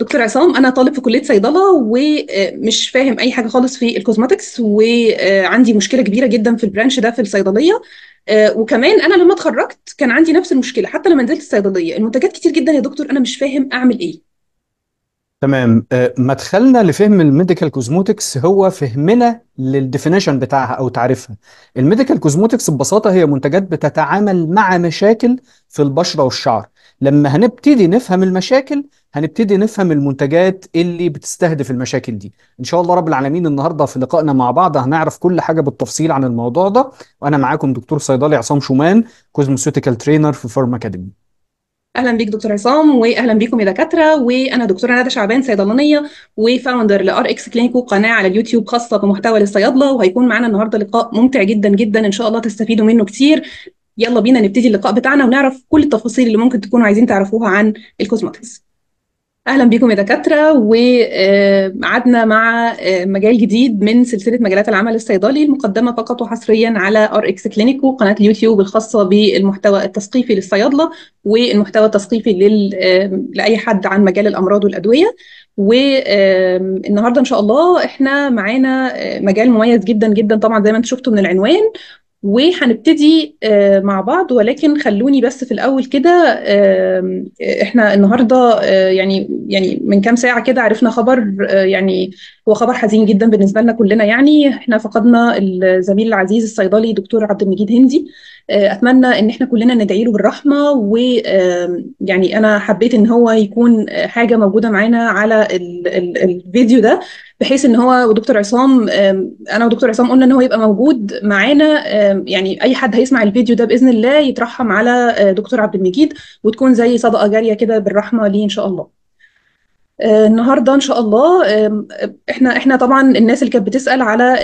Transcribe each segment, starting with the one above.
دكتور عصام انا طالب في كليه صيدله ومش آه، فاهم اي حاجه خالص في الكوزماتكس وعندي آه، مشكله كبيره جدا في البرانش ده في الصيدليه آه، وكمان انا لما اتخرجت كان عندي نفس المشكله حتى لما نزلت الصيدليه المنتجات كتير جدا يا دكتور انا مش فاهم اعمل ايه تمام مدخلنا لفهم الميديكال كوزموتكس هو فهمنا للديفينيشن بتاعها او تعريفها الميديكال كوزموتكس ببساطه هي منتجات بتتعامل مع مشاكل في البشره والشعر لما هنبتدي نفهم المشاكل هنبتدي نفهم المنتجات اللي بتستهدف المشاكل دي ان شاء الله رب العالمين النهارده في لقائنا مع بعض هنعرف كل حاجه بالتفصيل عن الموضوع ده وانا معاكم دكتور صيدلي عصام شومان كوزموسيوتيكال ترينر في فارما اكاديمي اهلا بيك دكتور عصام واهلا بيكم يا دكاتره وانا دكتوره ندى شعبان صيدلانيه وفاوندر لار اكس كلينيكو قناه على اليوتيوب خاصه بمحتوى للصيادله وهيكون معانا النهارده لقاء ممتع جدا جدا ان شاء الله تستفيدوا منه كتير يلا بينا نبتدي اللقاء بتاعنا ونعرف كل التفاصيل اللي ممكن تكونوا عايزين تعرفوها عن الكوزماتكس اهلا بيكم يا دكاتره وقعدنا آه، مع آه، مجال جديد من سلسله مجالات العمل الصيدلي المقدمه فقط وحصريا على ار اكس كلينيكو قناه اليوتيوب الخاصه بالمحتوى التثقيفي للصيادله والمحتوى التثقيفي لل... آه، لاي حد عن مجال الامراض والادويه والنهارده ان شاء الله احنا معانا مجال مميز جدا جدا طبعا زي ما انتم شفتوا من العنوان وهنبتدي آه، مع بعض ولكن خلوني بس في الاول كده آه، احنا النهارده آه، يعني يعني من كام ساعه كده عرفنا خبر يعني هو خبر حزين جدا بالنسبه لنا كلنا يعني احنا فقدنا الزميل العزيز الصيدلي دكتور عبد المجيد هندي آه، اتمنى ان احنا كلنا ندعي له بالرحمه ويعني انا حبيت ان هو يكون آه، حاجه موجوده معانا على الفيديو ده بحيث ان هو ودكتور عصام انا ودكتور عصام قلنا ان هو يبقى موجود معانا يعني اي حد هيسمع الفيديو ده باذن الله يترحم على آه، دكتور عبد المجيد وتكون زي صدقه جاريه كده بالرحمه ليه ان شاء الله آه، النهارده ان شاء الله احنا احنا طبعا الناس اللي كانت بتسال على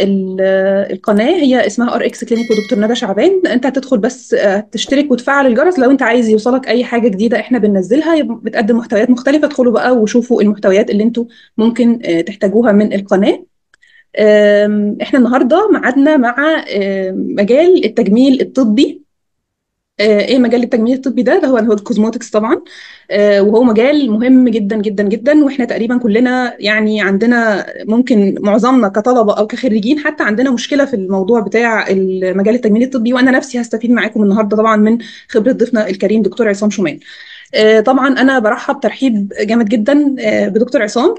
آه، القناه هي اسمها ار اكس كلينيك ودكتور ندى شعبان انت هتدخل بس آه، تشترك وتفعل الجرس لو انت عايز يوصلك اي حاجه جديده احنا بننزلها بتقدم محتويات مختلفه ادخلوا بقى وشوفوا المحتويات اللي انتم ممكن تحتاجوها من القناه احنا النهارده معادنا مع مجال التجميل الطبي آه، ايه مجال التجميل الطبي ده ده هو هو الكوزموتكس طبعا آه، وهو مجال مهم جدا جدا جدا واحنا تقريبا كلنا يعني عندنا ممكن معظمنا كطلبه او كخريجين حتى عندنا مشكله في الموضوع بتاع مجال التجميل الطبي وانا نفسي هستفيد معاكم النهارده طبعا من خبره ضيفنا الكريم دكتور عصام شومان آه، طبعا انا برحب ترحيب جامد جدا بدكتور عصام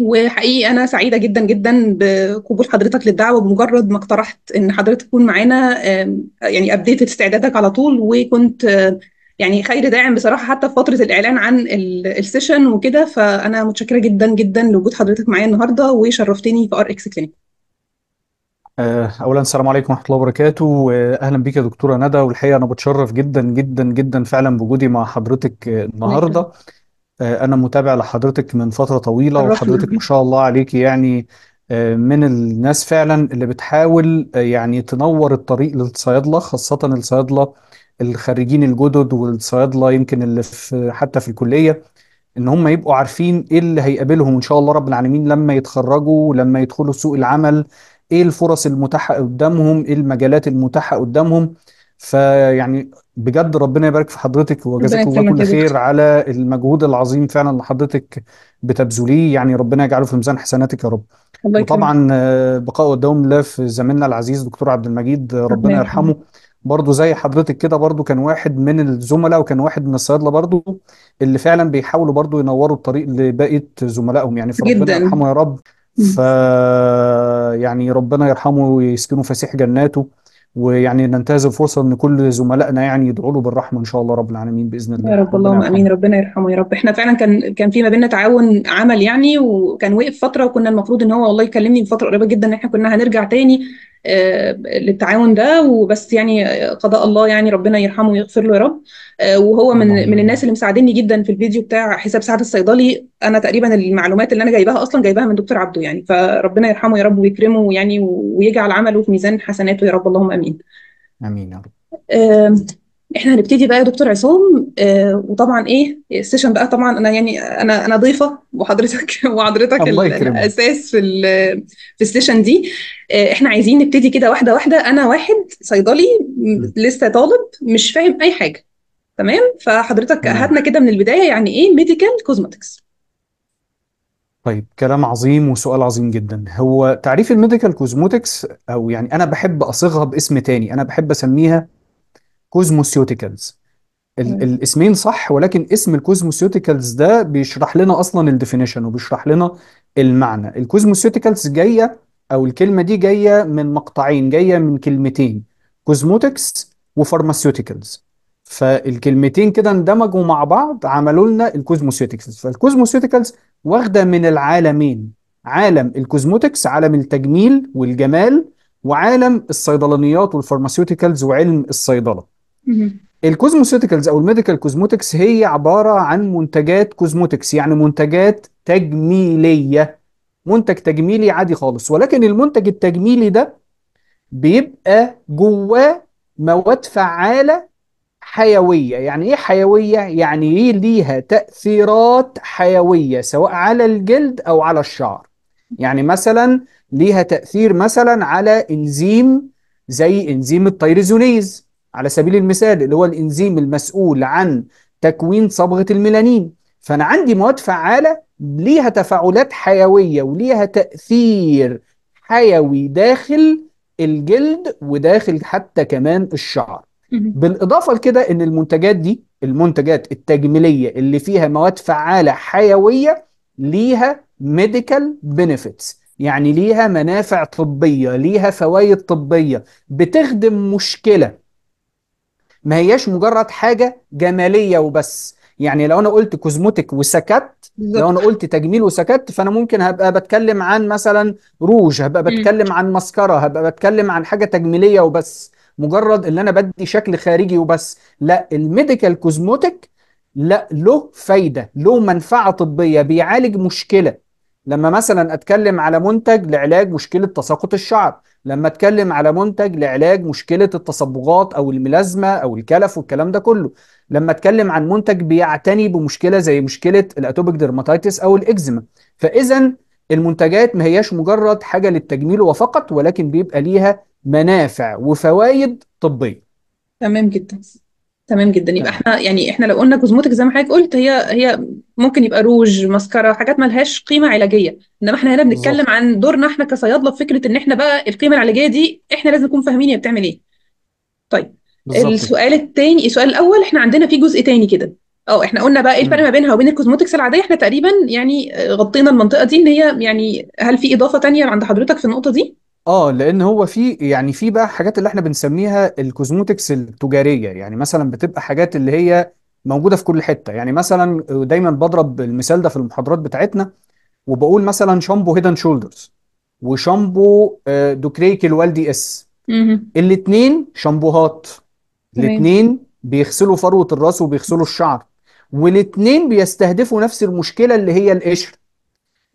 وحقيقي انا سعيده جدا جدا بقبول حضرتك للدعوه بمجرد ما اقترحت ان حضرتك تكون معانا يعني ابديت استعدادك على طول وكنت يعني خير داعم بصراحه حتى في فتره الاعلان عن السيشن وكده فانا متشكره جدا جدا لوجود حضرتك معايا النهارده وشرفتني في ار اكس كلينيك اولا السلام عليكم ورحمه الله وبركاته اهلا بيك يا دكتوره ندى والحقيقه انا بتشرف جدا جدا جدا فعلا بوجودي مع حضرتك النهارده آه، انا متابع لحضرتك من فترة طويلة وحضرتك ما شاء الله عليك يعني آه، من الناس فعلا اللي بتحاول آه، يعني تنور الطريق للصيادلة خاصة الصيادلة الخريجين الجدد والصيادلة يمكن اللي في حتى في الكلية ان هم يبقوا عارفين ايه اللي هيقابلهم ان شاء الله رب العالمين لما يتخرجوا لما يدخلوا سوق العمل ايه الفرص المتاحة قدامهم ايه المجالات المتاحة قدامهم فيعني بجد ربنا يبارك في حضرتك وجزاك الله كل خير على المجهود العظيم فعلا اللي حضرتك بتبذليه يعني ربنا يجعله في ميزان حسناتك يا رب وطبعا آه، بقاء قدام الله في زميلنا العزيز دكتور عبد المجيد آه، ربنا يرحمه برضه زي حضرتك كده برضه كان واحد من الزملاء وكان واحد من الصيادله برضه اللي فعلا بيحاولوا برضه ينوروا الطريق لبقيه زملائهم يعني فربنا يرحمه يا رب ف يعني ربنا يرحمه ويسكنه فسيح جناته ويعني ننتهز الفرصه ان كل زملائنا يعني يدعوا له بالرحمه ان شاء الله رب العالمين باذن الله يا رب اللهم امين ربنا يرحمه يا رب احنا فعلا كان كان في ما بيننا تعاون عمل يعني وكان وقف فتره وكنا المفروض ان هو والله يكلمني فترة قريبه جدا ان احنا كنا هنرجع تاني آه، للتعاون ده وبس يعني آه، قضاء الله يعني ربنا يرحمه ويغفر له يا رب آه، وهو من من الناس اللي مساعدني جدا في الفيديو بتاع حساب سعد الصيدلي انا تقريبا المعلومات اللي انا جايباها اصلا جايباها من دكتور عبده يعني فربنا يرحمه يا رب ويكرمه يعني ويجعل عمله في ميزان حسناته يا رب اللهم امين امين امين يا رب احنا هنبتدي بقى يا دكتور عصام آه وطبعا ايه السيشن بقى طبعا انا يعني انا انا ضيفه وحضرتك وحضرتك الاساس في في السيشن دي آه احنا عايزين نبتدي كده واحده واحده انا واحد صيدلي لسه طالب مش فاهم اي حاجه تمام فحضرتك هاتنا كده من البدايه يعني ايه ميديكال كوزماتكس طيب كلام عظيم وسؤال عظيم جدا هو تعريف الميديكال كوزموتكس او يعني انا بحب اصيغها باسم تاني انا بحب اسميها كوزموسيوتيكالز الاسمين صح ولكن اسم الكوزموسيوتيكالز ده بيشرح لنا اصلا الديفينيشن وبيشرح لنا المعنى الكوزموسيوتيكالز جايه او الكلمه دي جايه من مقطعين جايه من كلمتين كوزموتكس وفارماسيوتيكالز فالكلمتين كده اندمجوا مع بعض عملوا لنا الكوزموسيوتكس فالكوزموسيوتيكالز واخده من العالمين عالم الكوزموتكس عالم التجميل والجمال وعالم الصيدلانيات والفارماسيوتيكالز وعلم الصيدله الكوزموسيوتيكالز او الميديكال كوزموتكس هي عباره عن منتجات كوزموتكس يعني منتجات تجميليه منتج تجميلي عادي خالص ولكن المنتج التجميلي ده بيبقى جواه مواد فعاله حيوية يعني إيه حيوية؟ يعني إيه ليها تأثيرات حيوية سواء على الجلد أو على الشعر يعني مثلا ليها تأثير مثلا على إنزيم زي إنزيم التيريزونيز على سبيل المثال اللي هو الإنزيم المسؤول عن تكوين صبغة الميلانين فأنا عندي مواد فعالة ليها تفاعلات حيوية وليها تأثير حيوي داخل الجلد وداخل حتى كمان الشعر بالاضافه لكده ان المنتجات دي المنتجات التجميليه اللي فيها مواد فعاله حيويه ليها ميديكال بنفيتس يعني ليها منافع طبيه ليها فوائد طبيه بتخدم مشكله ما هياش مجرد حاجه جماليه وبس يعني لو انا قلت كوزموتيك وسكت لو انا قلت تجميل وسكت فانا ممكن هبقى بتكلم عن مثلا روج هبقى بتكلم عن ماسكارا هبقى بتكلم عن حاجه تجميليه وبس مجرد ان انا بدي شكل خارجي وبس لا الميديكال كوزموتيك لا له فايده له منفعه طبيه بيعالج مشكله لما مثلا اتكلم على منتج لعلاج مشكله تساقط الشعر لما اتكلم على منتج لعلاج مشكله التصبغات او الملازمه او الكلف والكلام ده كله لما اتكلم عن منتج بيعتني بمشكله زي مشكله الاتوبيك ديرماتيتس او الاكزيما فاذا المنتجات ما هياش مجرد حاجه للتجميل وفقط ولكن بيبقى ليها منافع وفوائد طبيه تمام جدا تمام جدا يبقى احنا يعني احنا لو قلنا كوزموتك زي ما حضرتك قلت هي هي ممكن يبقى روج ماسكاره حاجات لهاش قيمه علاجيه انما احنا هنا بنتكلم عن دورنا احنا كصيادله بفكره ان احنا بقى القيمه العلاجيه دي احنا لازم نكون فاهمين هي بتعمل ايه طيب بالزبط. السؤال الثاني السؤال الاول احنا عندنا في جزء ثاني كده اه احنا قلنا بقى ايه الفرق ما بينها وبين الكوزموتكس العاديه احنا تقريبا يعني غطينا المنطقه دي ان هي يعني هل في اضافه ثانيه عند حضرتك في النقطه دي اه لان هو في يعني في بقى حاجات اللي احنا بنسميها الكوزموتكس التجاريه يعني مثلا بتبقى حاجات اللي هي موجوده في كل حته يعني مثلا دايما بضرب المثال ده في المحاضرات بتاعتنا وبقول مثلا شامبو هيدن شولدرز وشامبو دوكريك دوكريك الوالدي اس الاثنين شامبوهات تمام بيغسلوا فروة الراس وبيغسلوا الشعر والاثنين بيستهدفوا نفس المشكلة اللي هي القشر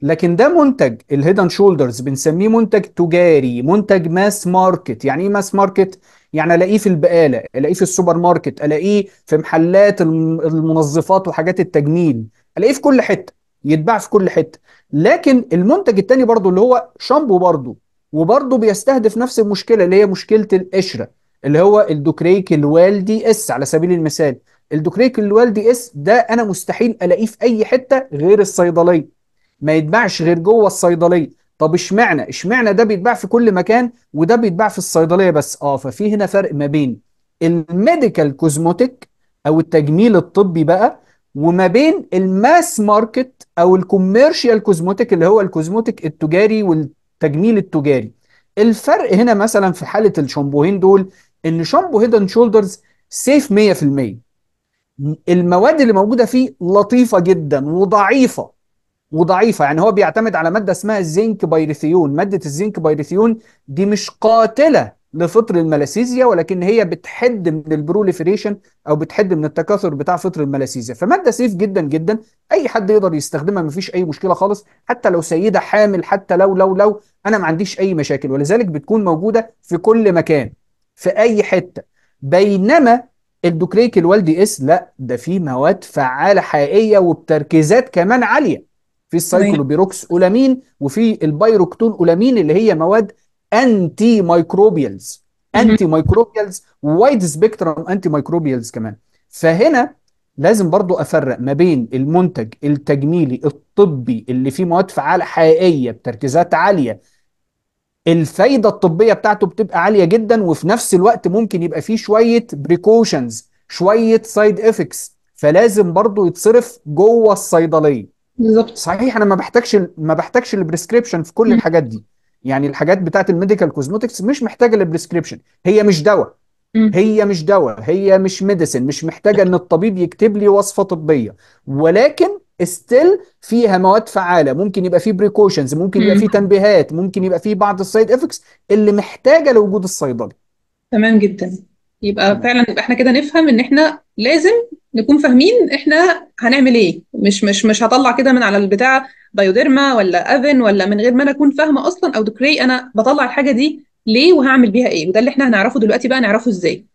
لكن ده منتج الهيد شولدرز بنسميه منتج تجاري منتج ماس ماركت يعني ايه ماس ماركت يعني الاقيه في البقاله الاقيه في السوبر ماركت الاقيه في محلات المنظفات وحاجات التجميل الاقيه في كل حته يتباع في كل حته لكن المنتج الثاني برضو اللي هو شامبو برضو وبرضو بيستهدف نفس المشكله اللي هي مشكله القشره اللي هو الدوكريك الوالدي اس على سبيل المثال الدوكريك الوالدي اس ده انا مستحيل الاقيه في اي حته غير الصيدليه ما يتباعش غير جوه الصيدليه طب اشمعنى اشمعنى ده بيتباع في كل مكان وده بيتباع في الصيدليه بس اه ففي هنا فرق ما بين الميديكال كوزموتيك او التجميل الطبي بقى وما بين الماس ماركت او الكوميرشال كوزموتيك اللي هو الكوزموتيك التجاري والتجميل التجاري الفرق هنا مثلا في حاله الشامبوهين دول ان شامبو هيد اند شولدرز سيف 100% المواد اللي موجوده فيه لطيفه جدا وضعيفه وضعيفه يعني هو بيعتمد على ماده اسمها الزنك بايريثيون ماده الزنك بايريثيون دي مش قاتله لفطر الملاسيزيا ولكن هي بتحد من البروليفريشن او بتحد من التكاثر بتاع فطر الملاسيزيا فماده سيف جدا جدا اي حد يقدر يستخدمها ما فيش اي مشكله خالص حتى لو سيده حامل حتى لو لو لو انا ما عنديش اي مشاكل ولذلك بتكون موجوده في كل مكان في اي حته بينما الدوكريك الوالدي اس لا ده فيه مواد فعاله حقيقيه وبتركيزات كمان عاليه في السايكلوبيروكس اولامين وفي البيروكتون اولامين اللي هي مواد انتي مايكروبيالز انتي مايكروبيالز وايد سبيكترم انتي مايكروبيالز كمان فهنا لازم برضو افرق ما بين المنتج التجميلي الطبي اللي فيه مواد فعاله حقيقيه بتركيزات عاليه الفايده الطبيه بتاعته بتبقى عاليه جدا وفي نفس الوقت ممكن يبقى فيه شويه بريكوشنز شويه سايد افكس فلازم برضو يتصرف جوه الصيدليه بالظبط صحيح انا ما بحتاجش ما بحتاجش البريسكريبشن في كل الحاجات دي يعني الحاجات بتاعت الميديكال كوزموتكس مش محتاجه البريسكريبشن هي مش دواء هي مش دواء هي مش ميديسن مش محتاجه ان الطبيب يكتب لي وصفه طبيه ولكن ستيل فيها مواد فعاله ممكن يبقى فيه بريكوشنز ممكن يبقى فيه تنبيهات ممكن يبقى فيه بعض السايد افكتس اللي محتاجه لوجود الصيدلي تمام جدا يبقى فعلا احنا كده نفهم ان احنا لازم نكون فاهمين احنا هنعمل ايه مش مش مش هطلع كده من على البتاع بايوديرما ولا افن ولا من غير ما انا اكون فاهمه اصلا او دكري انا بطلع الحاجه دي ليه وهعمل بيها ايه وده اللي احنا هنعرفه دلوقتي بقى نعرفه ازاي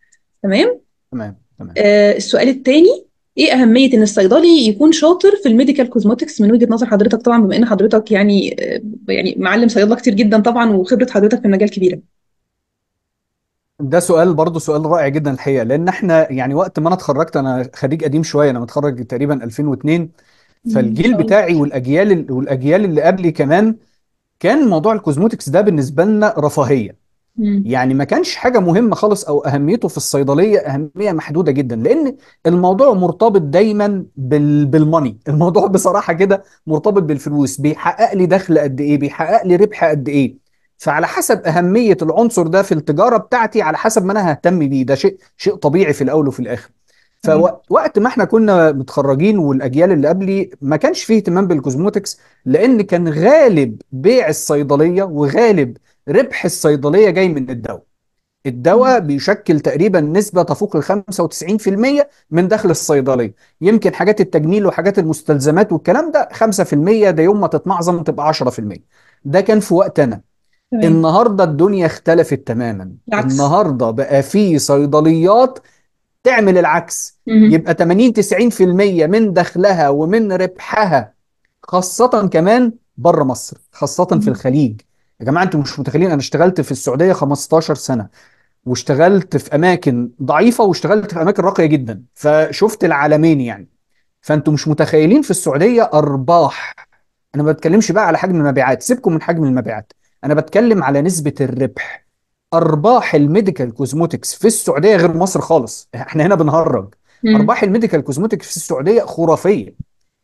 تمام تمام تمام آه السؤال الثاني ايه اهميه ان الصيدلي يكون شاطر في الميديكال كوزماتكس من وجهه نظر حضرتك طبعا بما ان حضرتك يعني آه، يعني معلم صيدله كتير جدا طبعا وخبره حضرتك في المجال كبيره ده سؤال برضه سؤال رائع جدا الحقيقه لان احنا يعني وقت ما انا اتخرجت انا خريج قديم شويه انا متخرج تقريبا 2002 فالجيل بتاعي والاجيال والاجيال اللي قبلي كمان كان موضوع الكوزموتكس ده بالنسبه لنا رفاهيه يعني ما كانش حاجه مهمه خالص او اهميته في الصيدليه اهميه محدوده جدا لان الموضوع مرتبط دايما بال... بالماني الموضوع بصراحه كده مرتبط بالفلوس بيحقق لي دخل قد ايه بيحقق لي ربح قد ايه فعلى حسب اهميه العنصر ده في التجاره بتاعتي على حسب ما انا ههتم بيه ده شيء شيء طبيعي في الاول وفي الاخر فوقت ما احنا كنا متخرجين والاجيال اللي قبلي ما كانش فيه اهتمام بالكوزموتكس لان كان غالب بيع الصيدليه وغالب ربح الصيدليه جاي من الدواء الدواء بيشكل تقريبا نسبة تفوق ال 95% من دخل الصيدلية يمكن حاجات التجميل وحاجات المستلزمات والكلام ده 5% ده يوم ما تتمعظم تبقى 10% ده كان في وقتنا تمام النهارده الدنيا اختلفت تماما العكس النهارده بقى في صيدليات تعمل العكس يبقى 80 90% من دخلها ومن ربحها خاصة كمان بره مصر خاصة في الخليج يا جماعة انتوا مش متخيلين انا اشتغلت في السعودية 15 سنة واشتغلت في اماكن ضعيفة واشتغلت في اماكن راقية جدا فشفت العالمين يعني فانتوا مش متخيلين في السعودية ارباح انا ما بتكلمش بقى على حجم المبيعات سيبكم من حجم المبيعات انا بتكلم على نسبه الربح ارباح الميديكال كوزموتكس في السعوديه غير مصر خالص احنا هنا بنهرج مم. ارباح الميديكال كوزموتكس في السعوديه خرافيه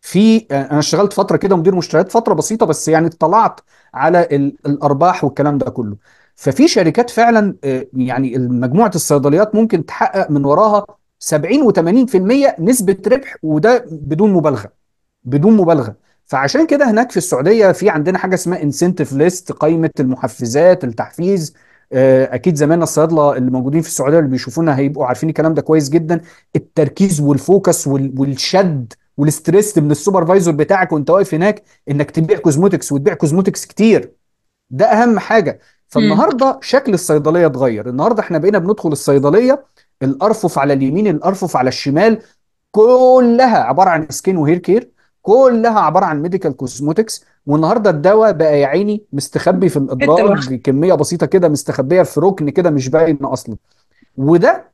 في آه، انا اشتغلت فتره كده مدير مشتريات فتره بسيطه بس يعني اطلعت على الارباح والكلام ده كله ففي شركات فعلا آه، يعني مجموعه الصيدليات ممكن تحقق من وراها 70 و80% نسبه ربح وده بدون مبالغه بدون مبالغه فعشان كده هناك في السعوديه في عندنا حاجه اسمها انسنتيف ليست قائمه المحفزات التحفيز آه، اكيد زمان الصيادله اللي موجودين في السعوديه اللي بيشوفونا هيبقوا عارفين الكلام ده كويس جدا التركيز والفوكس والشد والستريس من السوبرفايزر بتاعك وانت واقف هناك انك تبيع كوزموتكس وتبيع كوزموتكس كتير ده اهم حاجه فالنهارده شكل الصيدليه اتغير النهارده احنا بقينا بندخل الصيدليه الارفف على اليمين الارفف على الشمال كلها عباره عن سكين وهير كير كلها عباره عن ميديكال كوزموتكس والنهارده الدواء بقى يا عيني مستخبي في الاضرار كميه بسيطه كده مستخبيه في ركن كده مش باين اصلا وده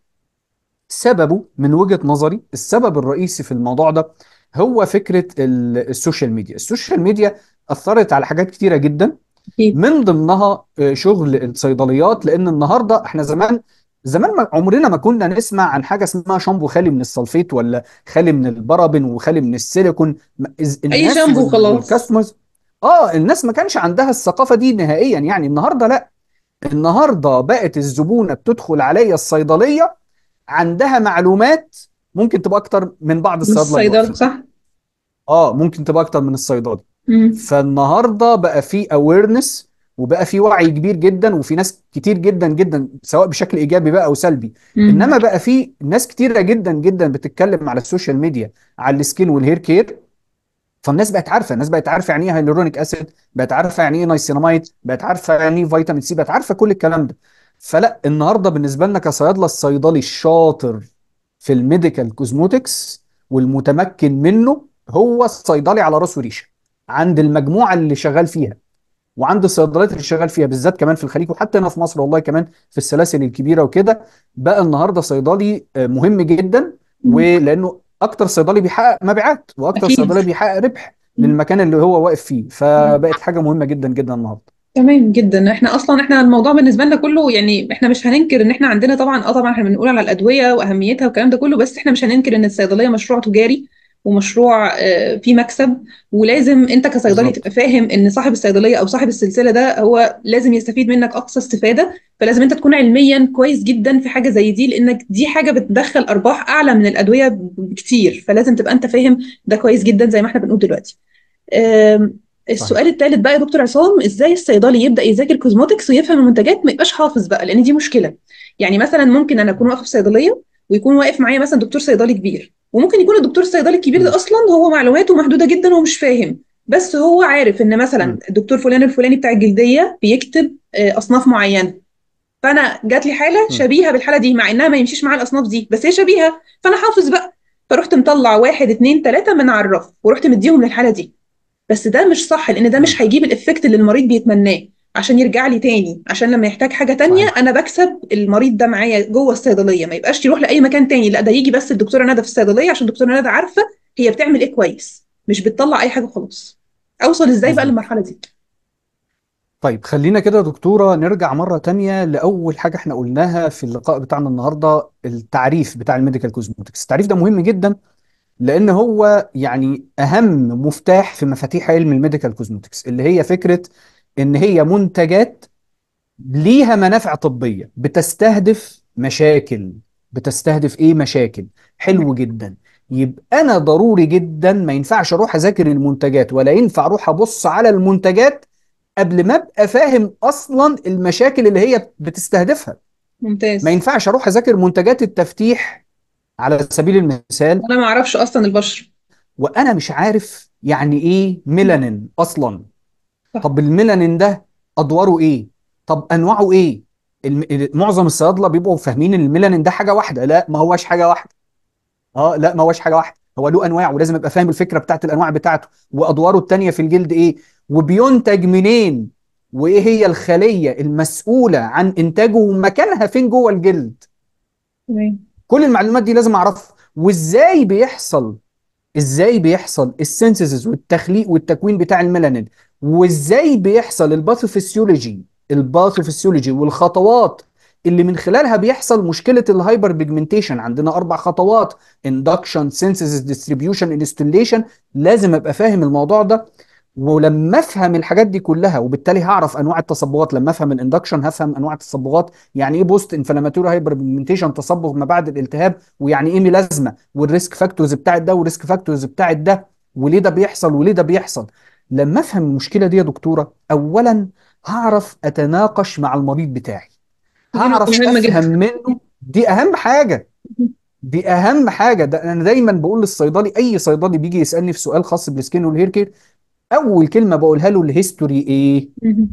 سببه من وجهه نظري السبب الرئيسي في الموضوع ده هو فكره السوشيال ميديا السوشيال ميديا اثرت على حاجات كتيره جدا من ضمنها آه، شغل الصيدليات لان النهارده احنا زمان زمان ما عمرنا ما كنا نسمع عن حاجه اسمها شامبو خالي من السلفيت ولا خالي من البرابن وخالي من السيليكون اي شامبو خلاص اه الناس ما كانش عندها الثقافه دي نهائيا يعني النهارده لا النهارده بقت الزبونه بتدخل عليا الصيدليه عندها معلومات ممكن تبقى اكتر من بعض الصيدله صح اه ممكن تبقى اكتر من الصيدلي فالنهارده بقى في اويرنس وبقى في وعي كبير جدا وفي ناس كتير جدا جدا سواء بشكل ايجابي بقى او سلبي مم. انما بقى في ناس كتيره جدا جدا بتتكلم على السوشيال ميديا على السكين والهير كير فالناس بقت عارفه الناس بقت عارفه يعني ايه هيلورونيك اسيد بقت عارفه يعني ايه نايسيناميد بقت عارفه يعني ايه فيتامين سي بقت عارفه كل الكلام ده فلا النهارده بالنسبه لنا كصيادله الصيدلي الشاطر في الميديكال كوزموتكس والمتمكن منه هو الصيدلي على راسه ريشه عند المجموعه اللي شغال فيها وعند الصيدليات اللي شغال فيها بالذات كمان في الخليج وحتى هنا في مصر والله كمان في السلاسل الكبيره وكده بقى النهارده صيدلي آه، مهم جدا ولانه اكتر صيدلي بيحقق مبيعات واكتر أكيد. صيدلي بيحقق ربح للمكان اللي هو واقف فيه فبقت حاجه مهمه جدا جدا النهارده تمام جدا احنا اصلا احنا الموضوع بالنسبه لنا كله يعني احنا مش هننكر ان احنا عندنا طبعا اه طبعا احنا بنقول على الادويه واهميتها والكلام ده كله بس احنا مش هننكر ان الصيدليه مشروع تجاري ومشروع آه، فيه مكسب ولازم انت كصيدلي تبقى فاهم ان صاحب الصيدليه او صاحب السلسله ده هو لازم يستفيد منك اقصى استفاده فلازم انت تكون علميا كويس جدا في حاجه زي دي لانك دي حاجه بتدخل ارباح اعلى من الادويه بكتير فلازم تبقى انت فاهم ده كويس جدا زي ما احنا بنقول دلوقتي السؤال الثالث بقى يا دكتور عصام ازاي الصيدلي يبدا يذاكر كوزموتكس ويفهم المنتجات ما يبقاش حافظ بقى لان دي مشكله يعني مثلا ممكن انا اكون واقف في صيدليه ويكون واقف معايا مثلا دكتور صيدلي كبير وممكن يكون الدكتور الصيدلي الكبير ده اصلا هو معلوماته محدوده جدا ومش فاهم بس هو عارف ان مثلا الدكتور فلان الفلاني بتاع الجلديه بيكتب آه، اصناف معينه فانا جات لي حاله شبيهه بالحاله دي مع انها ما يمشيش مع الاصناف دي بس هي شبيهه فانا حافظ بقى فرحت مطلع واحد اتنين تلاته من على الرف ورحت مديهم للحاله دي بس ده مش صح لان ده مش هيجيب الافكت اللي المريض بيتمناه عشان يرجع لي تاني عشان لما يحتاج حاجه تانية صحيح. انا بكسب المريض ده معايا جوه الصيدليه ما يبقاش يروح لاي مكان تاني لا ده يجي بس الدكتوره ندى في الصيدليه عشان الدكتوره ندى عارفه هي بتعمل ايه كويس مش بتطلع اي حاجه خلاص اوصل ازاي بقى للمرحله دي طيب خلينا كده يا دكتوره نرجع مره تانية لاول حاجه احنا قلناها في اللقاء بتاعنا النهارده التعريف بتاع الميديكال كوزموتكس التعريف ده مهم جدا لان هو يعني اهم مفتاح في مفاتيح علم الميديكال كوزموتكس اللي هي فكره ان هي منتجات ليها منافع طبيه بتستهدف مشاكل بتستهدف ايه مشاكل حلو جدا يبقى انا ضروري جدا ما ينفعش اروح اذاكر المنتجات ولا ينفع اروح ابص على المنتجات قبل ما ابقى فاهم اصلا المشاكل اللي هي بتستهدفها ممتاز ما ينفعش اروح اذاكر منتجات التفتيح على سبيل المثال انا ما اعرفش اصلا البشر وانا مش عارف يعني ايه ميلانين اصلا طب الميلانين ده ادواره ايه طب انواعه ايه معظم الصيادله بيبقوا فاهمين ان الميلانين ده حاجه واحده لا ما هوش حاجه واحده اه لا ما هوش حاجه واحده هو له انواع ولازم ابقى فاهم الفكره بتاعت الانواع بتاعته وادواره الثانيه في الجلد ايه وبينتج منين وايه هي الخليه المسؤوله عن انتاجه ومكانها فين جوه الجلد كل المعلومات دي لازم اعرفها وازاي بيحصل ازاي بيحصل السينثيسز والتخليق والتكوين بتاع الميلانين وازاي بيحصل الباثوفيسيولوجي الباثوفيسيولوجي والخطوات اللي من خلالها بيحصل مشكله الهايبر بيجمنتيشن عندنا اربع خطوات اندكشن سينثيسز ديستريبيوشن انستليشن لازم ابقى فاهم الموضوع ده ولما افهم الحاجات دي كلها وبالتالي هعرف انواع التصبغات لما افهم الاندكشن هفهم انواع التصبغات يعني ايه بوست انفلاماتوري بيجمنتيشن تصبغ ما بعد الالتهاب ويعني ايه ملازمه والريسك فاكتورز بتاعت ده والريسك فاكتورز بتاعت ده وليه ده بيحصل وليه ده بيحصل لما افهم المشكله دي يا دكتوره اولا هعرف اتناقش مع المريض بتاعي هعرف افهم منه دي اهم حاجه دي اهم حاجه ده انا دايما بقول للصيدلي اي صيدلي بيجي يسالني في سؤال خاص بالسكين والهير كير اول كلمه بقولها له الهيستوري ايه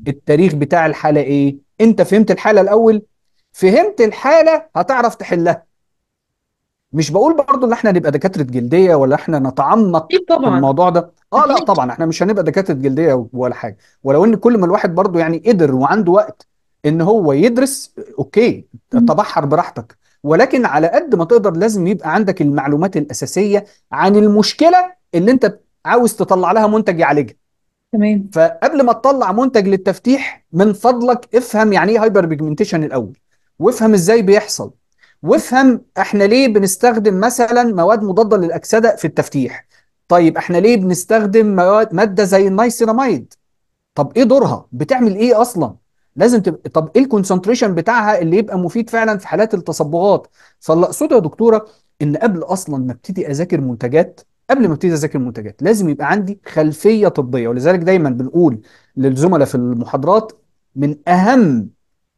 التاريخ بتاع الحاله ايه انت فهمت الحاله الاول فهمت الحاله هتعرف تحلها مش بقول برضو ان احنا نبقى دكاتره جلديه ولا احنا نتعمق طبعا. في الموضوع ده اه لا طبعا احنا مش هنبقى دكاتره جلديه ولا حاجه ولو ان كل ما الواحد برضو يعني قدر وعنده وقت ان هو يدرس اوكي تبحر براحتك ولكن على قد ما تقدر لازم يبقى عندك المعلومات الاساسيه عن المشكله اللي انت عاوز تطلع لها منتج يعالجها تمام فقبل ما تطلع منتج للتفتيح من فضلك افهم يعني ايه هايبر بيجمنتيشن الاول وافهم ازاي بيحصل وافهم احنا ليه بنستخدم مثلا مواد مضاده للاكسده في التفتيح طيب احنا ليه بنستخدم مواد ماده زي النايسينامايد طب ايه دورها بتعمل ايه اصلا لازم تبقى طب ايه الكونسنتريشن بتاعها اللي يبقى مفيد فعلا في حالات التصبغات فاللي اقصده يا دكتوره ان قبل اصلا ما ابتدي اذاكر منتجات قبل ما ابتدي اذاكر المنتجات لازم يبقى عندي خلفيه طبيه ولذلك دايما بنقول للزملاء في المحاضرات من اهم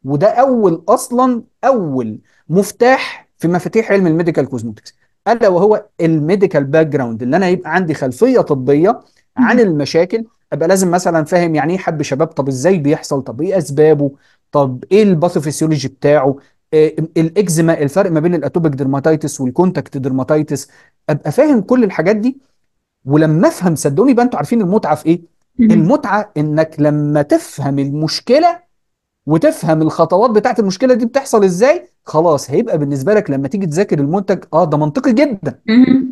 وده اول اصلا اول مفتاح في مفاتيح علم الميديكال كوزموتكس الا وهو الميديكال باك جراوند اللي انا يبقى عندي خلفيه طبيه عن المشاكل ابقى لازم مثلا فاهم يعني ايه حب شباب طب ازاي بيحصل طب ايه اسبابه طب ايه الباثوفيسيولوجي بتاعه آه، الاكزيما الفرق ما بين الاتوبيك ديرماتيتس والكونتاكت ديرماتيتس ابقى فاهم كل الحاجات دي ولما افهم صدقوني بقى انتوا عارفين المتعه في ايه المتعه انك لما تفهم المشكله وتفهم الخطوات بتاعت المشكله دي بتحصل ازاي خلاص هيبقى بالنسبه لك لما تيجي تذاكر المنتج اه ده منطقي جدا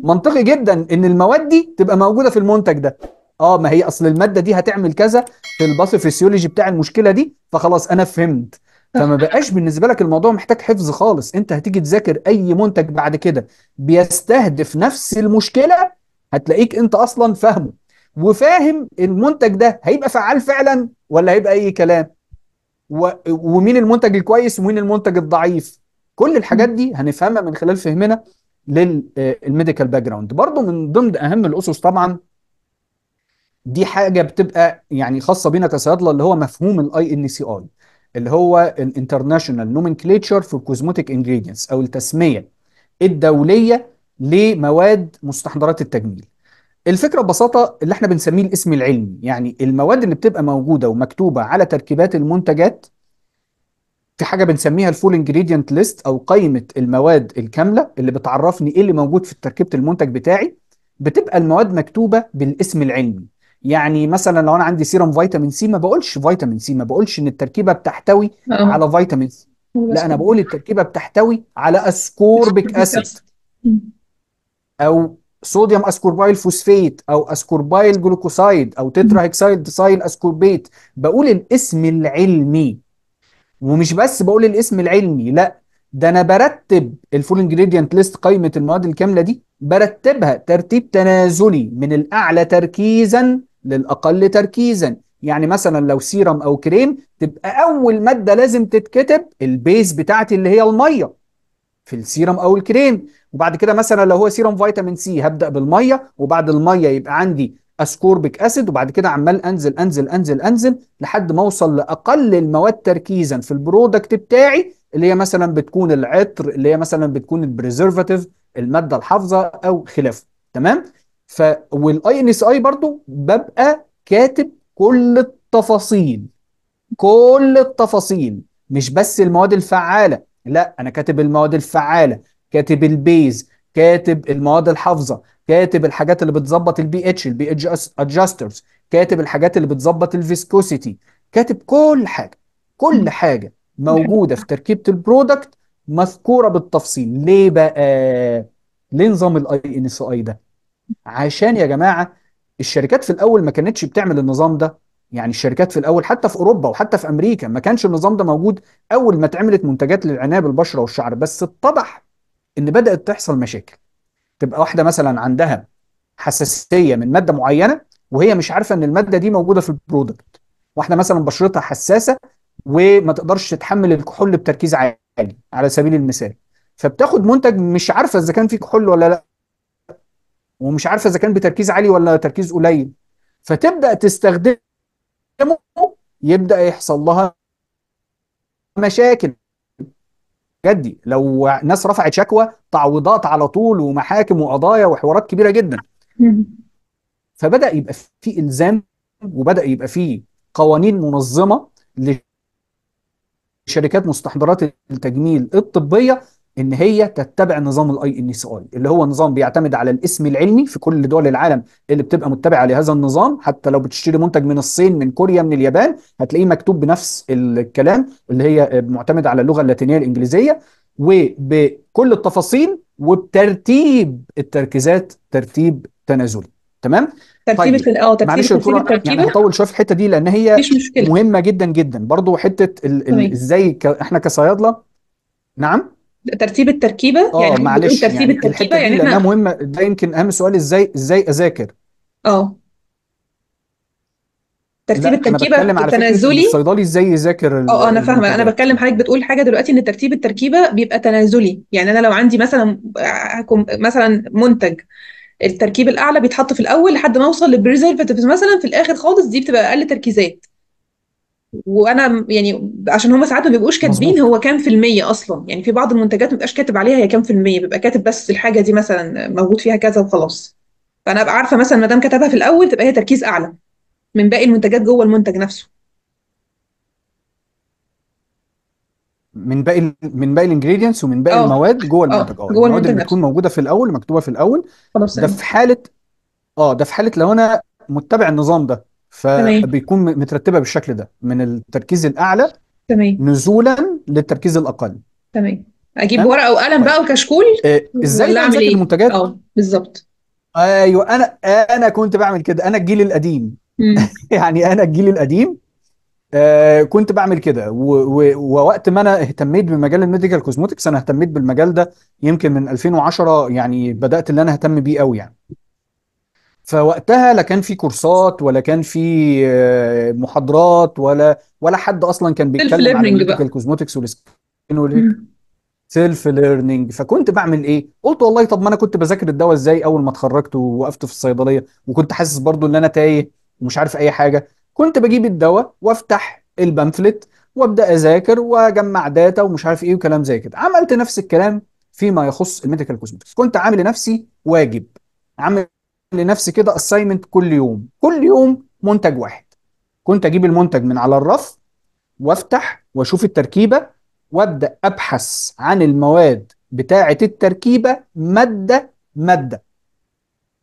منطقي جدا ان المواد دي تبقى موجوده في المنتج ده اه ما هي اصل الماده دي هتعمل كذا في الباثوفيسيولوجي بتاع المشكله دي فخلاص انا فهمت فما بقاش بالنسبه لك الموضوع محتاج حفظ خالص انت هتيجي تذاكر اي منتج بعد كده بيستهدف نفس المشكله هتلاقيك انت اصلا فاهمه وفاهم المنتج ده هيبقى فعال فعلا ولا هيبقى اي كلام و... ومين المنتج الكويس ومين المنتج الضعيف كل الحاجات دي هنفهمها من خلال فهمنا للميديكال آه، باك جراوند برضه من ضمن اهم الاسس طبعا دي حاجه بتبقى يعني خاصه بينا كصيادله اللي هو مفهوم الاي ان سي اي اللي هو الانترناشونال نومنكليتشر فور كوزموتيك انجريدينتس او التسميه الدوليه لمواد مستحضرات التجميل الفكره ببساطه اللي احنا بنسميه الاسم العلمي يعني المواد اللي بتبقى موجوده ومكتوبه على تركيبات المنتجات في حاجه بنسميها الفول انجريدينت ليست او قائمه المواد الكامله اللي بتعرفني ايه اللي موجود في تركيبه المنتج بتاعي بتبقى المواد مكتوبه بالاسم العلمي يعني مثلا لو انا عندي سيرم فيتامين سي ما بقولش فيتامين سي ما بقولش ان التركيبه بتحتوي أوه. على فيتامين سي لا انا بقول التركيبه بتحتوي على اسكوربيك اسيد او صوديوم اسكوربايل فوسفيت او اسكوربايل جلوكوسايد او تترا هيكسايد سايل اسكوربيت بقول الاسم العلمي ومش بس بقول الاسم العلمي لا ده انا برتب الفول انجريدينت ليست قائمه المواد الكامله دي برتبها ترتيب تنازلي من الاعلى تركيزا للاقل تركيزا يعني مثلا لو سيرم او كريم تبقى اول ماده لازم تتكتب البيز بتاعتي اللي هي الميه في السيرم او الكريم وبعد كده مثلا لو هو سيرم فيتامين سي هبدا بالميه وبعد الميه يبقى عندي اسكوربيك اسيد وبعد كده عمال انزل انزل انزل انزل لحد ما اوصل لاقل المواد تركيزا في البرودكت بتاعي اللي هي مثلا بتكون العطر اللي هي مثلا بتكون البريزرفاتيف الماده الحافظه او خلافه تمام ف والاي ان اس اي برضو ببقى كاتب كل التفاصيل كل التفاصيل مش بس المواد الفعاله لا انا كاتب المواد الفعاله كاتب البيز كاتب المواد الحافظه كاتب الحاجات اللي بتظبط البي اتش البي اتش ادجاسترز كاتب الحاجات اللي بتظبط الفيسكوسيتي كاتب كل حاجه كل حاجه موجوده في تركيبه البرودكت مذكوره بالتفصيل ليه بقى ليه نظام الاي ان اس اي ده عشان يا جماعه الشركات في الاول ما كانتش بتعمل النظام ده يعني الشركات في الاول حتى في اوروبا وحتى في امريكا ما كانش النظام ده موجود اول ما اتعملت منتجات للعنايه بالبشره والشعر بس اتضح ان بدات تحصل مشاكل تبقى واحده مثلا عندها حساسيه من ماده معينه وهي مش عارفه ان الماده دي موجوده في البرودكت واحده مثلا بشرتها حساسه وما تقدرش تتحمل الكحول بتركيز عالي على سبيل المثال فبتاخد منتج مش عارفه اذا كان فيه كحول ولا لا ومش عارفه اذا كان بتركيز عالي ولا تركيز قليل فتبدا تستخدمه يبدا يحصل لها مشاكل جدي لو ناس رفعت شكوى تعويضات على طول ومحاكم وقضايا وحوارات كبيره جدا فبدا يبقى في الزام وبدا يبقى في قوانين منظمه لشركات مستحضرات التجميل الطبيه ان هي تتبع نظام الاي ان سي اي اللي هو نظام بيعتمد على الاسم العلمي في كل دول العالم اللي بتبقى متبعه لهذا النظام حتى لو بتشتري منتج من الصين من كوريا من اليابان هتلاقيه مكتوب بنفس الكلام اللي هي معتمده على اللغه اللاتينيه الانجليزيه وبكل التفاصيل وبترتيب التركيزات ترتيب تنازلي تمام ترتيب طيب. اه ترتيب الترتيب يعني هطول شويه في الحته دي لان هي مهمه جدا جدا برضو حته ال... ال... ازاي ك... احنا كصيادله نعم ترتيب التركيبه اه يعني معلش ترتيب يعني التركيبه يعني لانها مهمه ده يمكن اهم سؤال ازاي ازاي اذاكر اه ترتيب التركيبه أنا التنازلي الصيدلي ازاي يذاكر آه،, اه انا فاهمه انا بتكلم حضرتك بتقول حاجه دلوقتي ان ترتيب التركيبه بيبقى تنازلي يعني انا لو عندي مثلا مثلا منتج التركيب الاعلى بيتحط في الاول لحد ما اوصل للبريزرفاتيفز مثلا في الاخر خالص دي بتبقى اقل تركيزات وانا يعني عشان هم ساعات ما بيبقوش كاتبين هو كام في المية اصلا يعني في بعض المنتجات ما بيبقاش كاتب عليها هي كام في المية بيبقى كاتب بس الحاجة دي مثلا موجود فيها كذا وخلاص فانا ابقى عارفة مثلا ما دام كتبها في الاول تبقى هي تركيز اعلى من باقي المنتجات جوه المنتج نفسه من باقي من باقي الانجريدينتس ومن باقي اه المواد جوه اه المنتج اه جوه المواد المنتج اللي نفسه بتكون موجوده في الاول مكتوبه في الاول خلاص ده في حاله اه ده في حاله لو انا متبع النظام ده فبيكون مترتبه بالشكل ده من التركيز الاعلى تمام نزولا للتركيز الاقل تمام اجيب ورقه وقلم بقى طيب. وكشكول آه، ازاي اعمل ايه المنتجات اه بالظبط ايوه انا انا كنت بعمل كده انا الجيل القديم يعني انا الجيل القديم آه كنت بعمل كده ووقت ما انا اهتميت بمجال الميديكال كوزموتكس انا اهتميت بالمجال ده يمكن من 2010 يعني بدأت ان انا اهتم بيه قوي يعني فوقتها لا كان في كورسات ولا كان في آه، محاضرات ولا ولا حد اصلا كان بيتكلم عن الكوزموتكس والسكين سيلف ليرنينج فكنت بعمل ايه؟ قلت والله طب ما انا كنت بذاكر الدواء ازاي اول ما اتخرجت ووقفت في الصيدليه وكنت حاسس برضو ان انا تايه ومش عارف اي حاجه كنت بجيب الدواء وافتح البامفلت وابدا اذاكر واجمع داتا ومش عارف ايه وكلام زي كده عملت نفس الكلام فيما يخص الميديكال كوزمتكس كنت عامل لنفسي واجب عامل لنفسي كده اساينمنت كل يوم كل يوم منتج واحد كنت اجيب المنتج من على الرف وافتح واشوف التركيبه وابدا ابحث عن المواد بتاعه التركيبه ماده ماده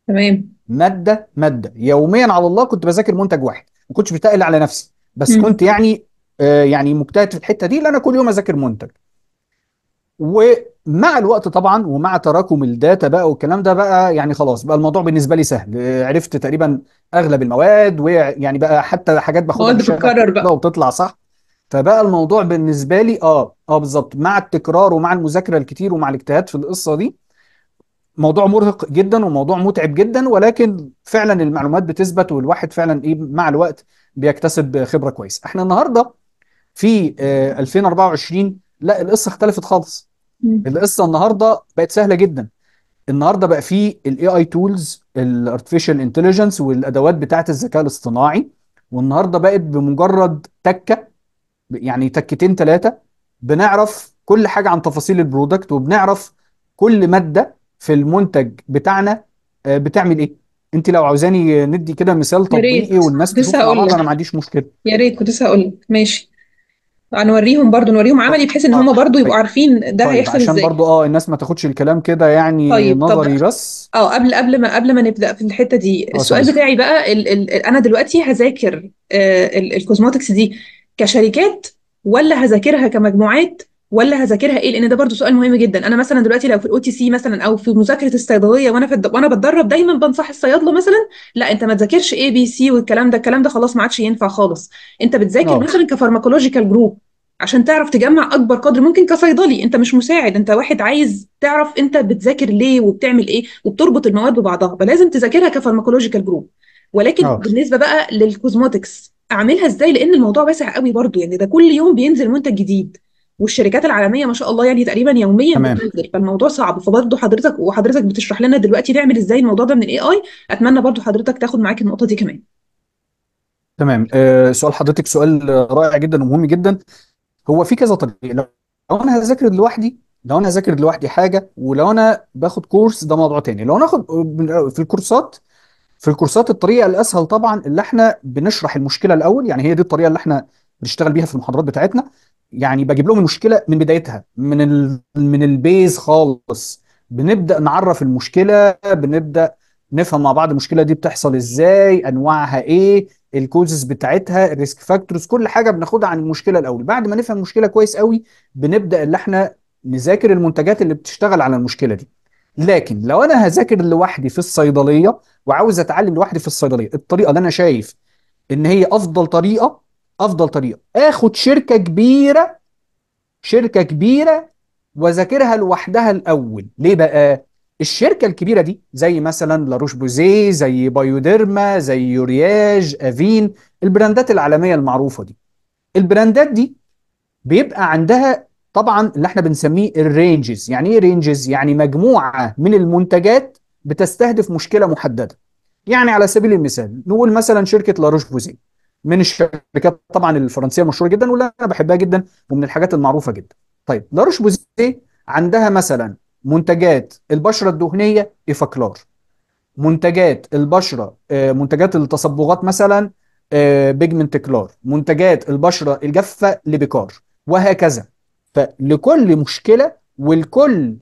تمام ماده ماده يوميا على الله كنت بذاكر منتج واحد ما كنتش بتقل على نفسي بس م. كنت يعني آه يعني مجتهد في الحته دي لان انا كل يوم اذاكر منتج ومع الوقت طبعا ومع تراكم الداتا بقى والكلام ده بقى يعني خلاص بقى الموضوع بالنسبه لي سهل عرفت تقريبا اغلب المواد ويعني بقى حتى حاجات باخدها بتكرر بقى وبتطلع صح فبقى الموضوع بالنسبه لي اه اه بالظبط مع التكرار ومع المذاكره الكتير ومع الاجتهاد في القصه دي موضوع مرهق جدا وموضوع متعب جدا ولكن فعلا المعلومات بتثبت والواحد فعلا ايه مع الوقت بيكتسب خبره كويسه احنا النهارده في 2024 آه، لا القصه اختلفت خالص القصه النهارده بقت سهله جدا النهارده بقى في الاي اي تولز الارتفيشال انتليجنس والادوات بتاعه الذكاء الاصطناعي والنهارده بقت بمجرد تكه يعني تكتين ثلاثه بنعرف كل حاجه عن تفاصيل البرودكت وبنعرف كل ماده في المنتج بتاعنا آه، بتعمل ايه انت لو عاوزاني ندي كده مثال تطبيقي والناس تشوف مع بعض انا ما عنديش مشكله يا ريت كنت لسه هقول ماشي هنوريهم برضو نوريهم عملي بحيث ان هم برضو يبقوا طيب، عارفين ده طيب هيحصل عشان ازاي برضو اه الناس ما تاخدش الكلام كده يعني طيب نظري طب بس اه قبل قبل ما قبل ما نبدا في الحته دي آه، السؤال طيب. بتاعي بقى الـ الـ انا دلوقتي هذاكر آه الكوزموتكس دي كشركات ولا هذاكرها كمجموعات ولا هذاكرها ايه لان ده برضو سؤال مهم جدا انا مثلا دلوقتي لو في الاو تي سي مثلا او في مذاكره الصيدليه وانا في الد... وانا بتدرب دايما بنصح الصيادله مثلا لا انت ما تذاكرش اي بي سي والكلام ده الكلام ده خلاص ما عادش ينفع خالص انت بتذاكر أوه. مثلا كفارماكولوجيكال جروب عشان تعرف تجمع اكبر قدر ممكن كصيدلي انت مش مساعد انت واحد عايز تعرف انت بتذاكر ليه وبتعمل ايه وبتربط المواد ببعضها فلازم تذاكرها كفارماكولوجيكال جروب ولكن أوه. بالنسبه بقى للكوزموتكس اعملها ازاي لان الموضوع واسع قوي برضو يعني ده كل يوم بينزل منتج جديد والشركات العالميه ما شاء الله يعني تقريبا يوميا بتنزل فالموضوع صعب فبرضه حضرتك وحضرتك بتشرح لنا دلوقتي نعمل ازاي الموضوع ده من الاي اي اتمنى برضه حضرتك تاخد معاك النقطه دي كمان تمام أه سؤال حضرتك سؤال رائع جدا ومهم جدا هو في كذا طريقه لو انا هذاكر لوحدي لو انا هذاكر لوحدي حاجه ولو انا باخد كورس ده موضوع تاني لو ناخد آه، في الكورسات في الكورسات الطريقه الاسهل طبعا اللي احنا بنشرح المشكله الاول يعني هي دي الطريقه اللي احنا بنشتغل بيها في المحاضرات بتاعتنا يعني بجيب لهم المشكله من بدايتها من ال... من البيز خالص بنبدا نعرف المشكله بنبدا نفهم مع بعض المشكله دي بتحصل ازاي انواعها ايه الكوزز بتاعتها الريسك فاكتورز كل حاجه بناخدها عن المشكله الاول بعد ما نفهم المشكله كويس قوي بنبدا اللي احنا نذاكر المنتجات اللي بتشتغل على المشكله دي لكن لو انا هذاكر لوحدي في الصيدليه وعاوز اتعلم لوحدي في الصيدليه الطريقه اللي انا شايف ان هي افضل طريقه افضل طريقه اخد شركه كبيره شركه كبيره واذاكرها لوحدها الاول ليه بقى الشركه الكبيره دي زي مثلا لاروش بوزيه زي بايوديرما زي يورياج افين البراندات العالميه المعروفه دي البراندات دي بيبقى عندها طبعا اللي احنا بنسميه الرينجز يعني ايه رينجز يعني مجموعه من المنتجات بتستهدف مشكله محدده يعني على سبيل المثال نقول مثلا شركه لاروش بوزيه من الشركات طبعا الفرنسيه المشهوره جدا واللي انا بحبها جدا ومن الحاجات المعروفه جدا طيب لاروش بوزيه عندها مثلا منتجات البشره الدهنيه ايفاكلار. منتجات البشره آه، منتجات التصبغات مثلا آه، بيجمنت كلار منتجات البشره الجافه لبيكار وهكذا فلكل مشكله ولكل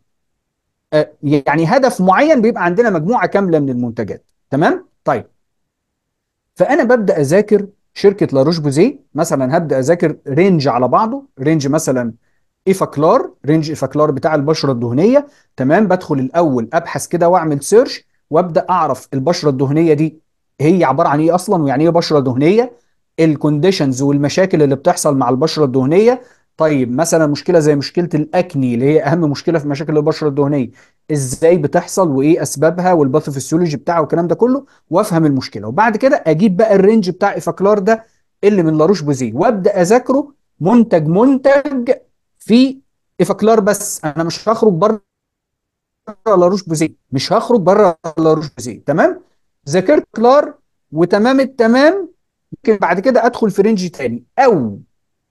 آه، يعني هدف معين بيبقى عندنا مجموعه كامله من المنتجات تمام طيب فانا ببدا اذاكر شركه لاروش بوزي مثلا هبدا اذاكر رينج على بعضه رينج مثلا ايفاكلار رينج ايفاكلار بتاع البشره الدهنيه تمام بدخل الاول ابحث كده واعمل سيرش وابدا اعرف البشره الدهنيه دي هي عباره عن ايه اصلا ويعني ايه بشره دهنيه الكونديشنز والمشاكل اللي بتحصل مع البشره الدهنيه طيب مثلا مشكله زي مشكله الاكني اللي هي اهم مشكله في مشاكل البشره الدهنيه ازاي بتحصل وايه اسبابها والباثوفيسيولوجي بتاعها والكلام ده كله وافهم المشكله وبعد كده اجيب بقى الرينج بتاع ايفاكلار ده اللي من لاروش بوزي وابدا اذاكره منتج منتج في ايفاكلار بس انا مش هخرج بره لاروش بوزي مش هخرج بره لاروش بوزي تمام ذاكرت كلار وتمام التمام يمكن بعد كده ادخل في رينج تاني او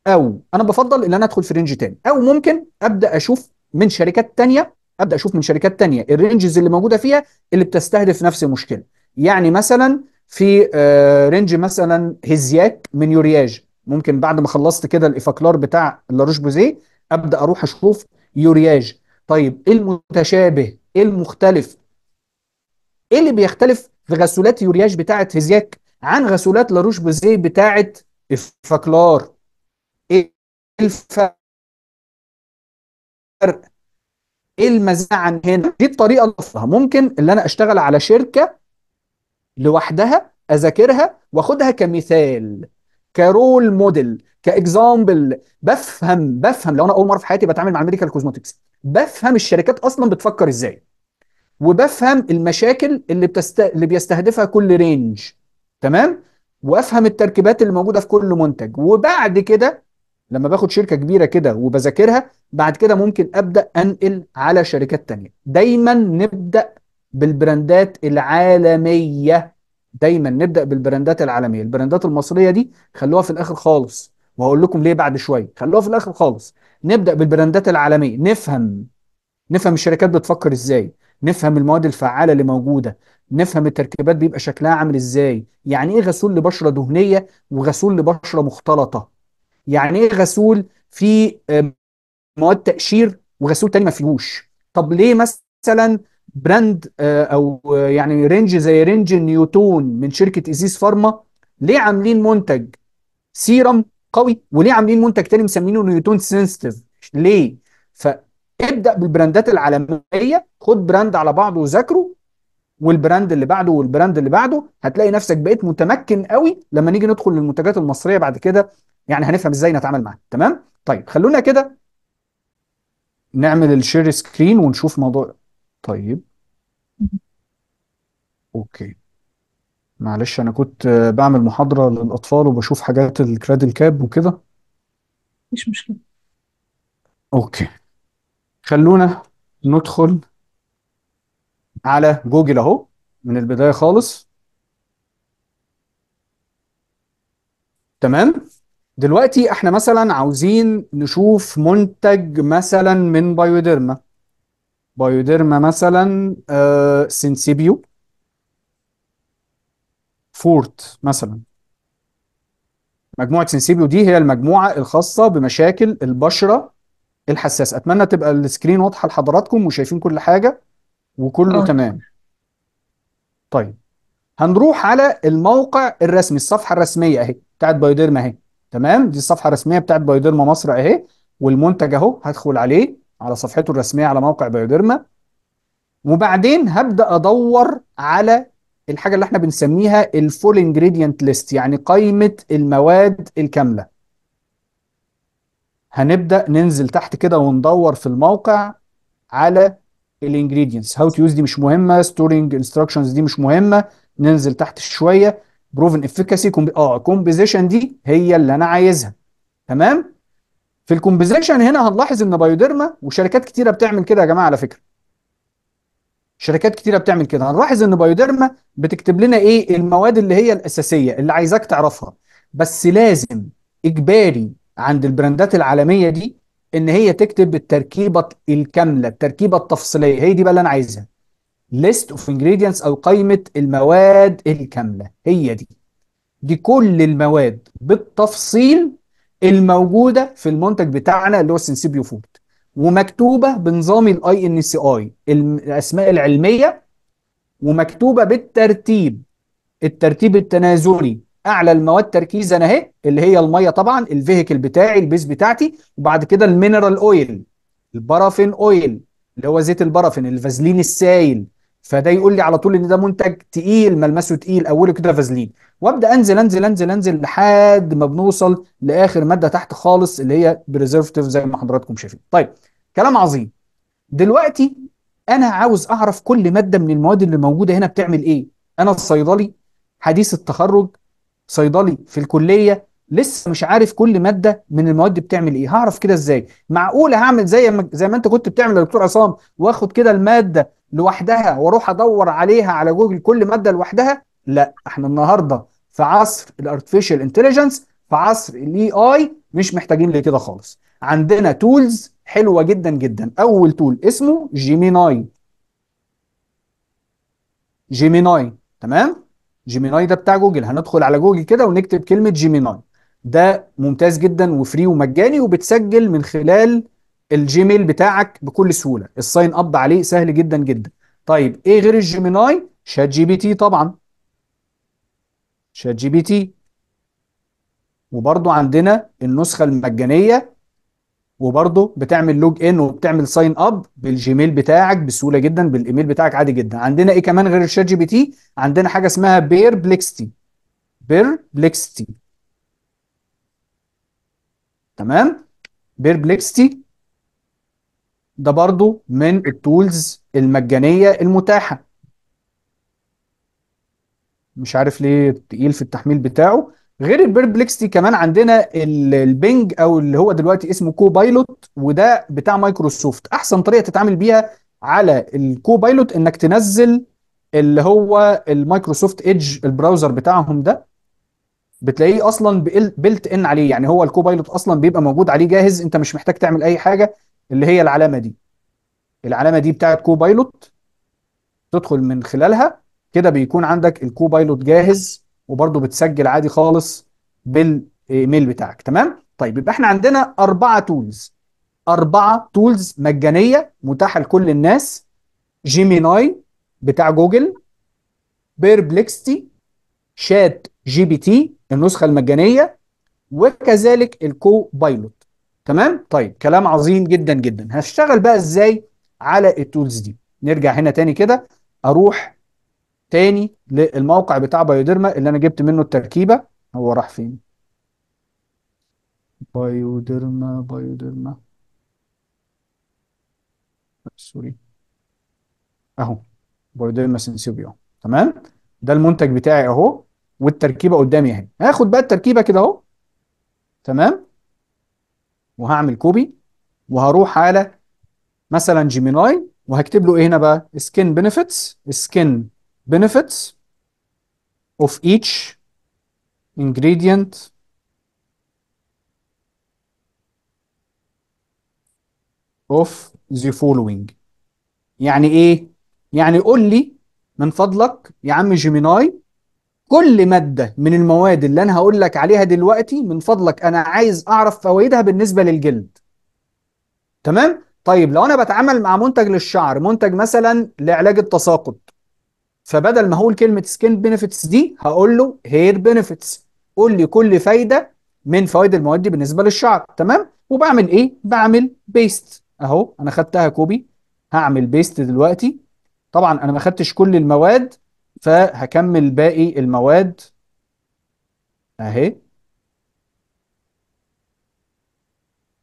او انا بفضل ان انا ادخل في رينج تاني او ممكن ابدا اشوف من شركات تانية ابدا اشوف من شركات تانية الرينجز اللي موجوده فيها اللي بتستهدف نفس المشكله يعني مثلا في رينج آه، مثلا هزياك من يورياج ممكن بعد ما خلصت كده الافاكلار بتاع لاروش بوزيه ابدا اروح اشوف يورياج طيب ايه المتشابه ايه المختلف ايه اللي بيختلف في غسولات يورياج بتاعه هزياك عن غسولات لاروش بوزيه بتاعه افاكلار الفرق ايه المزاعه هنا دي الطريقه اللي أصلها. ممكن اللي انا اشتغل على شركه لوحدها اذاكرها واخدها كمثال كرول موديل كاكزامبل بفهم بفهم لو انا اول مره في حياتي بتعامل مع الميديكال كوزموتكس بفهم الشركات اصلا بتفكر ازاي وبفهم المشاكل اللي بتست... اللي بيستهدفها كل رينج تمام وافهم التركيبات اللي موجوده في كل منتج وبعد كده لما باخد شركه كبيره كده وبذاكرها بعد كده ممكن ابدا انقل على شركات تانية دايما نبدا بالبراندات العالميه دايما نبدا بالبراندات العالميه البراندات المصريه دي خلوها في الاخر خالص وهقول لكم ليه بعد شويه خلوها في الاخر خالص نبدا بالبراندات العالميه نفهم نفهم الشركات بتفكر ازاي نفهم المواد الفعاله اللي موجوده نفهم التركيبات بيبقى شكلها عامل ازاي يعني ايه غسول لبشره دهنيه وغسول لبشره مختلطه يعني ايه غسول في آه، مواد تقشير وغسول تاني ما فيهوش طب ليه مثلا براند آه، او آه، يعني رينج زي رينج نيوتون من شركه ايزيس فارما ليه عاملين منتج سيرم قوي وليه عاملين منتج تاني مسمينه نيوتون سنسيتيف ليه فابدا بالبراندات العالميه خد براند على بعضه وذاكره والبراند اللي بعده والبراند اللي بعده هتلاقي نفسك بقيت متمكن قوي لما نيجي ندخل للمنتجات المصريه بعد كده يعني هنفهم ازاي نتعامل معاه تمام طيب خلونا كده نعمل الشير سكرين ونشوف موضوع طيب اوكي معلش انا كنت بعمل محاضرة للاطفال وبشوف حاجات الكرادل كاب وكده مش مشكلة اوكي خلونا ندخل على جوجل اهو من البداية خالص تمام دلوقتي احنا مثلا عاوزين نشوف منتج مثلا من بايوديرما بايوديرما مثلا سنسيبيو آه، سينسيبيو فورت مثلا مجموعة سينسيبيو دي هي المجموعة الخاصة بمشاكل البشرة الحساسة أتمنى تبقى السكرين واضحة لحضراتكم وشايفين كل حاجة وكله أوه. تمام طيب هنروح على الموقع الرسمي الصفحة الرسمية أهي بتاعت بايوديرما أهي تمام دي الصفحه الرسميه بتاعت بايوديرما مصر اهي والمنتج اهو هدخل عليه على صفحته الرسميه على موقع بايوديرما وبعدين هبدا ادور على الحاجه اللي احنا بنسميها الفول انجريدينت ليست يعني قائمه المواد الكامله هنبدا ننزل تحت كده وندور في الموقع على الانجريدينتس هاو تو يوز دي مش مهمه ستورنج انستراكشنز دي مش مهمه ننزل تحت شويه بروفن افيكاسي اه كومبوزيشن دي هي اللي انا عايزها تمام في الكومبوزيشن هنا هنلاحظ ان بايوديرما وشركات كتيره بتعمل كده يا جماعه على فكره شركات كتيره بتعمل كده هنلاحظ ان بايوديرما بتكتب لنا ايه المواد اللي هي الاساسيه اللي عايزاك تعرفها بس لازم اجباري عند البراندات العالميه دي ان هي تكتب التركيبه الكامله التركيبه التفصيليه هي دي بقى اللي انا عايزها ليست اوف انجريدينتس أو قائمة المواد الكاملة هي دي دي كل المواد بالتفصيل الموجودة في المنتج بتاعنا اللي هو السنسيبيو فود ومكتوبة بنظام الاي ان سي اي الاسماء العلمية ومكتوبة بالترتيب الترتيب التنازلي اعلى المواد تركيزا اهي اللي هي الميه طبعا الفيهيكل بتاعي البيز بتاعتي وبعد كده المينرال اويل البارافين اويل اللي هو زيت البارافين الفازلين السايل فده يقول لي على طول ان ده منتج تقيل ملمسه تقيل اوله كده فازلين وابدا انزل انزل انزل انزل لحد ما بنوصل لاخر ماده تحت خالص اللي هي بريزرفتيف زي ما حضراتكم شايفين طيب كلام عظيم دلوقتي انا عاوز اعرف كل ماده من المواد اللي موجوده هنا بتعمل ايه انا الصيدلي حديث التخرج صيدلي في الكليه لسه مش عارف كل ماده من المواد بتعمل ايه هعرف كده ازاي معقوله هعمل زي ما زي ما انت كنت بتعمل يا دكتور عصام واخد كده الماده لوحدها واروح ادور عليها على جوجل كل ماده لوحدها لا احنا النهارده في عصر الارتفيشال انتليجنس في عصر الاي اي مش محتاجين لكده خالص عندنا تولز حلوه جدا جدا اول تول اسمه جيميناي جيميناي تمام جيميناي ده بتاع جوجل هندخل على جوجل كده ونكتب كلمه جيميناي ده ممتاز جدا وفري ومجاني وبتسجل من خلال الجيميل بتاعك بكل سهوله الساين اب عليه سهل جدا جدا طيب ايه غير الجيميناي شات جي بي تي طبعا شات جي بي تي وبرده عندنا النسخه المجانيه وبرده بتعمل لوج ان وبتعمل ساين اب بالجيميل بتاعك بسهوله جدا بالايميل بتاعك عادي جدا عندنا ايه كمان غير الشات جي بي تي عندنا حاجه اسمها بير بلكستي بير بلكستي تمام بير بلكستي ده برضو من التولز المجانية المتاحة مش عارف ليه تقيل في التحميل بتاعه غير البيربلكستي كمان عندنا البنج او اللي هو دلوقتي اسمه كوبايلوت وده بتاع مايكروسوفت احسن طريقه تتعامل بيها على الكوبايلوت انك تنزل اللي هو المايكروسوفت ايدج البراوزر بتاعهم ده بتلاقيه اصلا بيلت ان عليه يعني هو الكوبايلوت اصلا بيبقى موجود عليه جاهز انت مش محتاج تعمل اي حاجه اللي هي العلامه دي العلامه دي بتاعت كو بايلوت تدخل من خلالها كده بيكون عندك الكو بايلوت جاهز وبرده بتسجل عادي خالص بالايميل بتاعك تمام طيب يبقى احنا عندنا اربعه تولز اربعه تولز مجانيه متاحه لكل الناس جيميناي بتاع جوجل بيربلكستي شات جي بي تي النسخه المجانيه وكذلك الكو بايلوت تمام طيب كلام عظيم جدا جدا هشتغل بقى ازاي على التولز دي نرجع هنا تاني كده اروح تاني للموقع بتاع بايوديرما اللي انا جبت منه التركيبه هو راح فين بايوديرما بايوديرما سوري اهو بايوديرما سنسيبيو تمام ده المنتج بتاعي اهو والتركيبه قدامي اهي هاخد بقى التركيبه كده اهو تمام وهعمل كوبي وهروح على مثلا جيميناي وهكتب له ايه هنا بقى سكين بنفيتس سكين بنفيتس اوف ايتش ingredient of the following يعني ايه يعني قول لي من فضلك يا عم جيميناي كل ماده من المواد اللي انا هقول لك عليها دلوقتي من فضلك انا عايز اعرف فوائدها بالنسبه للجلد تمام طيب لو انا بتعامل مع منتج للشعر منتج مثلا لعلاج التساقط فبدل ما هقول كلمه سكين بنفيتس دي هقول له هير بنفيتس قول لي كل فايده من فوائد المواد دي بالنسبه للشعر تمام وبعمل ايه بعمل بيست اهو انا خدتها كوبي هعمل بيست دلوقتي طبعا انا ما خدتش كل المواد فهكمل باقي المواد اهي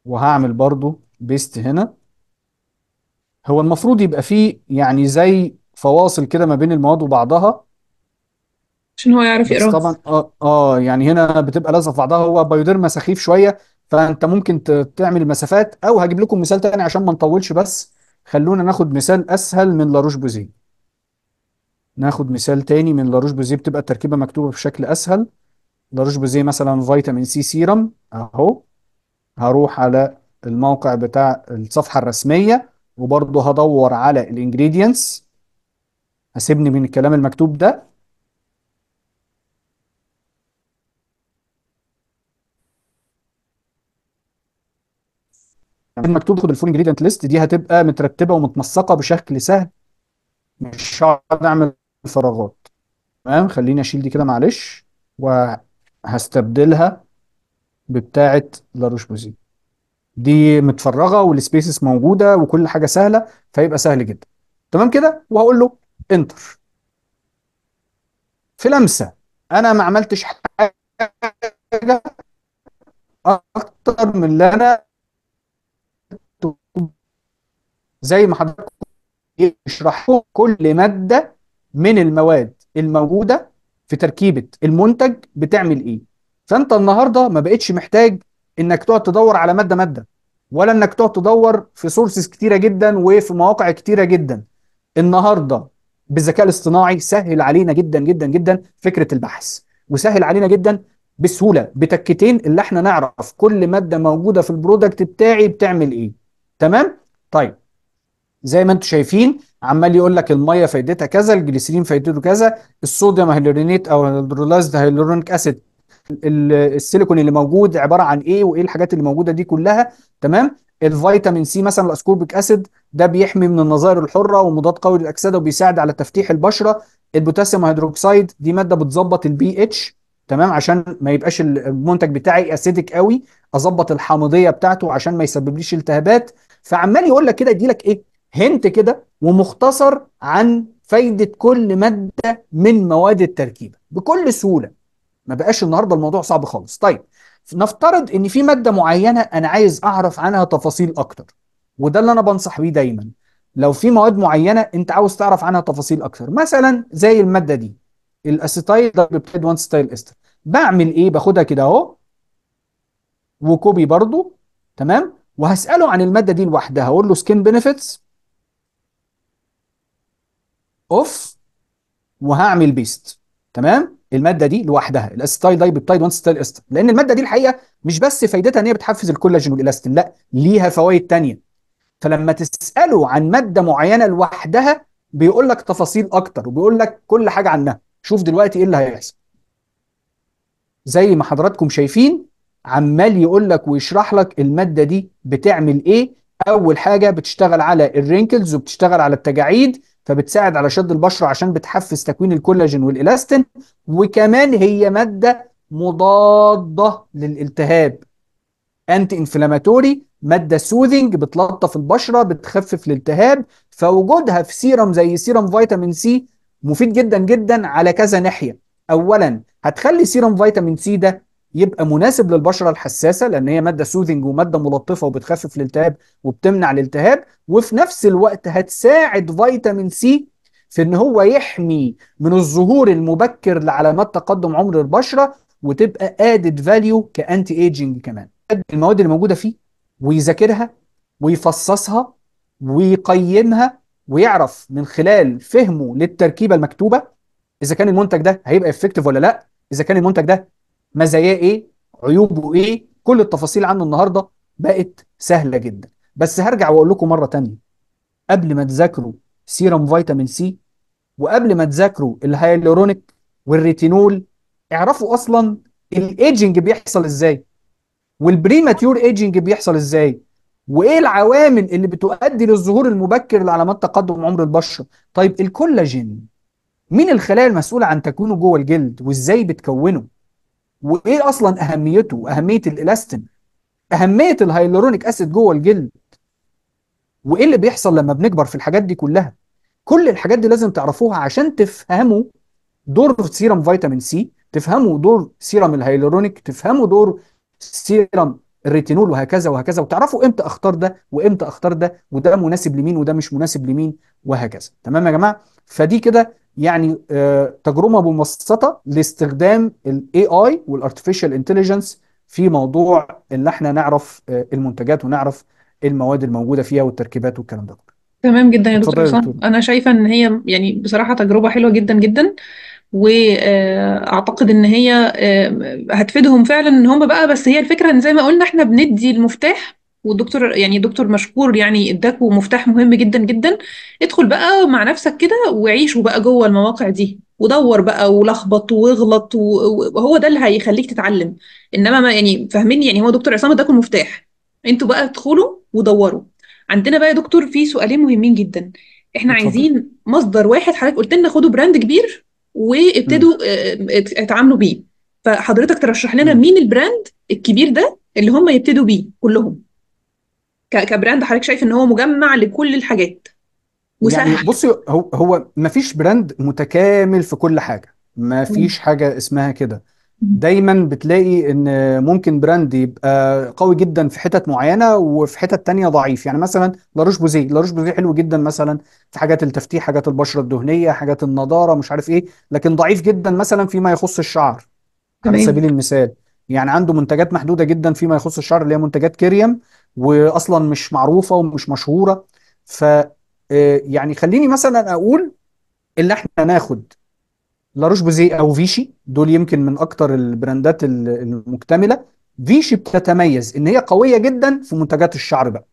وهعمل برضو بيست هنا هو المفروض يبقى فيه يعني زي فواصل كده ما بين المواد وبعضها عشان هو يعرف يقراها طبعا اه اه يعني هنا بتبقى لازقه في بعضها هو بايوديرما سخيف شويه فانت ممكن تعمل مسافات او هجيب لكم مثال تاني عشان ما نطولش بس خلونا ناخد مثال اسهل من لاروش بوزيه ناخد مثال تاني من لاروش بوزيه بتبقى التركيبة مكتوبة بشكل أسهل لاروش بوزيه مثلا فيتامين سي سيرم أهو هروح على الموقع بتاع الصفحة الرسمية وبرضه هدور على الانجريدينتس هسيبني من الكلام المكتوب ده مكتوب خد الفول انجريدينت ليست دي هتبقى مترتبه ومتنسقه بشكل سهل مش هقعد اعمل الفراغات تمام خليني اشيل دي كده معلش وهستبدلها ببتاعه لاروش بوزي دي متفرغه والسبيسز موجوده وكل حاجه سهله فيبقى سهل جدا تمام كده وهقول له انتر في لمسه انا ما عملتش حاجه اكتر من اللي انا زي ما حضرتك يشرحوا كل ماده من المواد الموجوده في تركيبه المنتج بتعمل ايه فانت النهارده ما بقتش محتاج انك تقعد تدور على ماده ماده ولا انك تقعد تدور في سورسز كتيره جدا وفي مواقع كتيره جدا النهارده بالذكاء الاصطناعي سهل علينا جدا جدا جدا فكره البحث وسهل علينا جدا بسهوله بتكتين اللي احنا نعرف كل ماده موجوده في البرودكت بتاعي بتعمل ايه تمام طيب زي ما انتم شايفين عمال يقول لك الميه فايدتها كذا الجليسرين فايدته كذا الصوديوم هيلورينيت او هيدرولايزد هيلورونيك اسيد السيليكون اللي موجود عباره عن ايه وايه الحاجات اللي موجوده دي كلها تمام الفيتامين سي مثلا الاسكوربيك اسيد ده بيحمي من النظائر الحره ومضاد قوي للاكسده وبيساعد على تفتيح البشره البوتاسيوم هيدروكسيد دي ماده بتظبط البي اتش تمام عشان ما يبقاش المنتج بتاعي اسيدك قوي اظبط الحامضيه بتاعته عشان ما يسببليش التهابات فعمال يقول لك كده يدي لك ايه هنت كده ومختصر عن فايدة كل مادة من مواد التركيبة بكل سهولة ما بقاش النهاردة الموضوع صعب خالص طيب نفترض ان في مادة معينة انا عايز اعرف عنها تفاصيل اكتر وده اللي انا بنصح بيه دايما لو في مواد معينة انت عاوز تعرف عنها تفاصيل اكتر مثلا زي المادة دي الاسيتايل بتايد وان ستايل استر بعمل ايه باخدها كده اهو وكوبي برضو تمام وهساله عن الماده دي لوحدها هقول له سكين بنفيتس اوف وهعمل بيست تمام الماده دي لوحدها الاستايل داي بيبتايد 1 ستايل استر لان الماده دي الحقيقه مش بس فايدتها ان هي بتحفز الكولاجين والالاستين لا ليها فوائد ثانيه فلما تساله عن ماده معينه لوحدها بيقول لك تفاصيل اكتر وبيقول لك كل حاجه عنها شوف دلوقتي ايه اللي هيحصل زي ما حضراتكم شايفين عمال يقول لك ويشرح لك الماده دي بتعمل ايه اول حاجه بتشتغل على الرينكلز وبتشتغل على التجاعيد فبتساعد على شد البشره عشان بتحفز تكوين الكولاجين والالاستين وكمان هي ماده مضاده للالتهاب انتي انفلاماتوري ماده سوذنج بتلطف البشره بتخفف الالتهاب فوجودها في سيرم زي سيرم فيتامين سي مفيد جدا جدا على كذا ناحيه اولا هتخلي سيرم فيتامين سي ده يبقى مناسب للبشره الحساسه لان هي ماده سوذنج وماده ملطفه وبتخفف الالتهاب وبتمنع الالتهاب وفي نفس الوقت هتساعد فيتامين سي في ان هو يحمي من الظهور المبكر لعلامات تقدم عمر البشره وتبقى ادد فاليو كانتي ايجنج كمان المواد اللي موجوده فيه ويذاكرها ويفصصها ويقيمها ويعرف من خلال فهمه للتركيبه المكتوبه اذا كان المنتج ده هيبقى افكتيف ولا لا اذا كان المنتج ده مزاياه ايه عيوبه ايه كل التفاصيل عنه النهارده بقت سهله جدا بس هرجع واقول لكم مره تانية قبل ما تذاكروا سيرم فيتامين سي وقبل ما تذاكروا الهيالورونيك والريتينول اعرفوا اصلا الايجنج بيحصل ازاي والبريماتيور ايجنج بيحصل ازاي وايه العوامل اللي بتؤدي للظهور المبكر لعلامات تقدم عمر البشره طيب الكولاجين مين الخلايا المسؤوله عن تكوينه جوه الجلد وازاي بتكونه وايه اصلا اهميته اهميه الالاستين اهميه الهيالورونيك اسيد جوه الجلد وايه اللي بيحصل لما بنكبر في الحاجات دي كلها كل الحاجات دي لازم تعرفوها عشان تفهموا دور سيرم فيتامين سي تفهموا دور سيرم الهيالورونيك تفهموا دور سيرم الريتينول وهكذا وهكذا وتعرفوا امتى اختار ده وامتى اختار ده وده مناسب لمين وده مش مناسب لمين وهكذا تمام يا جماعه فدي كده يعني آه، تجربه مبسطه لاستخدام الاي اي والارتفيشال انتليجنس في موضوع ان احنا نعرف آه، المنتجات ونعرف المواد الموجوده فيها والتركيبات والكلام ده تمام جدا يا دكتور حسام انا شايفه ان هي يعني بصراحه تجربه حلوه جدا جدا واعتقد آه، ان هي هتفيدهم فعلا ان هم بقى بس هي الفكره ان زي ما قلنا احنا بندي المفتاح والدكتور يعني دكتور مشكور يعني اداكوا مفتاح مهم جدا جدا ادخل بقى مع نفسك كده وعيشوا بقى جوه المواقع دي ودور بقى ولخبط واغلط وهو ده اللي هيخليك تتعلم انما ما يعني فاهميني يعني هو دكتور عصام اداك المفتاح انتوا بقى ادخلوا ودوروا عندنا بقى يا دكتور في سؤالين مهمين جدا احنا أطلع. عايزين مصدر واحد حضرتك قلت لنا خدوا براند كبير وابتدوا آه، اتعاملوا بيه فحضرتك ترشح لنا مين البراند الكبير ده اللي هم يبتدوا بيه كلهم كبراند حضرتك شايف ان هو مجمع لكل الحاجات وسهل يعني بصي هو هو ما فيش براند متكامل في كل حاجه ما فيش حاجه اسمها كده دايما بتلاقي ان ممكن براند يبقى قوي جدا في حتت معينه وفي حتت تانية ضعيف يعني مثلا لاروش بوزيه لاروش بوزيه حلو جدا مثلا في حاجات التفتيح حاجات البشره الدهنيه حاجات النضاره مش عارف ايه لكن ضعيف جدا مثلا فيما يخص الشعر على سبيل المثال يعني عنده منتجات محدوده جدا فيما يخص الشعر اللي هي منتجات كريم واصلا مش معروفه ومش مشهوره ف آه، يعني خليني مثلا اقول ان احنا ناخد لاروش بوزي او فيشي دول يمكن من اكتر البراندات المكتمله فيشي بتتميز ان هي قويه جدا في منتجات الشعر بقى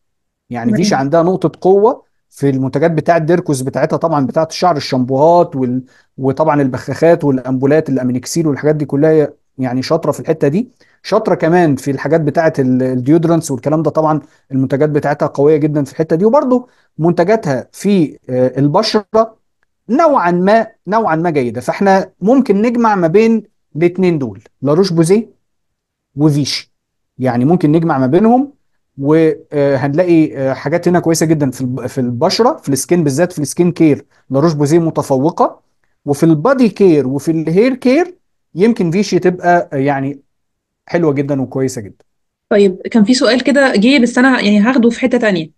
يعني فيشي عندها نقطه قوه في المنتجات بتاعه ديركوس بتاعتها طبعا بتاعه الشعر الشامبوهات وال... وطبعا البخاخات والامبولات الامينكسيل والحاجات دي كلها يعني شاطره في الحته دي شاطره كمان في الحاجات بتاعه الديودرنس والكلام ده طبعا المنتجات بتاعتها قويه جدا في الحته دي وبرده منتجاتها في آه، البشره نوعا ما نوعا ما جيده فاحنا ممكن نجمع ما بين الاثنين دول لاروش بوزيه وفيشي يعني ممكن نجمع ما بينهم وهنلاقي آه، آه، حاجات هنا كويسه جدا في في البشره في السكين بالذات في السكين كير لاروش بوزيه متفوقه وفي البادي كير وفي الهير كير يمكن فيشي تبقى يعني حلوه جدا وكويسه جدا طيب كان في سؤال كده جه بس انا يعني هاخده في حته تانية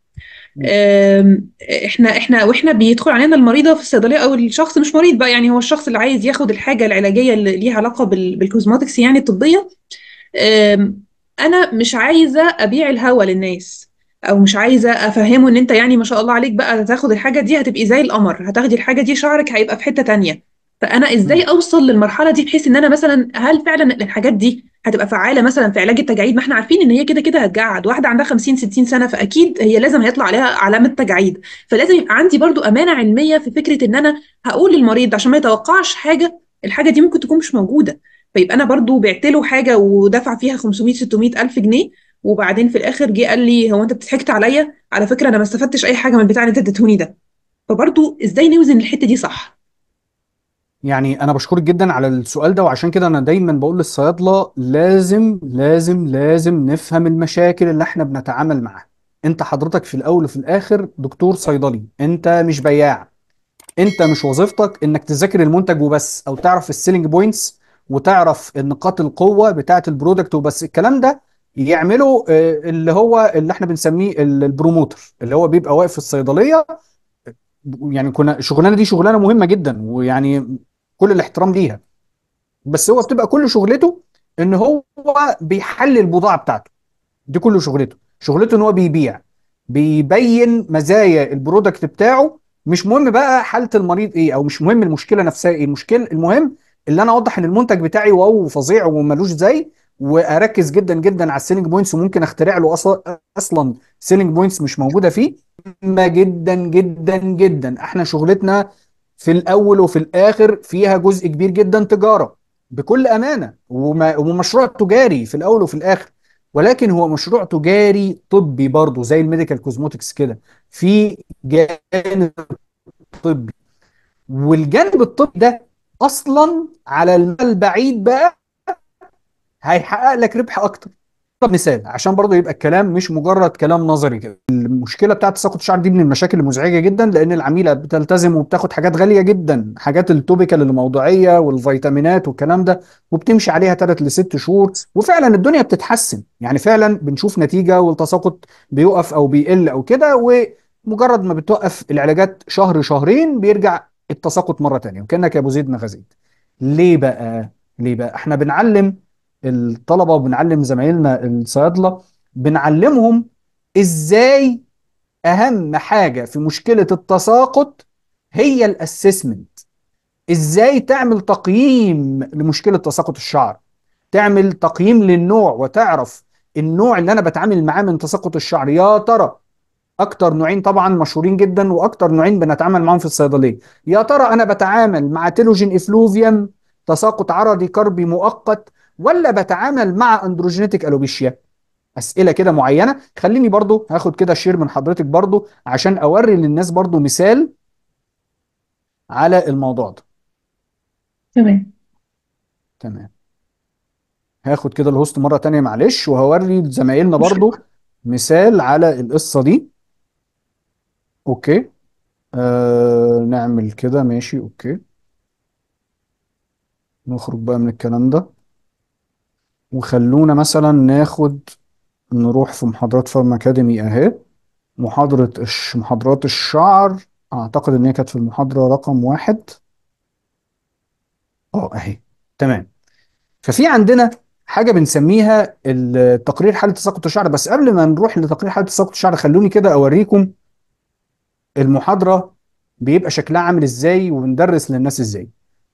احنا احنا واحنا بيدخل علينا المريضه في الصيدليه او الشخص مش مريض بقى يعني هو الشخص اللي عايز ياخد الحاجه العلاجيه اللي ليها علاقه بالكوزماتكس يعني الطبيه انا مش عايزه ابيع الهوا للناس او مش عايزه افهمه ان انت يعني ما شاء الله عليك بقى هتاخد الحاجه دي هتبقي زي القمر هتاخدي الحاجه دي شعرك هيبقى في حته تانية فانا ازاي اوصل للمرحله دي بحيث ان انا مثلا هل فعلا الحاجات دي هتبقى فعاله مثلا في علاج التجاعيد ما احنا عارفين ان هي كده كده هتجعد واحده عندها 50 60 سنه فاكيد هي لازم هيطلع عليها علامه تجاعيد فلازم يبقى عندي برضو امانه علميه في فكره ان انا هقول للمريض عشان ما يتوقعش حاجه الحاجه دي ممكن تكون مش موجوده فيبقى انا برضو بعت له حاجه ودفع فيها 500 600 الف جنيه وبعدين في الاخر جه قال لي هو انت بتضحكت عليا على فكره انا ما استفدتش اي حاجه من البتاع اللي انت اديتهوني ده فبرضو ازاي نوزن الحته دي صح يعني انا بشكرك جدا على السؤال ده وعشان كده انا دايما بقول للصيادله لازم لازم لازم نفهم المشاكل اللي احنا بنتعامل معاها انت حضرتك في الاول وفي الاخر دكتور صيدلي انت مش بياع انت مش وظيفتك انك تذاكر المنتج وبس او تعرف السيلينج بوينتس وتعرف النقاط القوه بتاعه البرودكت وبس الكلام ده يعمله آه، اللي هو اللي احنا بنسميه البروموتر اللي هو بيبقى واقف في الصيدليه يعني كنا الشغلانه دي شغلانه مهمه جدا ويعني كل الاحترام ليها بس هو بتبقى كل شغلته ان هو بيحلل البضاعه بتاعته دي كل شغلته شغلته ان هو بيبيع بيبين مزايا البرودكت بتاعه مش مهم بقى حاله المريض ايه او مش مهم المشكله نفسها ايه المشكله المهم اللي انا اوضح ان المنتج بتاعي واو فظيع وملوش زي واركز جدا جدا على السيلينج بوينتس وممكن اخترع له اصلا اصلا سيلينج بوينتس مش موجوده فيه مهمه جدا جدا جدا احنا شغلتنا في الاول وفي الاخر فيها جزء كبير جدا تجاره بكل امانه ومشروع تجاري في الاول وفي الاخر ولكن هو مشروع تجاري طبي برضه زي الميديكال كوزموتكس كده في جانب طبي والجانب الطبي ده اصلا على المدى البعيد بقى هيحقق لك ربح اكتر طب مثال عشان برضه يبقى الكلام مش مجرد كلام نظري كده المشكله بتاعه تساقط الشعر دي من المشاكل المزعجه جدا لان العميله بتلتزم وبتاخد حاجات غاليه جدا حاجات التوبيكال الموضوعيه والفيتامينات والكلام ده وبتمشي عليها 3 لست شهور وفعلا الدنيا بتتحسن يعني فعلا بنشوف نتيجه والتساقط بيقف او بيقل او كده ومجرد ما بتوقف العلاجات شهر شهرين بيرجع التساقط مره ثانيه وكانك يا ابو زيد ما غزيت ليه بقى ليه بقى احنا بنعلم الطلبه وبنعلم زمايلنا الصيادله بنعلمهم ازاي اهم حاجه في مشكله التساقط هي الاسسمنت ازاي تعمل تقييم لمشكله تساقط الشعر تعمل تقييم للنوع وتعرف النوع اللي انا بتعامل معاه من تساقط الشعر يا ترى اكتر نوعين طبعا مشهورين جدا واكتر نوعين بنتعامل معاهم في الصيدليه يا ترى انا بتعامل مع تيلوجين افلوفيوم تساقط عرضي كربي مؤقت ولا بتعامل مع اندروجينيتك الوبيشيا اسئله كده معينه خليني برضو هاخد كده شير من حضرتك برضو عشان اوري للناس برضو مثال على الموضوع ده تمام تمام هاخد كده الهوست مره تانية معلش وهوري لزمايلنا برضو مثال على القصه دي اوكي آه نعمل كده ماشي اوكي نخرج بقى من الكلام ده وخلونا مثلا ناخد نروح في محاضرات فارما اكاديمي اهي محاضرة الش... محاضرات الشعر اعتقد ان هي كانت في المحاضرة رقم واحد اه اهي تمام ففي عندنا حاجة بنسميها تقرير حالة تساقط الشعر بس قبل ما نروح لتقرير حالة تساقط الشعر خلوني كده اوريكم المحاضرة بيبقى شكلها عامل ازاي وبندرس للناس ازاي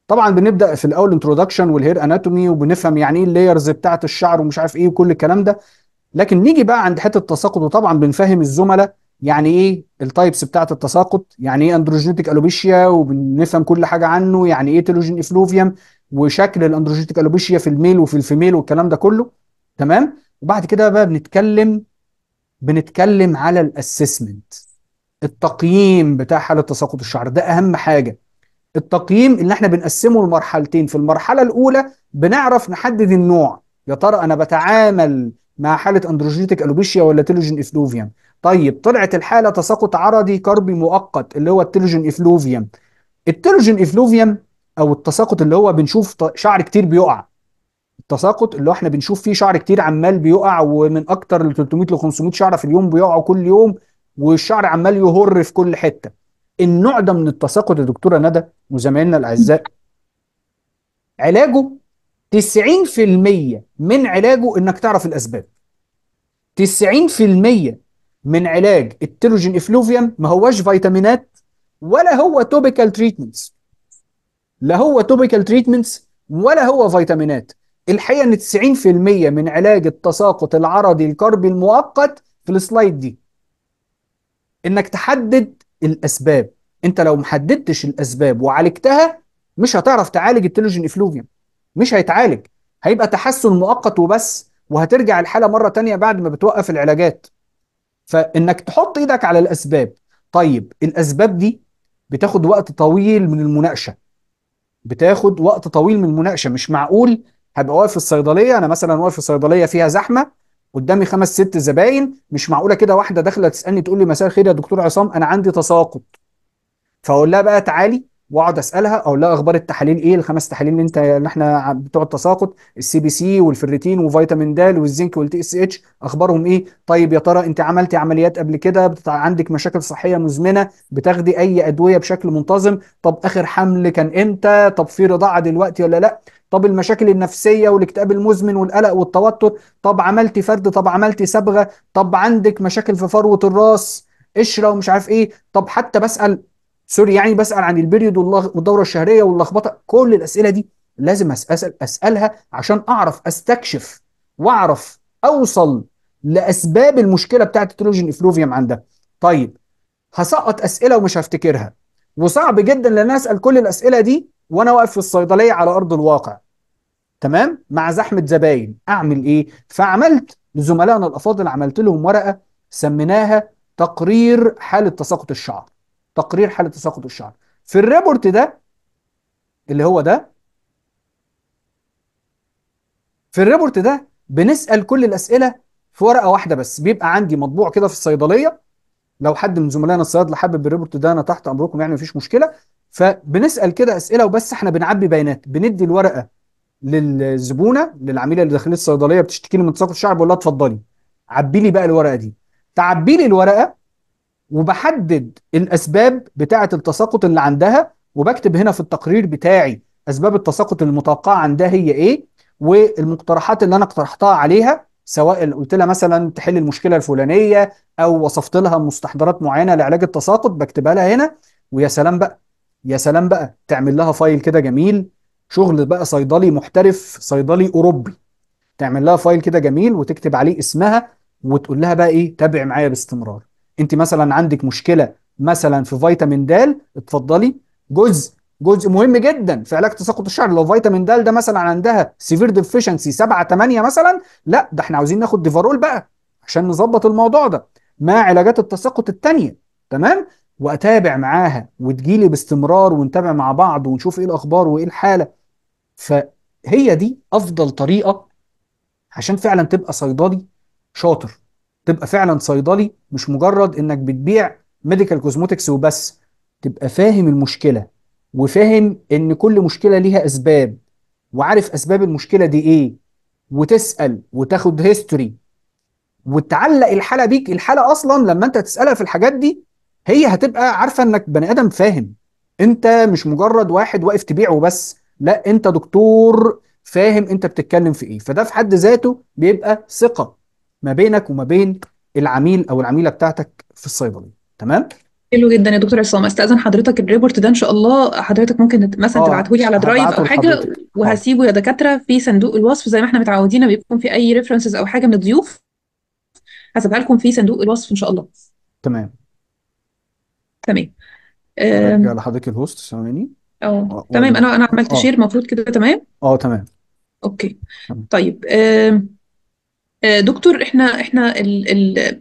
طبعا بنبدا في الاول انترودكشن والهير اناتومي وبنفهم يعني ايه اللايرز بتاعه الشعر ومش عارف ايه وكل الكلام ده لكن نيجي بقى عند حته التساقط وطبعا بنفهم الزملاء يعني ايه التايبس بتاعه التساقط يعني ايه اندروجينيتك الوبيشيا وبنفهم كل حاجه عنه يعني ايه تيلوجين افلوفيوم وشكل الاندروجينيتك الوبيشيا في الميل وفي الفيميل والكلام ده كله تمام وبعد كده بقى بنتكلم بنتكلم على الاسسمنت التقييم بتاع حاله تساقط الشعر ده اهم حاجه التقييم اللي احنا بنقسمه لمرحلتين في المرحله الاولى بنعرف نحدد النوع يا ترى انا بتعامل مع حالة أندروجيتك ألوبيشيا ولا تيلوجين إفلوفيان طيب طلعت الحالة تساقط عرضي كربي مؤقت اللي هو التيلوجين إفلوفيان التيلوجين إفلوفيان أو التساقط اللي هو بنشوف شعر كتير بيقع التساقط اللي احنا بنشوف فيه شعر كتير عمال بيقع ومن اكتر ل 300 ل 500 شعره في اليوم بيقعوا كل يوم والشعر عمال يهر في كل حته النوع ده من التساقط يا دكتوره ندى وزمايلنا الاعزاء علاجه 90% من علاجه انك تعرف الاسباب 90% من علاج التيروجين افلوفيوم ما هواش فيتامينات ولا هو توبيكال تريتمنتس لا هو توبيكال تريتمنتس ولا هو فيتامينات الحقيقه ان 90% من علاج التساقط العرضي الكربي المؤقت في السلايد دي انك تحدد الاسباب انت لو محددتش الاسباب وعالجتها مش هتعرف تعالج التيروجين افلوفيوم مش هيتعالج هيبقى تحسن مؤقت وبس وهترجع الحاله مره تانية بعد ما بتوقف العلاجات فانك تحط ايدك على الاسباب طيب الاسباب دي بتاخد وقت طويل من المناقشه بتاخد وقت طويل من المناقشه مش معقول هبقى واقف في الصيدليه انا مثلا واقف في الصيدليه فيها زحمه قدامي خمس ست زباين مش معقوله كده واحده داخله تسالني تقول لي مساء الخير يا دكتور عصام انا عندي تساقط فاقول لها بقى تعالي واقعد اسالها او لا اخبار التحاليل ايه الخمس تحاليل اللي انت اللي احنا بتوع التساقط السي بي سي والفريتين وفيتامين د والزنك والتي اس اتش اخبارهم ايه طيب يا ترى انت عملتي عمليات قبل كده بتاع عندك مشاكل صحيه مزمنه بتاخدي اي ادويه بشكل منتظم طب اخر حمل كان امتى طب في رضاعه دلوقتي ولا لا طب المشاكل النفسيه والاكتئاب المزمن والقلق والتوتر طب عملتي فرد طب عملتي صبغه طب عندك مشاكل في فروه الراس قشره ومش عارف ايه طب حتى بسال سوري يعني بسال عن البريود والدوره الشهريه واللخبطه كل الاسئله دي لازم اسال اسالها عشان اعرف استكشف واعرف اوصل لاسباب المشكله بتاعه التروجين افلوفيوم عندها طيب هسقط اسئله ومش هفتكرها وصعب جدا لان اسال كل الاسئله دي وانا واقف في الصيدليه على ارض الواقع تمام مع زحمه زباين اعمل ايه فعملت لزملائنا الافاضل عملت لهم ورقه سميناها تقرير حاله تساقط الشعر تقرير حاله تساقط الشعر في الريبورت ده اللي هو ده في الريبورت ده بنسال كل الاسئله في ورقه واحده بس بيبقى عندي مطبوع كده في الصيدليه لو حد من زملائنا الصيادله حابب الريبورت ده انا تحت امركم يعني مفيش مشكله فبنسال كده اسئله وبس احنا بنعبي بيانات بندي الورقه للزبونه للعميله اللي داخلين الصيدليه بتشتكي لي من تساقط الشعر بقول لها اتفضلي عبي لي بقى الورقه دي تعبي لي الورقه وبحدد الاسباب بتاعه التساقط اللي عندها وبكتب هنا في التقرير بتاعي اسباب التساقط المتوقعه عندها هي ايه والمقترحات اللي انا اقترحتها عليها سواء قلت لها مثلا تحل المشكله الفلانيه او وصفت لها مستحضرات معينه لعلاج التساقط بكتبها لها هنا ويا سلام بقى يا سلام بقى تعمل لها فايل كده جميل شغل بقى صيدلي محترف صيدلي اوروبي تعمل لها فايل كده جميل وتكتب عليه اسمها وتقول لها بقى ايه تابع معايا باستمرار انت مثلا عندك مشكله مثلا في فيتامين د اتفضلي جزء جزء مهم جدا في علاج تساقط الشعر لو فيتامين د ده مثلا عندها سيفير ديفيشنسي 7 8 مثلا لا ده احنا عاوزين ناخد ديفارول بقى عشان نظبط الموضوع ده مع علاجات التساقط الثانيه تمام واتابع معاها وتجيلي باستمرار ونتابع مع بعض ونشوف ايه الاخبار وايه الحاله فهي دي افضل طريقه عشان فعلا تبقى صيدلي شاطر تبقى فعلا صيدلي مش مجرد انك بتبيع ميديكال كوزموتكس وبس تبقى فاهم المشكله وفاهم ان كل مشكله ليها اسباب وعارف اسباب المشكله دي ايه وتسال وتاخد هيستوري وتعلق الحاله بيك الحاله اصلا لما انت تسالها في الحاجات دي هي هتبقى عارفه انك بني ادم فاهم انت مش مجرد واحد واقف تبيع وبس لا انت دكتور فاهم انت بتتكلم في ايه فده في حد ذاته بيبقى ثقه ما بينك وما بين العميل او العميله بتاعتك في الصيدليه تمام حلو جدا يا دكتور عصام استاذن حضرتك الريبورت ده ان شاء الله حضرتك ممكن مثلا آه، تبعته لي على درايف او حاجه آه. وهسيبه يا دكاتره في صندوق الوصف زي ما احنا متعودين بيكون في اي ريفرنسز او حاجه من الضيوف هسيبها لكم في صندوق الوصف ان شاء الله تمام تمام ارجع لحضرتك الهوست ثواني اه تمام انا انا عملت شير آه. المفروض كده تمام اه تمام اوكي تمام. طيب آه، دكتور احنا احنا ال ال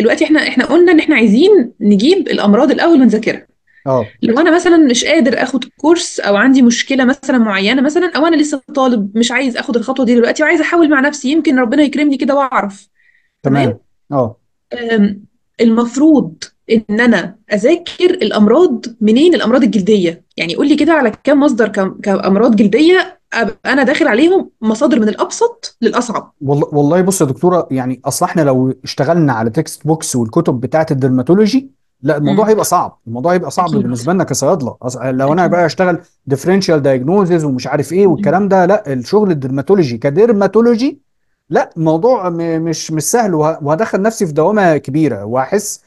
الوقت احنا احنا قلنا ان احنا عايزين نجيب الامراض الاول ونذاكرها اه لو انا مثلا مش قادر اخد كورس او عندي مشكله مثلا معينه مثلا او انا لسه طالب مش عايز اخد الخطوه دي دلوقتي وعايز احاول مع نفسي يمكن ربنا يكرمني كده واعرف تمام اه المفروض ان انا اذاكر الامراض منين الامراض الجلديه يعني قول لي كده على كام مصدر كامراض جلديه ابقى انا داخل عليهم مصادر من الابسط للاصعب والله والله بص يا دكتوره يعني اصل احنا لو اشتغلنا على تكست بوكس والكتب بتاعه الدرماتولوجي لا الموضوع هيبقى صعب الموضوع هيبقى صعب أكيد. بالنسبه لنا كصيادله لو انا بقى اشتغل ديفرنشال دايجنوزز ومش عارف ايه والكلام ده لا الشغل الدرماتولوجي كديرماتولوجي لا موضوع مش مش سهل وهدخل نفسي في دوامه كبيره وهحس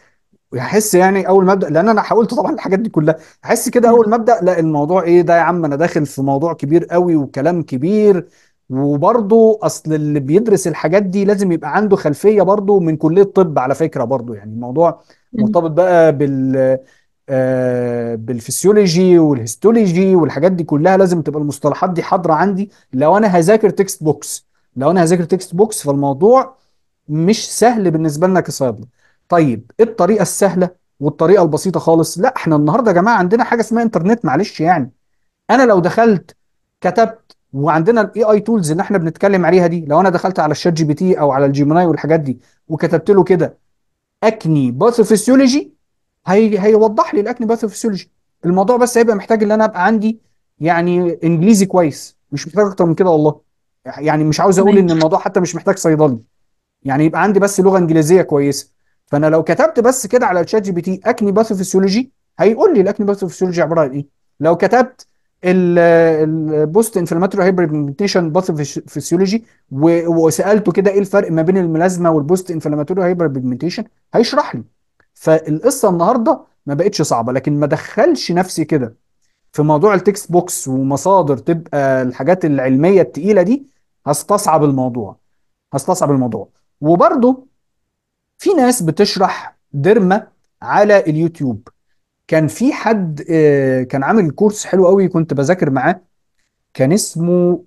ويحس يعني اول مبدا لان انا حاولت طبعا الحاجات دي كلها احس كده اول مبدا لا الموضوع ايه ده يا عم انا داخل في موضوع كبير قوي وكلام كبير وبرضه اصل اللي بيدرس الحاجات دي لازم يبقى عنده خلفيه برضه من كليه الطب على فكره برضه يعني الموضوع مرتبط بقى بال آه، بالفسيولوجي والهيستولوجي والحاجات دي كلها لازم تبقى المصطلحات دي حاضره عندي لو انا هذاكر تكست بوكس لو انا هذاكر تكست بوكس فالموضوع مش سهل بالنسبه لنا كصيادله طيب ايه الطريقه السهله والطريقه البسيطه خالص لا احنا النهارده يا جماعه عندنا حاجه اسمها انترنت معلش يعني انا لو دخلت كتبت وعندنا الاي اي تولز اللي احنا بنتكلم عليها دي لو انا دخلت على الشات جي بي تي او على الجيميناي والحاجات دي وكتبت له كده اكني باثوفيسيولوجي هي هيوضح لي الاكني باثوفيسيولوجي الموضوع بس هيبقى محتاج ان انا ابقى عندي يعني انجليزي كويس مش محتاج اكتر من كده والله يعني مش عاوز اقول ان الموضوع حتى مش محتاج صيدلي يعني يبقى عندي بس لغه انجليزيه كويسه فانا لو كتبت بس كده على الشات جي بي تي اكني باثوفيسيولوجي هيقول لي الاكني باثوفيسيولوجي عباره عن ايه لو كتبت البوست انفلاماتوري بيجمنتيشن باثوفيسيولوجي وسالته كده ايه الفرق ما بين الملازمه والبوست انفلاماتوري بيجمنتيشن هيشرح لي فالقصه النهارده ما بقتش صعبه لكن ما دخلش نفسي كده في موضوع التكست بوكس ومصادر تبقى الحاجات العلميه التقيله دي هستصعب الموضوع هستصعب الموضوع وبرده في ناس بتشرح ديرما على اليوتيوب كان في حد آه، كان عامل كورس حلو قوي كنت بذاكر معاه كان اسمه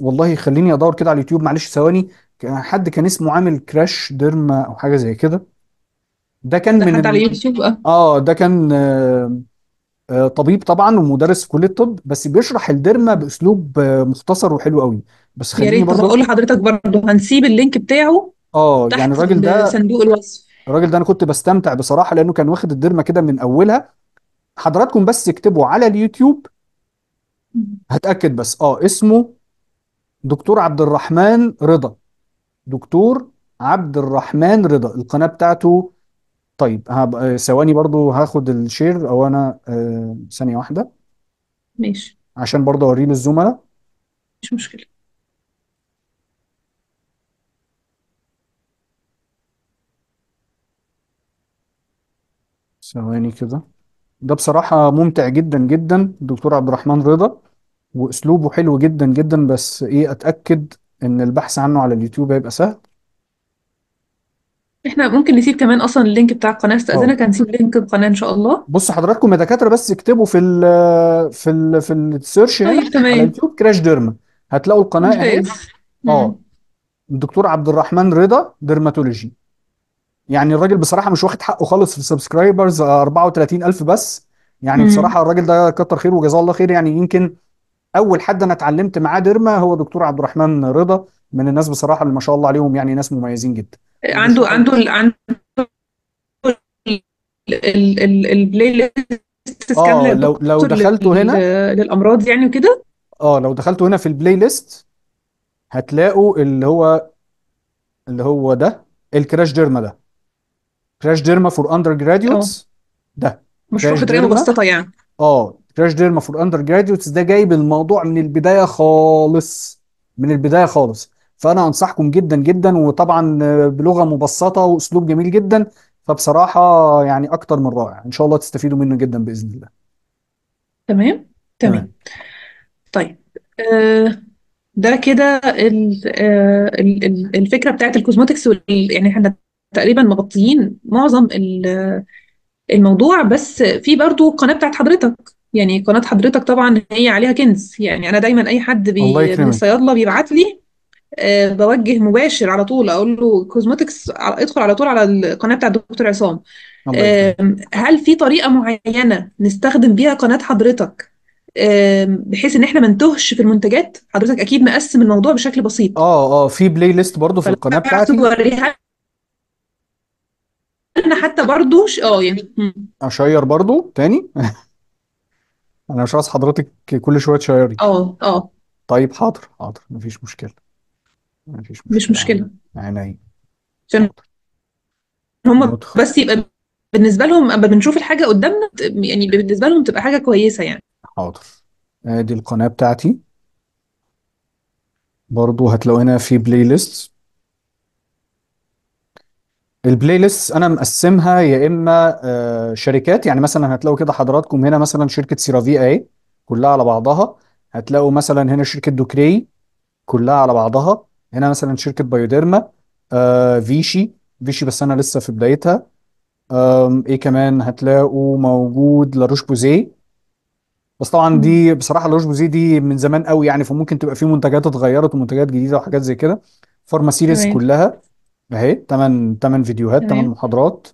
والله خليني ادور كده على اليوتيوب معلش ثواني كان حد كان اسمه عامل كراش ديرما او حاجه زي كده ده كان ده من حد ال... على اليوتيوب اه اه ده كان آه، آه، طبيب طبعا ومدرس في كليه الطب بس بيشرح الديرما باسلوب مختصر وحلو قوي بس يا خليني ريت برضه هقول لحضرتك برضه هنسيب اللينك بتاعه اه يعني تحت الراجل ده صندوق الوصف الراجل ده انا كنت بستمتع بصراحه لانه كان واخد الدرمه كده من اولها حضراتكم بس اكتبوا على اليوتيوب هتاكد بس اه اسمه دكتور عبد الرحمن رضا دكتور عبد الرحمن رضا القناه بتاعته طيب آه، ثواني برضو هاخد الشير او انا آه، ثانيه واحده ماشي عشان برضو اوريه للزملاء مش مشكله ثواني كده ده بصراحة ممتع جدا جدا دكتور عبد الرحمن رضا واسلوبه حلو جدا جدا بس ايه اتاكد ان البحث عنه على اليوتيوب هيبقى سهل احنا ممكن نسيب كمان اصلا اللينك بتاع القناه اه استاذنك هنسيب لينك القناه ان شاء الله بص حضراتكم يا دكاترة بس اكتبوا في ال في ال في السيرش هنا طيب على تمام اليوتيوب كراش ديرما هتلاقوا القناة اهي اه الدكتور عبد الرحمن رضا ديرماتولوجي يعني الراجل بصراحه مش واخد حقه خالص في سبسكرايبرز آه، 34000 بس يعني بصراحه الراجل ده كتر خيره وجزاه الله خير يعني يمكن اول حد انا اتعلمت معاه ديرما هو دكتور عبد الرحمن رضا من الناس بصراحه اللي ما شاء الله عليهم يعني ناس مميزين جدا إيه، عنده عنده عنده البلاي ليست اه لو لو دخلته هنا للامراض يعني وكده اه لو دخلتوا هنا في البلاي ليست هتلاقوا اللي هو اللي هو ده الكراش ديرما ده كراش ديرما فور اندر جراديوتس ده مشروع بطريقه مبسطه يعني اه كراش ديرما فور اندر جراديوتس ده جايب الموضوع من البدايه خالص من البدايه خالص فانا انصحكم جدا جدا وطبعا بلغه مبسطه واسلوب جميل جدا فبصراحه يعني اكتر من رائع ان شاء الله تستفيدوا منه جدا باذن الله تمام تمام, طيب آه، ده كده آه، الفكره بتاعت الكوزموتكس يعني احنا تقريبا مغطيين معظم الموضوع بس في برضو القناه بتاعت حضرتك يعني قناه حضرتك طبعا هي عليها كنز يعني انا دايما اي حد بي من الصيادله بيبعت لي آه، بوجه مباشر على طول اقول له كوزمتكس ادخل على طول على القناه بتاعت دكتور عصام هل في طريقه معينه نستخدم بيها قناه حضرتك بحيث ان احنا ما نتوهش في المنتجات حضرتك اكيد مقسم الموضوع بشكل بسيط اه اه في بلاي ليست برضو في القناه بتاعتي انا حتى برضو اه يعني اشير برضو تاني انا مش عايز حضرتك كل شويه تشيري اه اه طيب حاضر حاضر مفيش مشكله مفيش مشكله مش مشكله عينيا عشان هم بس يبقى بالنسبه لهم اما بنشوف الحاجه قدامنا يعني بالنسبه لهم تبقى حاجه كويسه يعني حاضر ادي آه، القناه بتاعتي برضو هتلاقوا هنا في بلاي ليست البلاي ليست انا مقسمها يا اما آه، شركات يعني مثلا هتلاقوا كده حضراتكم هنا مثلا شركه سيرافي اهي كلها على بعضها هتلاقوا مثلا هنا شركه دوكري كلها على بعضها هنا مثلا شركه بايوديرما آه، فيشي فيشي بس انا لسه في بدايتها ايه كمان هتلاقوا موجود لاروش بوزيه بس طبعا دي بصراحه لاروش بوزيه دي من زمان قوي يعني فممكن تبقى في منتجات اتغيرت ومنتجات جديده وحاجات زي كده فارما سيريز تمام كلها اهي 8 8 فيديوهات 8 تمام محاضرات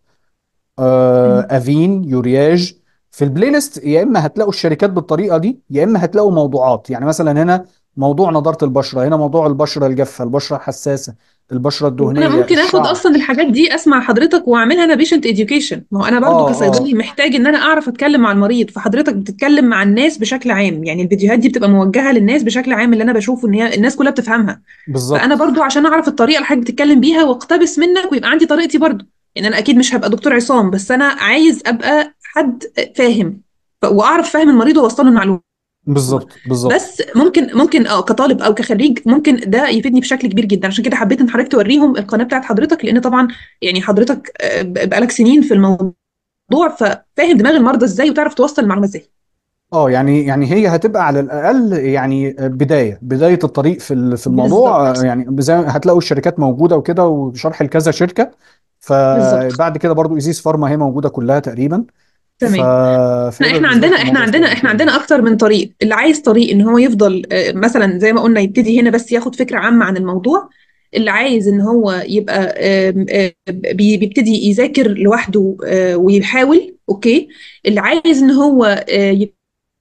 آه تمام. افين يورياج في البلاي ليست يا اما هتلاقوا الشركات بالطريقه دي يا اما هتلاقوا موضوعات يعني مثلا هنا موضوع نضاره البشره هنا موضوع البشره الجافه البشره الحساسه البشره الدهنيه انا ممكن اخد اصلا الحاجات دي اسمع حضرتك واعملها انا بيشنت اديوكيشن ما هو انا برضو آه، آه. كصيدلي محتاج ان انا اعرف اتكلم مع المريض فحضرتك بتتكلم مع الناس بشكل عام يعني الفيديوهات دي بتبقى موجهه للناس بشكل عام اللي انا بشوفه ان هي الناس كلها بتفهمها بالظبط فانا برضو عشان اعرف الطريقه اللي حضرتك بتتكلم بيها واقتبس منك ويبقى عندي طريقتي برضو يعني انا اكيد مش هبقى دكتور عصام بس انا عايز ابقى حد فاهم واعرف فاهم المريض واوصله المعلومه بالظبط بالظبط بس ممكن ممكن اه كطالب او كخريج ممكن ده يفيدني بشكل كبير جدا عشان كده حبيت ان حضرتك توريهم القناه بتاعت حضرتك لان طبعا يعني حضرتك آه، بقالك سنين في الموضوع ففاهم دماغ المرضى ازاي وتعرف توصل المعلومه ازاي اه يعني يعني هي هتبقى على الاقل يعني بدايه بدايه الطريق في في الموضوع بالزبط. آه، يعني زي هتلاقوا الشركات موجوده وكده وشرح لكذا شركه فبعد كده برضو ايزيس فارما هي موجوده كلها تقريبا تمام ف... احنا عندنا احنا عندنا احنا عندنا اكتر من طريق اللي عايز طريق ان هو يفضل آه، مثلا زي ما قلنا يبتدي هنا بس ياخد فكره عامه عن الموضوع اللي عايز ان هو يبقى بيبتدي يذاكر لوحده آه، ويحاول اوكي اللي عايز ان هو آه،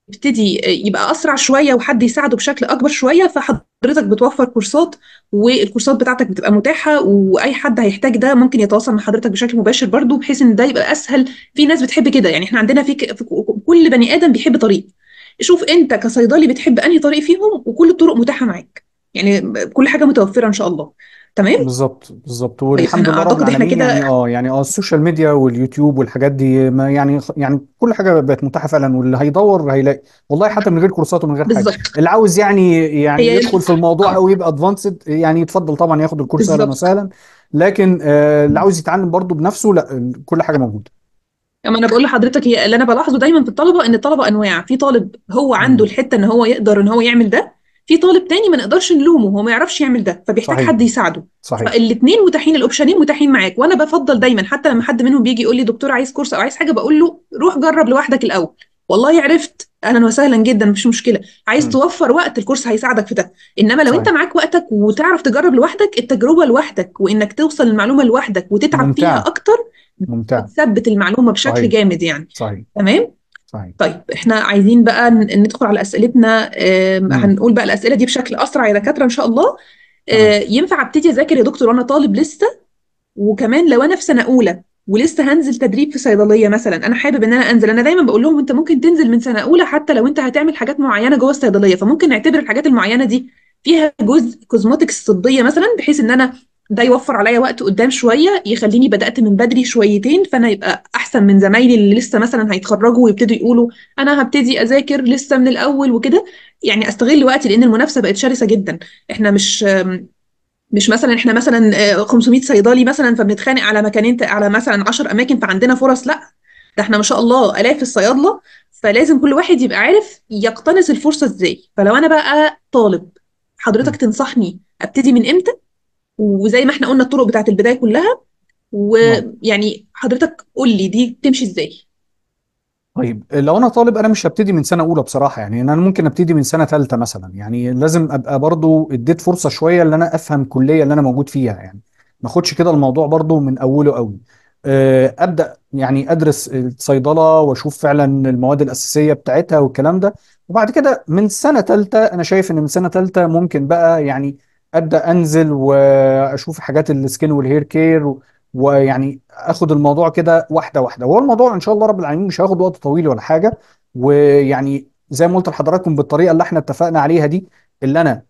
يبتدي يبقى اسرع شويه وحد يساعده بشكل اكبر شويه فحضرتك بتوفر كورسات والكورسات بتاعتك بتبقى متاحه واي حد هيحتاج ده ممكن يتواصل مع حضرتك بشكل مباشر برضو بحيث ان ده يبقى اسهل في ناس بتحب كده يعني احنا عندنا في, في كل بني ادم بيحب طريق شوف انت كصيدلي بتحب انهي طريق فيهم وكل الطرق متاحه معاك يعني كل حاجه متوفره ان شاء الله تمام بالظبط بالظبط والحمد لله رب اعتقد احنا العالمين يعني اه يعني اه السوشيال ميديا واليوتيوب والحاجات دي ما يعني يعني كل حاجه بقت متاحه فعلا واللي هيدور هيلاقي والله حتى من غير كورسات ومن غير حاجه بالظبط اللي عاوز يعني يعني هي يدخل في الموضوع اه او يبقى ادفانسد يعني يتفضل طبعا ياخد الكورس اهلا بالظبط وسهلا لكن آه اللي عاوز يتعلم برضه بنفسه لا كل حاجه موجوده ما انا بقول لحضرتك هي اللي انا بلاحظه دايما في الطلبه ان الطلبه انواع في طالب هو عنده الحته ان هو يقدر ان هو يعمل ده في طالب تاني ما نقدرش نلومه هو ما يعرفش يعمل ده فبيحتاج صحيح. حد يساعده صحيح فالاثنين متاحين الاوبشنين متاحين معاك وانا بفضل دايما حتى لما حد منهم بيجي يقول لي دكتور عايز كورس او عايز حاجه بقول له روح جرب لوحدك الاول والله عرفت اهلا وسهلا جدا مفيش مشكله عايز م. توفر وقت الكورس هيساعدك في ده انما لو صحيح. انت معاك وقتك وتعرف تجرب لوحدك التجربه لوحدك وانك توصل المعلومه لوحدك وتتعب ممتع. فيها اكتر ممتع تثبت المعلومه بشكل صحيح. جامد يعني صحيح تمام صحيح. طيب احنا عايزين بقى ندخل على اسئلتنا هنقول بقى الاسئله دي بشكل اسرع يا دكاتره ان شاء الله آه. ينفع ابتدي اذاكر يا دكتور وانا طالب لسه وكمان لو انا في سنه اولى ولسه هنزل تدريب في صيدليه مثلا انا حابب ان انا انزل انا دايما بقول لهم انت ممكن تنزل من سنه اولى حتى لو انت هتعمل حاجات معينه جوه الصيدليه فممكن نعتبر الحاجات المعينه دي فيها جزء كوزموتكس طبيه مثلا بحيث ان انا ده يوفر عليا وقت قدام شويه يخليني بدات من بدري شويتين فانا يبقى احسن من زمايلي اللي لسه مثلا هيتخرجوا ويبتدوا يقولوا انا هبتدي اذاكر لسه من الاول وكده يعني استغل وقتي لان المنافسه بقت شرسه جدا احنا مش مش مثلا احنا مثلا 500 آه، صيدلي مثلا فبنتخانق على مكانين على مثلا 10 اماكن فعندنا فرص لا ده احنا ما شاء الله الاف الصيادله فلازم كل واحد يبقى عارف يقتنص الفرصه ازاي فلو انا بقى طالب حضرتك تنصحني ابتدي من امتى وزي ما احنا قلنا الطرق بتاعت البدايه كلها نعم. ويعني حضرتك قول لي دي تمشي ازاي طيب لو انا طالب انا مش هبتدي من سنه اولى بصراحه يعني انا ممكن ابتدي من سنه ثالثه مثلا يعني لازم ابقى برضو اديت فرصه شويه ان انا افهم الكليه اللي انا موجود فيها يعني ما اخدش كده الموضوع برضو من اوله قوي آه، ابدا يعني ادرس الصيدله واشوف فعلا المواد الاساسيه بتاعتها والكلام ده وبعد كده من سنه ثالثه انا شايف ان من سنه ثالثه ممكن بقى يعني ابدا انزل واشوف حاجات السكين والهير كير و... ويعني اخد الموضوع كده واحده واحده هو الموضوع ان شاء الله رب العالمين مش هياخد وقت طويل ولا حاجه ويعني زي ما قلت لحضراتكم بالطريقه اللي احنا اتفقنا عليها دي اللي انا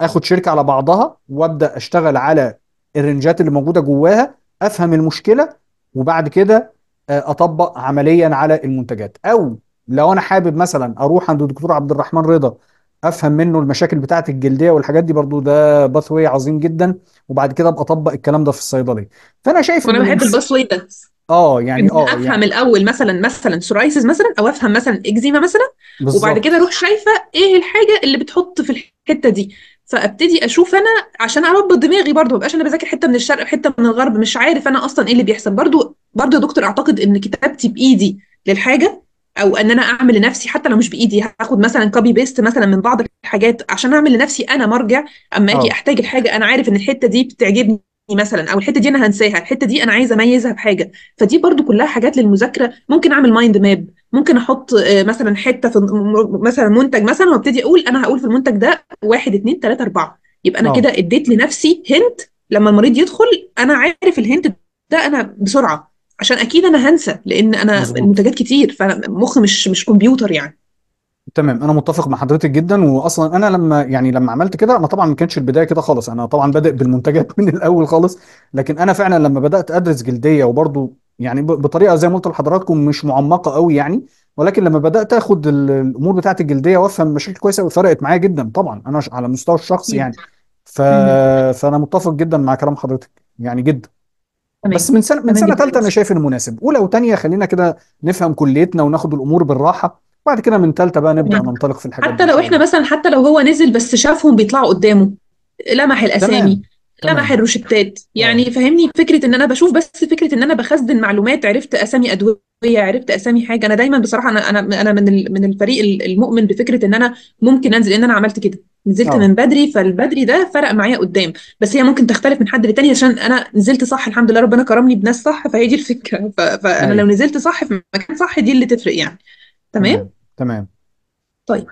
اخد شركه على بعضها وابدا اشتغل على الرنجات اللي موجوده جواها افهم المشكله وبعد كده آه، اطبق عمليا على المنتجات او لو انا حابب مثلا اروح عند الدكتور عبد الرحمن رضا افهم منه المشاكل بتاعه الجلديه والحاجات دي برضو ده باث واي عظيم جدا وبعد كده ابقى اطبق الكلام ده في الصيدليه فانا شايف انا بحب الباث واي ده اه يعني اه افهم يعني. الاول مثلا مثلا سورايسز مثلا او افهم مثلا اكزيما مثلا بالزبط. وبعد كده اروح شايفه ايه الحاجه اللي بتحط في الحته دي فابتدي اشوف انا عشان اربط دماغي برضه ما بقاش انا بذاكر حته من الشرق وحته من الغرب مش عارف انا اصلا ايه اللي بيحصل برضه برضه يا دكتور اعتقد ان كتابتي بايدي للحاجه او ان انا اعمل لنفسي حتى لو مش بايدي هاخد مثلا كوبي بيست مثلا من بعض الحاجات عشان اعمل لنفسي انا مرجع اما اجي آه. احتاج الحاجه انا عارف ان الحته دي بتعجبني مثلا او الحته دي انا هنساها الحته دي انا عايزه اميزها بحاجه فدي برضو كلها حاجات للمذاكره ممكن اعمل مايند ماب ممكن احط آه، مثلا حته في مثلا منتج مثلا وابتدي اقول انا هقول في المنتج ده واحد اتنين تلاته اربعه يبقى انا آه. كده اديت لنفسي هنت لما المريض يدخل انا عارف الهنت ده انا بسرعه عشان اكيد انا هنسى لان انا منتجات المنتجات كتير فمخ مش مش كمبيوتر يعني تمام انا متفق مع حضرتك جدا واصلا انا لما يعني لما عملت كده انا طبعا ما كانش البدايه كده خالص انا طبعا بادئ بالمنتجات من الاول خالص لكن انا فعلا لما بدات ادرس جلديه وبرضه يعني بطريقه زي ما قلت لحضراتكم مش معمقه قوي يعني ولكن لما بدات اخد الامور بتاعه الجلديه وافهم بشكل كويس قوي فرقت معايا جدا طبعا انا على مستوى الشخص يعني ف... فانا متفق جدا مع كلام حضرتك يعني جدا بس من سنه من سنه ثالثه انا شايف انه مناسب اولى وثانيه خلينا كده نفهم كليتنا وناخد الامور بالراحه بعد كده من ثالثه بقى نبدا نعم. ننطلق في الحاجات حتى لو احنا مثلا حتى لو هو نزل بس شافهم بيطلعوا قدامه لمح الاسامي تمام. لمح روشتات يعني اه. فهمني فكره ان انا بشوف بس فكره ان انا بخزن معلومات عرفت اسامي ادويه عرفت اسامي حاجه انا دايما بصراحه انا انا انا من من الفريق المؤمن بفكره ان انا ممكن انزل ان انا عملت كده نزلت أوه. من بدري فالبدري ده فرق معايا قدام بس هي ممكن تختلف من حد للتاني عشان انا نزلت صح الحمد لله ربنا كرمني بناس صح فهي دي الفكره فانا أيوه. لو نزلت صح في مكان صح دي اللي تفرق يعني تمام تمام طيب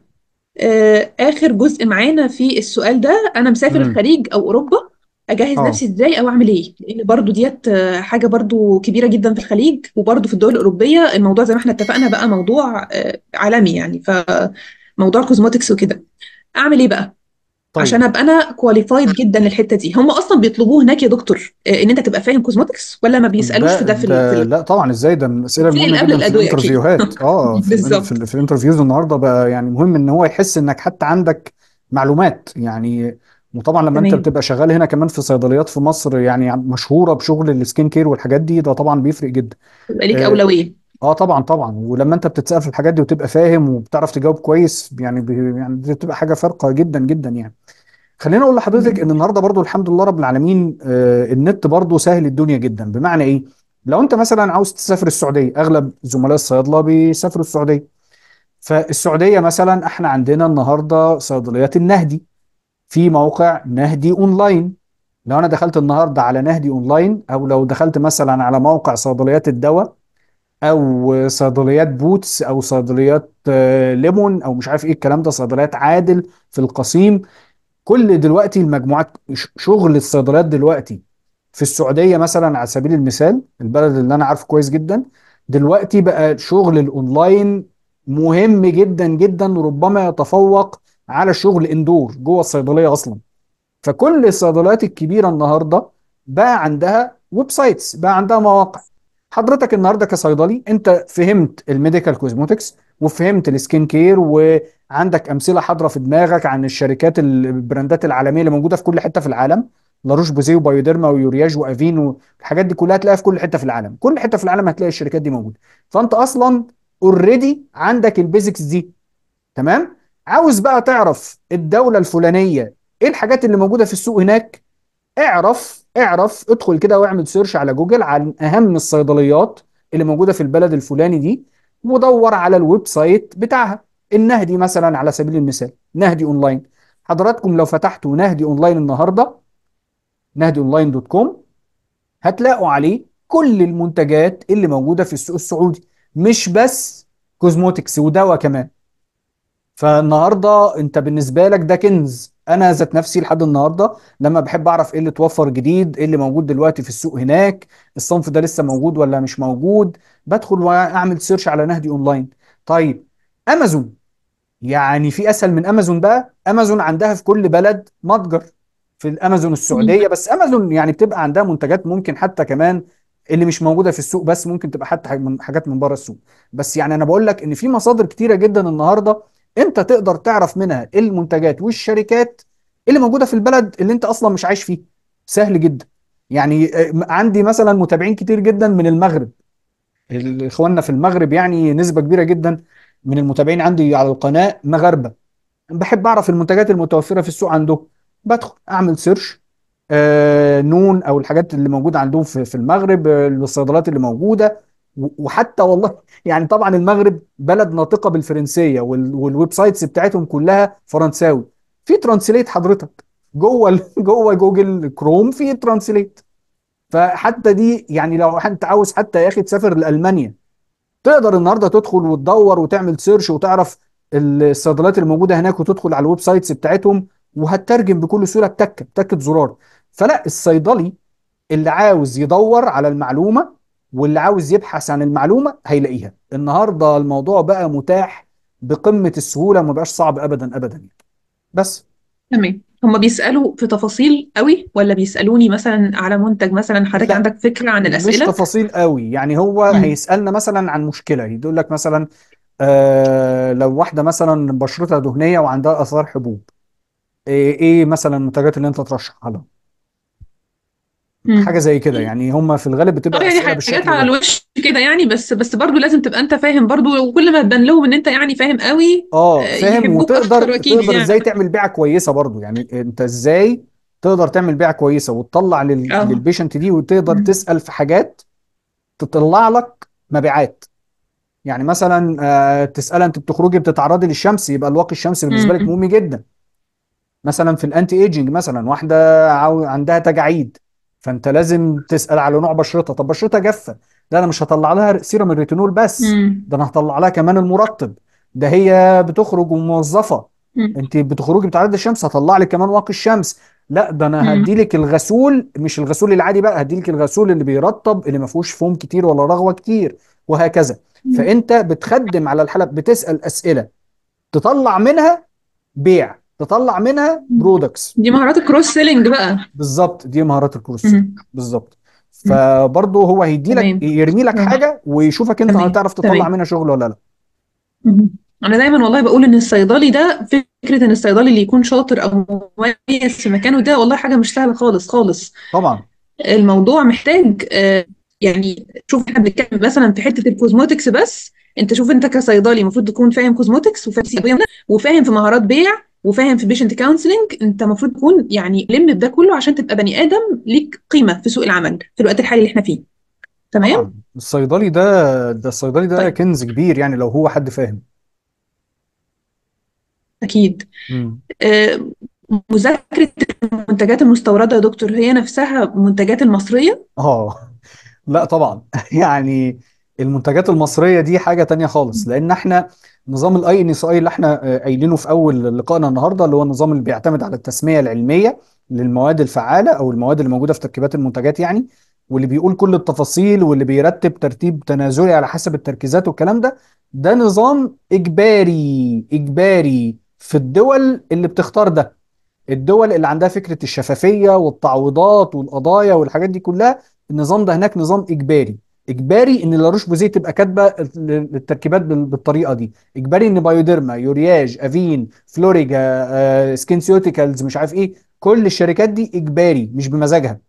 آه، اخر جزء معانا في السؤال ده انا مسافر الخليج او اوروبا اجهز أوه. نفسي ازاي او اعمل ايه لان برضو ديت آه، حاجه برضو كبيره جدا في الخليج وبرضو في الدول الاوروبيه الموضوع زي ما احنا اتفقنا بقى موضوع آه، عالمي يعني فموضوع كوزماتكس وكده اعمل ايه بقى طيب. عشان ابقى انا كواليفايد جدا للحته دي هم اصلا بيطلبوه هناك يا دكتور آه، ان انت تبقى فاهم كوزموتكس ولا ما بيسالوش ده في ده في ده لا طبعا ازاي ده الاسئله المهمه جدا في الانترفيوهات اه في, في الانترفيوز النهارده بقى يعني مهم ان هو يحس انك حتى عندك معلومات يعني وطبعا لما انت تمام بتبقى شغال هنا كمان في صيدليات في مصر يعني مشهوره بشغل السكين كير والحاجات دي ده طبعا بيفرق جدا يبقى ليك اه أولوية آه طبعا طبعا ولما انت بتتسأل في الحاجات دي وتبقى فاهم وبتعرف تجاوب كويس يعني بي- يعني دي بتبقى حاجه فارقه جدا جدا يعني خليني اقول لحضرتك ان النهارده برضو الحمد لله رب العالمين آه، النت برضو سهل الدنيا جدا بمعنى ايه لو انت مثلا عاوز تسافر السعوديه اغلب زملاء الصيادله بيسافروا السعوديه فالسعوديه مثلا احنا عندنا النهارده صيدليات النهدي في موقع نهدي اونلاين لو انا دخلت النهارده على نهدي اونلاين او لو دخلت مثلا على موقع صيدليات الدواء او صيدليات بوتس او صيدليات آه، ليمون او مش عارف ايه الكلام ده صيدليات عادل في القصيم كل دلوقتي المجموعات شغل الصيدليات دلوقتي في السعوديه مثلا على سبيل المثال البلد اللي انا عارفه كويس جدا دلوقتي بقى شغل الاونلاين مهم جدا جدا ربما يتفوق على شغل اندور جوه الصيدليه اصلا فكل الصيدليات الكبيره النهارده بقى عندها ويب سايتس بقى عندها مواقع حضرتك النهارده كصيدلي انت فهمت الميديكال كوزموتكس وفهمت السكين كير وعندك امثله حاضره في دماغك عن الشركات البراندات العالميه اللي موجوده في كل حته في العالم لاروش بوزي وبايوديرما ويورياج وافين والحاجات دي كلها هتلاقيها في كل حته في العالم كل حته في العالم هتلاقي الشركات دي موجوده فانت اصلا اوريدي عندك البيزكس دي تمام عاوز بقى تعرف الدولة الفلانية ايه الحاجات اللي موجودة في السوق هناك اعرف اعرف ادخل كده واعمل سيرش على جوجل عن اهم الصيدليات اللي موجودة في البلد الفلاني دي ودور على الويب سايت بتاعها النهدي مثلا على سبيل المثال نهدي اونلاين حضراتكم لو فتحتوا نهدي اونلاين النهارده نهدي اونلاين دوت كوم هتلاقوا عليه كل المنتجات اللي موجوده في السوق السعودي مش بس كوزموتكس ودواء كمان فالنهارده انت بالنسبه لك ده كنز انا ذات نفسي لحد النهارده لما بحب اعرف ايه اللي اتوفر جديد ايه اللي موجود دلوقتي في السوق هناك الصنف ده لسه موجود ولا مش موجود بدخل واعمل سيرش على نهدي اونلاين طيب امازون يعني في اسهل من امازون بقى امازون عندها في كل بلد متجر في الامازون السعوديه بس امازون يعني بتبقى عندها منتجات ممكن حتى كمان اللي مش موجوده في السوق بس ممكن تبقى حتى حاجات من بره السوق بس يعني انا بقول لك ان في مصادر كتيره جدا النهارده انت تقدر تعرف منها المنتجات والشركات اللي موجوده في البلد اللي انت اصلا مش عايش فيه سهل جدا يعني آه، عندي مثلا متابعين كتير جدا من المغرب اخواننا في المغرب يعني نسبه كبيره جدا من المتابعين عندي على القناه مغاربه بحب اعرف المنتجات المتوفره في السوق عندهم بدخل اعمل سيرش آه نون او الحاجات اللي موجوده عندهم في, في المغرب آه، الصيدلات اللي موجوده وحتى والله يعني طبعا المغرب بلد ناطقه بالفرنسيه والويب سايتس بتاعتهم كلها فرنساوي في ترانسليت حضرتك جوه جوه جوجل كروم في ترانسليت فحتى دي يعني لو انت عاوز حتى يا اخي تسافر لالمانيا تقدر النهارده تدخل وتدور وتعمل سيرش وتعرف الصيدلات الموجوده هناك وتدخل على الويب سايتس بتاعتهم وهترجم بكل سهوله بتكه بتكه زرار فلا الصيدلي اللي عاوز يدور على المعلومه واللي عاوز يبحث عن المعلومه هيلاقيها النهارده الموضوع بقى متاح بقمه السهوله ما بقاش صعب ابدا ابدا يعني. بس تمام هم بيسالوا في تفاصيل قوي ولا بيسالوني مثلا على منتج مثلا حضرتك عندك فكره عن الاسئله مش تفاصيل قوي يعني هو مم. هيسالنا مثلا عن مشكله يقول لك مثلا آه لو واحده مثلا بشرتها دهنيه وعندها اثار حبوب ايه, إيه مثلا المنتجات اللي انت ترشحها لها حاجه زي كده يعني هم في الغالب بتبقى يعني حاجات على الوش كده يعني بس بس برضه لازم تبقى انت فاهم برضه وكل ما تبان لهم ان انت يعني فاهم قوي اه, آه، فاهم وتقدر تقدر يعني. ازاي تعمل بيعه كويسه برضه يعني انت ازاي تقدر تعمل بيعه كويسه وتطلع لل... آه. للبيشنت دي وتقدر مم. تسال في حاجات تطلع لك مبيعات يعني مثلا آه، تسال انت بتخرجي بتتعرضي للشمس يبقى الواقي الشمسي بالنسبه لك مهم جدا مثلا في الانتي ايجنج مثلا واحده عندها تجاعيد فانت لازم تسال على نوع بشرتها طب بشرتها جافه ده انا مش هطلع لها سيرم الريتينول بس ده انا هطلع لها كمان المرطب ده هي بتخرج وموظفه انت بتخرجي بتعرض الشمس هطلع لك كمان واقي الشمس لا ده انا هدي لك الغسول مش الغسول العادي بقى هدي لك الغسول اللي بيرطب اللي ما فيهوش فوم كتير ولا رغوه كتير وهكذا فانت بتخدم على الحاله بتسال اسئله تطلع منها بيع تطلع منها برودكتس دي مهارات الكروس سيلينج بقى بالظبط دي مهارات الكروس بالظبط فبرضه هو هيدي لك يرمي لك حاجه ويشوفك انت هتعرف تطلع منها شغل ولا لا انا دايما والله بقول ان الصيدلي ده فكره ان الصيدلي اللي يكون شاطر او مميز في مكانه ده والله حاجه مش سهله خالص خالص طبعا الموضوع محتاج آه، يعني شوف احنا بنتكلم مثلا في حته الكوزموتكس بس انت شوف انت كصيدلي المفروض تكون فاهم كوزموتكس وفاهم وفاهم في مهارات بيع وفاهم في بيشنت كونسلنج انت المفروض تكون يعني لم ده كله عشان تبقى بني ادم ليك قيمه في سوق العمل في الوقت الحالي اللي احنا فيه تمام آه، الصيدلي ده ده الصيدلي ده طيب. كنز كبير يعني لو هو حد فاهم اكيد آه مذاكره المنتجات المستورده يا دكتور هي نفسها المنتجات المصريه اه لا طبعا يعني المنتجات المصريه دي حاجه تانية خالص لان احنا نظام الاي ان اس اي اللي احنا قايلينه في اول لقائنا النهارده اللي هو النظام اللي بيعتمد على التسميه العلميه للمواد الفعاله او المواد اللي موجوده في تركيبات المنتجات يعني واللي بيقول كل التفاصيل واللي بيرتب ترتيب تنازلي على حسب التركيزات والكلام ده ده نظام اجباري اجباري في الدول اللي بتختار ده الدول اللي عندها فكره الشفافيه والتعويضات والقضايا والحاجات دي كلها النظام ده هناك نظام اجباري اجباري ان لاروش بوزيه تبقى كاتبه التركيبات بالطريقه دي اجباري ان بايوديرما يورياج افين فلوريجا آه، سكينسيوتيكالز مش عارف ايه كل الشركات دي اجباري مش بمزاجها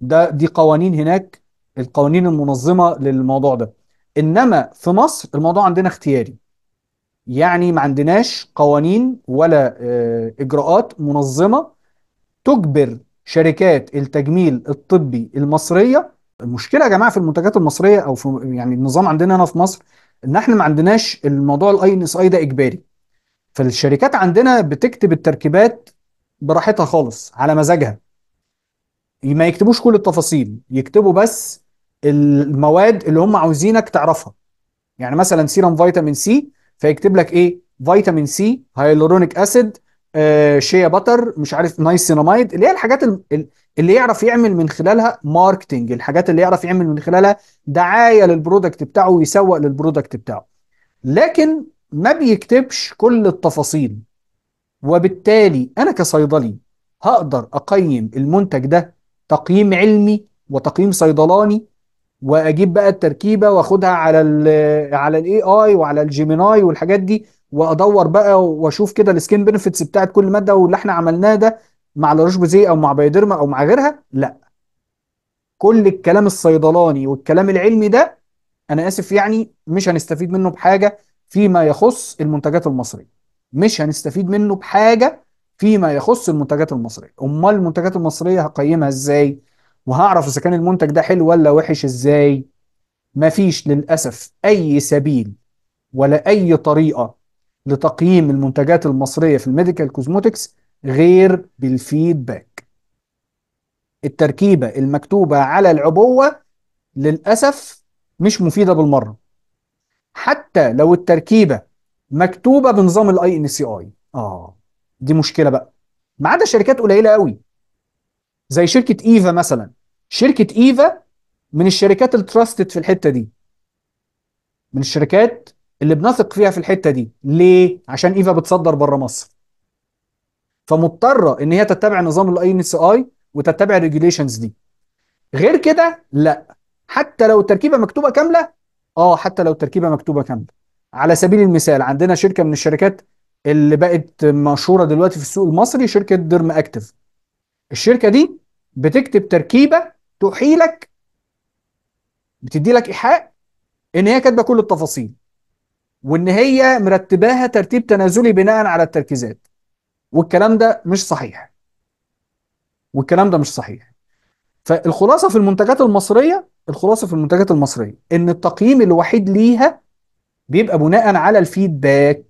ده دي قوانين هناك القوانين المنظمه للموضوع ده انما في مصر الموضوع عندنا اختياري يعني ما عندناش قوانين ولا آه، اجراءات منظمه تجبر شركات التجميل الطبي المصريه المشكله يا جماعه في المنتجات المصريه او في يعني النظام عندنا هنا في مصر ان احنا ما عندناش الموضوع الاي ان اس اي ده اجباري فالشركات عندنا بتكتب التركيبات براحتها خالص على مزاجها ما يكتبوش كل التفاصيل يكتبوا بس المواد اللي هم عاوزينك تعرفها يعني مثلا سيرم فيتامين سي فيكتب لك ايه فيتامين سي هايلورونيك اسيد آه شيا بتر مش عارف نايسيناميد اللي هي الحاجات اللي يعرف يعمل من خلالها ماركتنج الحاجات اللي يعرف يعمل من خلالها دعايه للبرودكت بتاعه ويسوق للبرودكت بتاعه لكن ما بيكتبش كل التفاصيل وبالتالي انا كصيدلي هقدر اقيم المنتج ده تقييم علمي وتقييم صيدلاني واجيب بقى التركيبه واخدها على الـ على الاي اي وعلى الجيميناي والحاجات دي وادور بقى واشوف كده السكين بنفيتس بتاعت كل ماده واللي احنا عملناه ده مع لاروش بوزيه او مع بايدرما او مع غيرها لا كل الكلام الصيدلاني والكلام العلمي ده انا اسف يعني مش هنستفيد منه بحاجه فيما يخص المنتجات المصريه مش هنستفيد منه بحاجه فيما يخص المنتجات المصريه امال المنتجات المصريه هقيمها ازاي وهعرف اذا كان المنتج ده حلو ولا وحش ازاي مفيش للاسف اي سبيل ولا اي طريقه لتقييم المنتجات المصرية في الميديكال كوزموتكس غير بالفيدباك التركيبة المكتوبة على العبوة للأسف مش مفيدة بالمرة حتى لو التركيبة مكتوبة بنظام الاي ان سي اي اه دي مشكلة بقى ما عدا شركات قليلة قوي زي شركة ايفا مثلا شركة ايفا من الشركات التراستد في الحتة دي من الشركات اللي بنثق فيها في الحته دي ليه عشان ايفا بتصدر بره مصر فمضطره ان هي تتبع نظام الاي ان اس اي وتتبع الريجوليشنز دي غير كده لا حتى لو التركيبه مكتوبه كامله اه حتى لو التركيبه مكتوبه كامله على سبيل المثال عندنا شركه من الشركات اللي بقت مشهوره دلوقتي في السوق المصري شركه ديرم اكتف الشركه دي بتكتب تركيبه تحيلك بتدي لك ايحاء ان هي كاتبه كل التفاصيل وان هي مرتباها ترتيب تنازلي بناء على التركيزات والكلام ده مش صحيح والكلام ده مش صحيح فالخلاصه في المنتجات المصريه الخلاصه في المنتجات المصريه ان التقييم الوحيد ليها بيبقى بناء على الفيدباك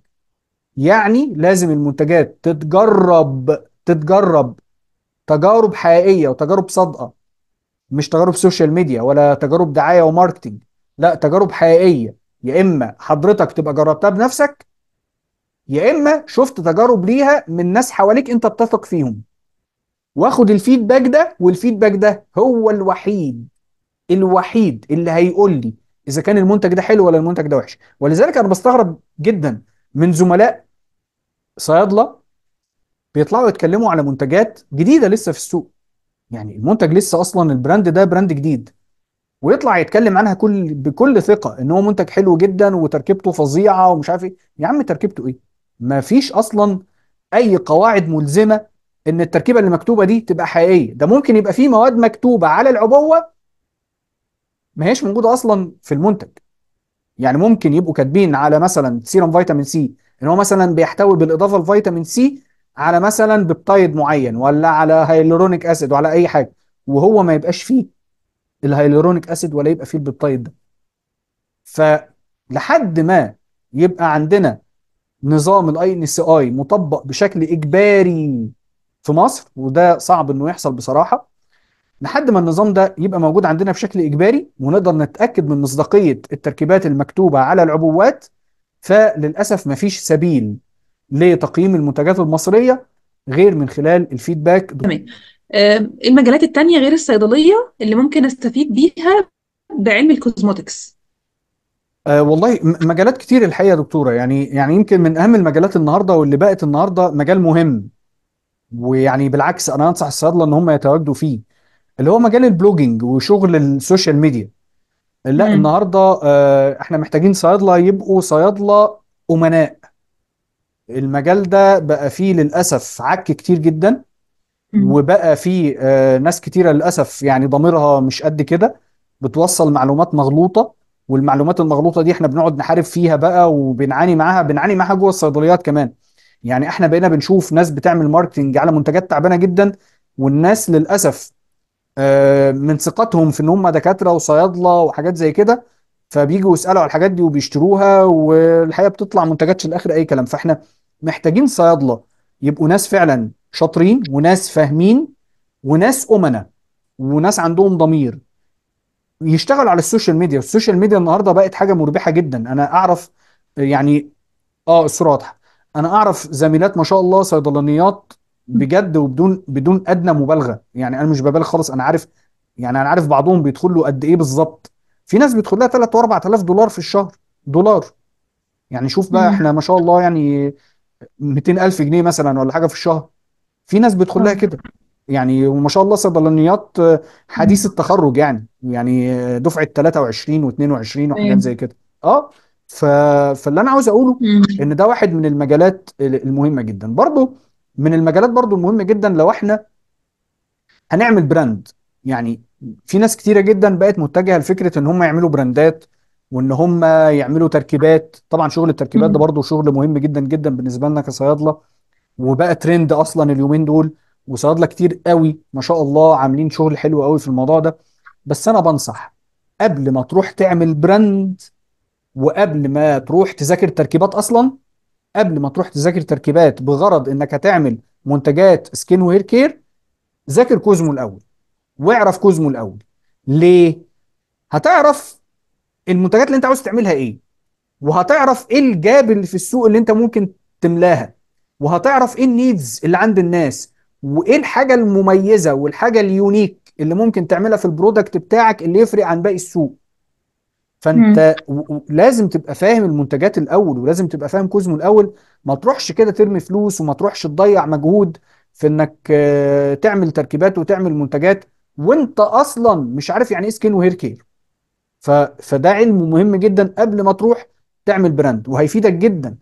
يعني لازم المنتجات تتجرب تتجرب تجارب حقيقيه وتجارب صادقه مش تجارب سوشيال ميديا ولا تجارب دعايه وماركتنج لا تجارب حقيقيه يا اما حضرتك تبقى جربتها بنفسك يا اما شفت تجارب ليها من ناس حواليك انت بتثق فيهم واخد الفيدباك ده والفيدباك ده هو الوحيد الوحيد اللي هيقول لي اذا كان المنتج ده حلو ولا المنتج ده وحش ولذلك انا بستغرب جدا من زملاء صيادله بيطلعوا يتكلموا على منتجات جديده لسه في السوق يعني المنتج لسه اصلا البراند ده براند جديد ويطلع يتكلم عنها كل بكل ثقه ان هو منتج حلو جدا وتركيبته فظيعه ومش عارف ايه يا عم تركيبته ايه ما فيش اصلا اي قواعد ملزمه ان التركيبه اللي مكتوبه دي تبقى حقيقيه ده ممكن يبقى في مواد مكتوبه على العبوه ما هيش موجوده اصلا في المنتج يعني ممكن يبقوا كاتبين على مثلا سيرم فيتامين سي ان هو مثلا بيحتوي بالاضافه لفيتامين سي على مثلا بيبتايد معين ولا على هايلورونيك اسيد وعلى اي حاجه وهو ما يبقاش فيه الهيلورونيك اسيد ولا يبقى فيه البيبتايد ده فلحد ما يبقى عندنا نظام الاي ان سي اي مطبق بشكل اجباري في مصر وده صعب انه يحصل بصراحه لحد ما النظام ده يبقى موجود عندنا بشكل اجباري ونقدر نتاكد من مصداقيه التركيبات المكتوبه على العبوات فللاسف مفيش سبيل لتقييم المنتجات المصريه غير من خلال الفيدباك تمام آه، المجالات التانية غير الصيدلية اللي ممكن استفيد بيها بعلم الكوزموتكس آه، والله مجالات كتير الحقيقه يا دكتوره يعني يعني يمكن من اهم المجالات النهارده واللي بقت النهارده مجال مهم ويعني بالعكس انا انصح الصيادله ان هم يتواجدوا فيه اللي هو مجال البلوجينج وشغل السوشيال ميديا لا مم. النهارده آه، احنا محتاجين صيادله يبقوا صيادله امناء المجال ده بقى فيه للاسف عك كتير جدا وبقى في آه، ناس كتيره للاسف يعني ضميرها مش قد كده بتوصل معلومات مغلوطه والمعلومات المغلوطه دي احنا بنقعد نحارب فيها بقى وبنعاني معاها بنعاني معاها جوه الصيدليات كمان يعني احنا بقينا بنشوف ناس بتعمل ماركتنج على منتجات تعبانه جدا والناس للاسف آه، من ثقتهم في ان هم دكاتره وصيادله وحاجات زي كده فبيجوا يسالوا على الحاجات دي وبيشتروها والحقيقه بتطلع منتجات في الاخر اي كلام فاحنا محتاجين صيادله يبقوا ناس فعلا شاطرين وناس فاهمين وناس امنه وناس عندهم ضمير يشتغلوا على السوشيال ميديا والسوشيال ميديا النهارده بقت حاجه مربحه جدا انا اعرف يعني اه الصوره واضحه انا اعرف زميلات ما شاء الله صيدلانيات بجد وبدون بدون ادنى مبالغه يعني انا مش ببالغ خالص انا عارف يعني انا عارف بعضهم بيدخل له قد ايه بالظبط في ناس بيدخل لها 3 و4000 دولار في الشهر دولار يعني شوف بقى احنا ما شاء الله يعني 200000 جنيه مثلا ولا حاجه في الشهر في ناس بيدخل لها آه. كده يعني وما شاء الله صيدلانيات آه، حديث التخرج يعني يعني آه، دفعه 23 و22 وحاجات زي كده اه ف... فاللي انا عاوز اقوله ان ده واحد من المجالات المهمه جدا برضو من المجالات برضو المهمه جدا لو احنا هنعمل براند يعني في ناس كتيره جدا بقت متجهه لفكره ان هم يعملوا براندات وان هم يعملوا تركيبات طبعا شغل التركيبات ده برضو شغل مهم جدا جدا بالنسبه لنا كصيادله وبقى ترند اصلا اليومين دول وصيادله كتير قوي ما شاء الله عاملين شغل حلو قوي في الموضوع ده بس انا بنصح قبل ما تروح تعمل براند وقبل ما تروح تذاكر تركيبات اصلا قبل ما تروح تذاكر تركيبات بغرض انك هتعمل منتجات سكين وهير كير ذاكر كوزمو الاول واعرف كوزمو الاول ليه هتعرف المنتجات اللي انت عاوز تعملها ايه وهتعرف ايه الجاب اللي في السوق اللي انت ممكن تملاها وهتعرف ايه النيدز اللي عند الناس وايه الحاجه المميزه والحاجه اليونيك اللي ممكن تعملها في البرودكت بتاعك اللي يفرق عن باقي السوق فانت لازم تبقى فاهم المنتجات الاول ولازم تبقى فاهم كوزمو الاول ما تروحش كده ترمي فلوس وما تروحش تضيع مجهود في انك آه، تعمل تركيبات وتعمل منتجات وانت اصلا مش عارف يعني ايه سكين وهير كير فده علم مهم جدا قبل ما تروح تعمل براند وهيفيدك جدا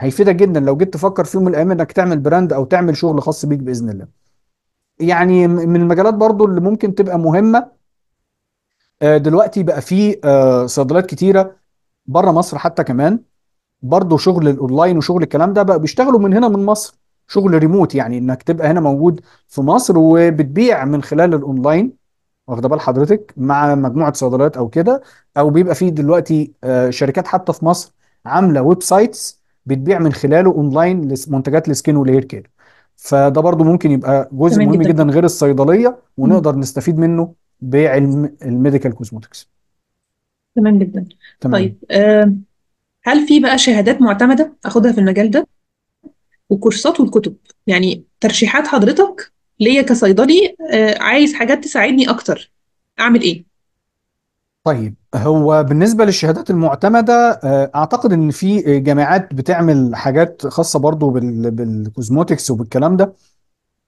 هيفيدك جدا لو جيت تفكر في يوم من الايام انك تعمل براند او تعمل شغل خاص بيك باذن الله يعني من المجالات برضو اللي ممكن تبقى مهمه آه، دلوقتي بقى في آه، صيدليات كتيره بره مصر حتى كمان برضو شغل الاونلاين وشغل الكلام ده بقى بيشتغلوا من هنا من مصر شغل ريموت يعني انك تبقى هنا موجود في مصر وبتبيع من خلال الاونلاين واخده بال حضرتك مع مجموعه صيدليات او كده او بيبقى في دلوقتي آه، شركات حتى في مصر عامله ويب سايتس بتبيع من خلاله اونلاين منتجات السكين والهير كير فده برضو ممكن يبقى جزء مهم جدا. جدا غير الصيدليه ونقدر نستفيد منه بعلم الميديكال كوزموتكس تمام جدا تمام. طيب آه هل في بقى شهادات معتمده اخدها في المجال ده وكورسات والكتب يعني ترشيحات حضرتك ليا كصيدلي آه، عايز حاجات تساعدني اكتر اعمل ايه طيب هو بالنسبة للشهادات المعتمدة آه، أعتقد إن في جامعات بتعمل حاجات خاصة برضو بالكوزموتكس وبالكلام ده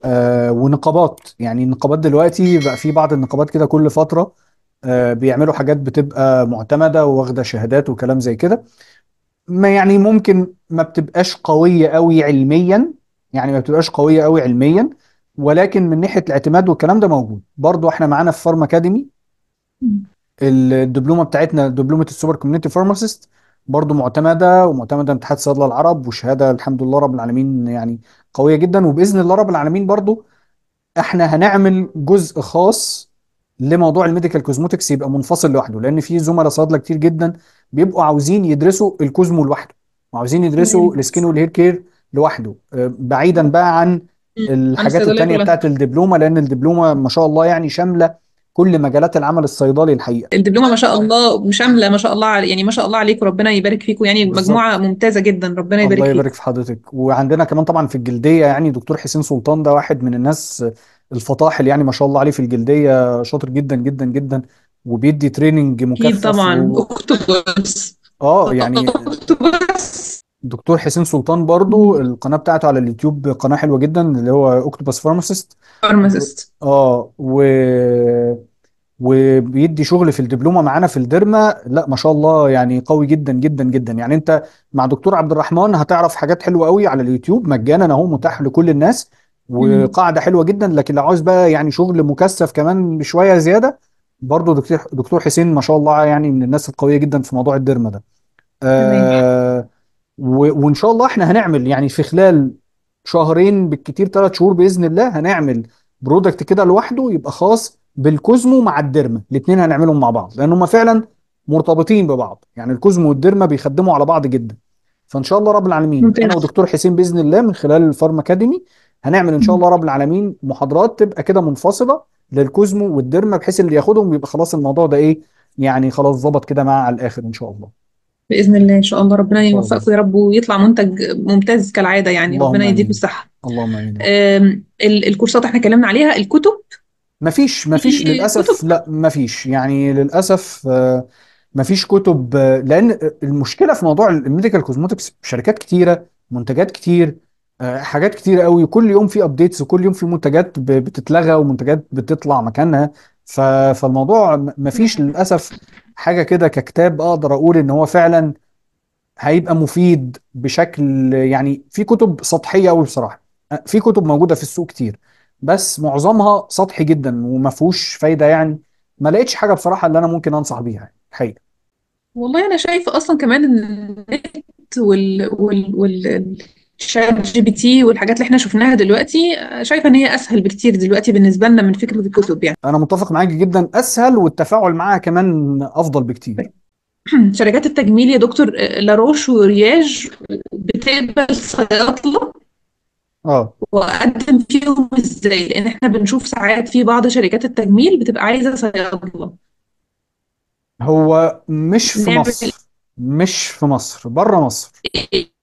آه، ونقابات يعني النقابات دلوقتي بقى في بعض النقابات كده كل فترة آه، بيعملوا حاجات بتبقى معتمدة واخدة شهادات وكلام زي كده ما يعني ممكن ما بتبقاش قوية قوي علميا يعني ما بتبقاش قوية قوي علميا ولكن من ناحية الاعتماد والكلام ده موجود برضو احنا معانا في فارما اكاديمي الدبلومه بتاعتنا دبلومه السوبر كوميونتي فارماسيست برضو معتمده ومعتمده من اتحاد صيادله العرب وشهاده الحمد لله رب العالمين يعني قويه جدا وباذن الله رب العالمين برضو احنا هنعمل جزء خاص لموضوع الميديكال كوزموتكس يبقى منفصل لوحده لان في زملاء صيادله كتير جدا بيبقوا عاوزين يدرسوا الكوزمو لوحده وعاوزين يدرسوا السكين والهير كير لوحده آه، بعيدا بقى عن الحاجات التانيه بتاعت الدبلومه لان الدبلومه ما شاء الله يعني شامله كل مجالات العمل الصيدلي الحقيقه الدبلومه ما شاء الله عامله ما شاء الله يعني ما شاء الله عليكم وربنا يبارك فيكم يعني بالزبط. مجموعه ممتازه جدا ربنا يبارك الله يبارك في حضرتك وعندنا كمان طبعا في الجلديه يعني دكتور حسين سلطان ده واحد من الناس الفطاحل يعني ما شاء الله عليه في الجلديه شاطر جدا جدا جدا وبيدي تريننج مكثف طبعا و... اه يعني اكتوبرس دكتور حسين سلطان برضو القناة بتاعته على اليوتيوب قناة حلوة جدا اللي هو اوكتوباس فارماسيست فارماسيست اه و وبيدي شغل في الدبلومه معانا في الديرما لا ما شاء الله يعني قوي جدا جدا جدا يعني انت مع دكتور عبد الرحمن هتعرف حاجات حلوه قوي على اليوتيوب مجانا اهو متاح لكل الناس وقاعده حلوه جدا لكن لو عاوز بقى يعني شغل مكثف كمان بشوية زياده برضه دكتور دكتور حسين ما شاء الله يعني من الناس القويه جدا في موضوع الديرما ده آه وان شاء الله احنا هنعمل يعني في خلال شهرين بالكتير ثلاث شهور باذن الله هنعمل برودكت كده لوحده يبقى خاص بالكوزمو مع الديرما الاثنين هنعملهم مع بعض لان هم فعلا مرتبطين ببعض يعني الكوزمو والديرما بيخدموا على بعض جدا فان شاء الله رب العالمين انا ودكتور حسين باذن الله من خلال الفارما اكاديمي هنعمل ان شاء الله رب العالمين محاضرات تبقى كده منفصله للكوزمو والديرما بحيث اللي ياخدهم يبقى خلاص الموضوع ده ايه يعني خلاص ظبط كده مع على الاخر ان شاء الله باذن الله ان شاء الله ربنا يوفقكم يا رب ويطلع منتج ممتاز كالعاده يعني ربنا يديكم الصحه اللهم امين الكورسات احنا اتكلمنا عليها الكتب مفيش مفيش للاسف الكتب. لا مفيش يعني للاسف آه، مفيش كتب آه، لان المشكله في موضوع الميديكال كوزموتكس شركات كتيره منتجات كتير آه، حاجات كتير قوي كل يوم في ابديتس وكل يوم في منتجات بتتلغى ومنتجات بتطلع مكانها فالموضوع مفيش للاسف حاجه كده ككتاب اقدر اقول ان هو فعلا هيبقى مفيد بشكل يعني في كتب سطحيه قوي بصراحه في كتب موجوده في السوق كتير بس معظمها سطحي جدا وما فيهوش فايده يعني ما لقيتش حاجه بصراحه اللي انا ممكن انصح بيها يعني، الحقيقه والله انا شايف اصلا كمان ان النت وال... وال... وال... شات جي بي تي والحاجات اللي احنا شفناها دلوقتي آه، شايفه ان هي اسهل بكتير دلوقتي بالنسبه لنا من فكره الكتب يعني انا متفق معاك جدا اسهل والتفاعل معاها كمان افضل بكتير طيب. شركات التجميل يا دكتور آه، لاروش ورياج بتقبل صيادله اه واقدم فيهم ازاي لان احنا بنشوف ساعات في بعض شركات التجميل بتبقى عايزه صيادله هو مش في مصر مش في مصر بره مصر إيه؟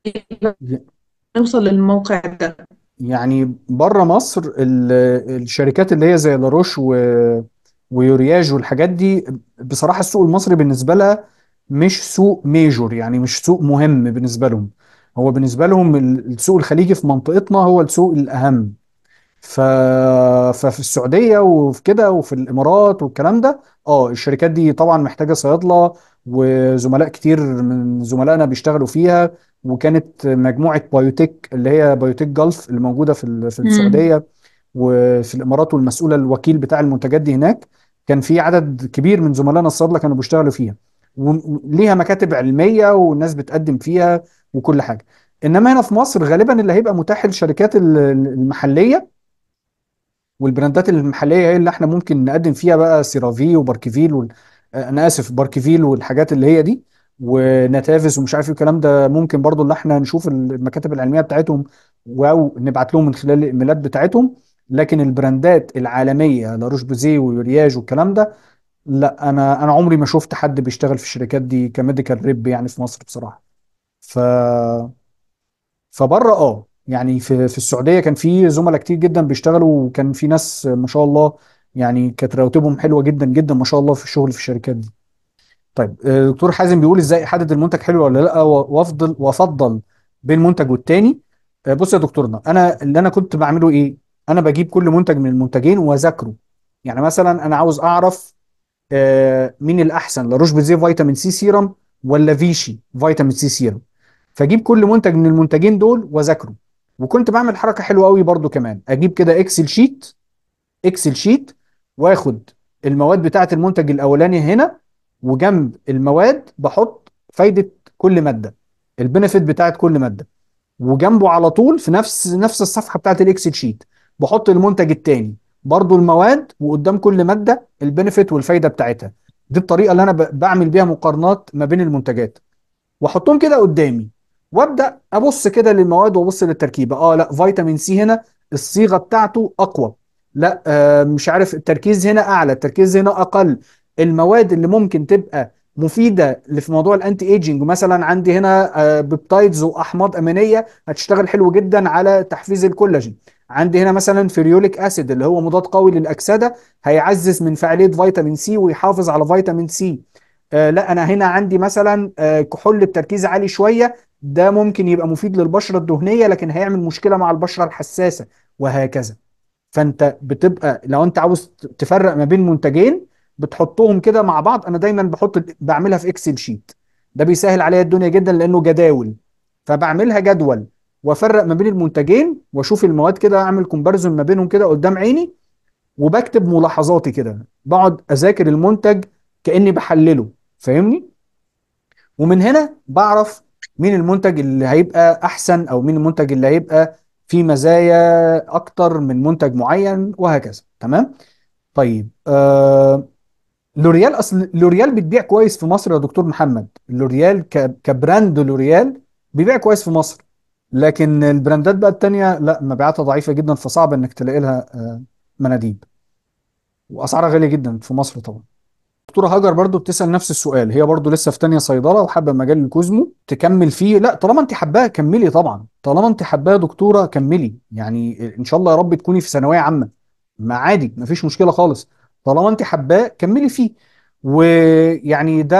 نوصل للموقع ده يعني بره مصر الشركات اللي هي زي لاروش و... ويورياج والحاجات دي بصراحه السوق المصري بالنسبه لها مش سوق ميجور يعني مش سوق مهم بالنسبه لهم هو بالنسبه لهم السوق الخليجي في منطقتنا هو السوق الاهم ف... ففي السعوديه وفي كده وفي الامارات والكلام ده اه الشركات دي طبعا محتاجه صيادله وزملاء كتير من زملائنا بيشتغلوا فيها وكانت مجموعه بايوتك اللي هي بايوتك جلف اللي موجوده في في السعوديه وفي الامارات والمسؤوله الوكيل بتاع المنتجات دي هناك كان في عدد كبير من زملائنا الصيادله كانوا بيشتغلوا فيها وليها مكاتب علميه والناس بتقدم فيها وكل حاجه انما هنا في مصر غالبا اللي هيبقى متاح للشركات المحليه والبراندات المحليه هي اللي احنا ممكن نقدم فيها بقى سيرافي وباركيفيل وال... انا اسف باركيفيل والحاجات اللي هي دي ونتافز ومش عارف ايه الكلام ده ممكن برضو اللي احنا نشوف المكاتب العلميه بتاعتهم او نبعت لهم من خلال الايميلات بتاعتهم لكن البراندات العالميه لاروش بوزي ويورياج والكلام ده لا انا انا عمري ما شفت حد بيشتغل في الشركات دي كميديكال ريب يعني في مصر بصراحه ف فبره اه يعني في في السعوديه كان في زملاء كتير جدا بيشتغلوا وكان في ناس ما شاء الله يعني كانت رواتبهم حلوه جدا جدا ما شاء الله في الشغل في الشركات دي طيب آه، دكتور حازم بيقول ازاي احدد المنتج حلو ولا لا وافضل وافضل بين منتج والتاني آه، بص يا دكتورنا انا اللي انا كنت بعمله ايه انا بجيب كل منتج من المنتجين واذاكره يعني مثلا انا عاوز اعرف آه، مين الاحسن لروش بيزيه فيتامين سي سيرم ولا فيشي فيتامين سي سيرم فاجيب كل منتج من المنتجين دول واذاكره وكنت بعمل حركه حلوه قوي برده كمان اجيب كده اكسل شيت اكسل شيت واخد المواد بتاعه المنتج الاولاني هنا وجنب المواد بحط فايده كل ماده البنفيت بتاعت كل ماده وجنبه على طول في نفس نفس الصفحه بتاعت الاكسل شيت بحط المنتج الثاني برضو المواد وقدام كل ماده البنفيت والفايده بتاعتها دي الطريقه اللي انا بعمل بيها مقارنات ما بين المنتجات واحطهم كده قدامي وابدا ابص كده للمواد وابص للتركيبه اه لا فيتامين سي هنا الصيغه بتاعته اقوى لا آه مش عارف التركيز هنا اعلى التركيز هنا اقل المواد اللي ممكن تبقى مفيده اللي في موضوع الانتي ايجنج مثلا عندي هنا بيبتايدز آه، واحماض امينيه هتشتغل حلو جدا على تحفيز الكولاجين عندي هنا مثلا فيريوليك اسيد اللي هو مضاد قوي للاكسده هيعزز من فعاليه فيتامين سي ويحافظ على فيتامين سي آه لا انا هنا عندي مثلا آه كحول بتركيز عالي شويه ده ممكن يبقى مفيد للبشره الدهنيه لكن هيعمل مشكله مع البشره الحساسه وهكذا فانت بتبقى لو انت عاوز تفرق ما بين منتجين بتحطهم كده مع بعض انا دايما بحط بعملها في اكسل شيت ده بيسهل عليا الدنيا جدا لانه جداول فبعملها جدول وافرق ما بين المنتجين واشوف المواد كده اعمل كومبارزون ما بينهم كده قدام عيني وبكتب ملاحظاتي كده بقعد اذاكر المنتج كاني بحلله فاهمني ومن هنا بعرف مين المنتج اللي هيبقى احسن او مين المنتج اللي هيبقى فيه مزايا اكتر من منتج معين وهكذا تمام طيب آه لوريال اصل لوريال بتبيع كويس في مصر يا دكتور محمد لوريال كبراند لوريال بيبيع كويس في مصر لكن البراندات بقى التانية لا مبيعاتها ضعيفة جدا فصعب انك تلاقي لها آه، مناديب واسعارها غالية جدا في مصر طبعا دكتورة هاجر برضو بتسأل نفس السؤال هي برضو لسه في تانية صيدلة وحابة مجال الكوزمو تكمل فيه لا طالما انت حباها كملي طبعا طالما انت حباها دكتورة كملي يعني ان شاء الله يا رب تكوني في ثانوية عامة ما عادي ما فيش مشكلة خالص طالما انت حباه كملي فيه ويعني ده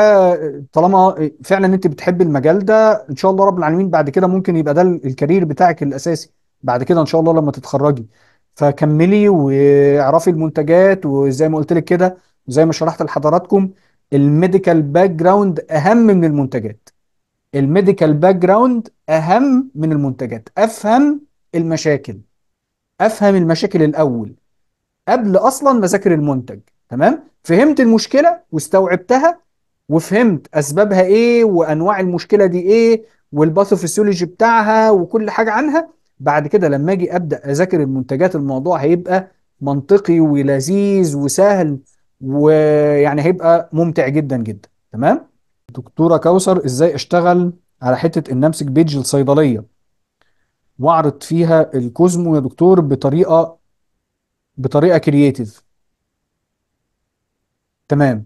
طالما فعلا انت بتحبي المجال ده ان شاء الله رب العالمين بعد كده ممكن يبقى ده الكارير بتاعك الاساسي بعد كده ان شاء الله لما تتخرجي فكملي واعرفي المنتجات وزي ما قلت لك كده زي ما شرحت لحضراتكم الميديكال باك جراوند اهم من المنتجات الميديكال باك جراوند اهم من المنتجات افهم المشاكل افهم المشاكل الاول قبل اصلا ما اذاكر المنتج تمام فهمت المشكله واستوعبتها وفهمت اسبابها ايه وانواع المشكله دي ايه والباثوفيسيولوجي بتاعها وكل حاجه عنها بعد كده لما اجي ابدا اذاكر المنتجات الموضوع هيبقى منطقي ولذيذ وسهل ويعني هيبقى ممتع جدا جدا تمام دكتوره كوثر ازاي اشتغل على حته ان امسك بيج الصيدليه واعرض فيها الكوزمو يا دكتور بطريقه بطريقه كرييتيف تمام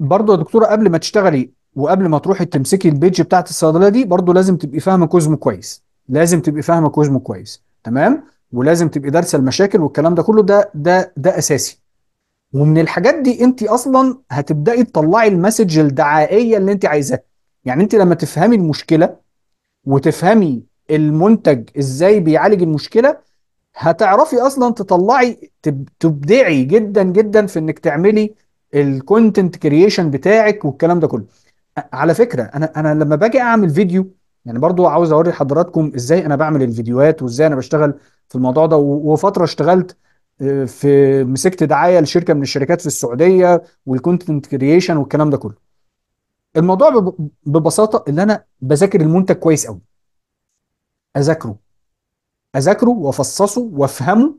برضه يا دكتوره قبل ما تشتغلي وقبل ما تروحي تمسكي البيج بتاعت الصيدليه دي برضه لازم تبقي فاهمه كوزمو كويس لازم تبقي فاهمه كوزمو كويس تمام ولازم تبقي دارسه المشاكل والكلام ده كله ده ده ده اساسي ومن الحاجات دي انت اصلا هتبداي تطلعي المسج الدعائيه اللي انت عايزاها يعني انت لما تفهمي المشكله وتفهمي المنتج ازاي بيعالج المشكله هتعرفي اصلا تطلعي تبدعي جدا جدا في انك تعملي الكونتنت كرييشن بتاعك والكلام ده كله على فكره انا انا لما باجي اعمل فيديو يعني برضو عاوز اوري حضراتكم ازاي انا بعمل الفيديوهات وازاي انا بشتغل في الموضوع ده وفتره اشتغلت آه، في مسكت دعايه لشركه من الشركات في السعوديه والكونتنت كرييشن والكلام ده كله الموضوع ببساطه ان انا بذاكر المنتج كويس قوي اذاكره اذاكره وافصصه وافهمه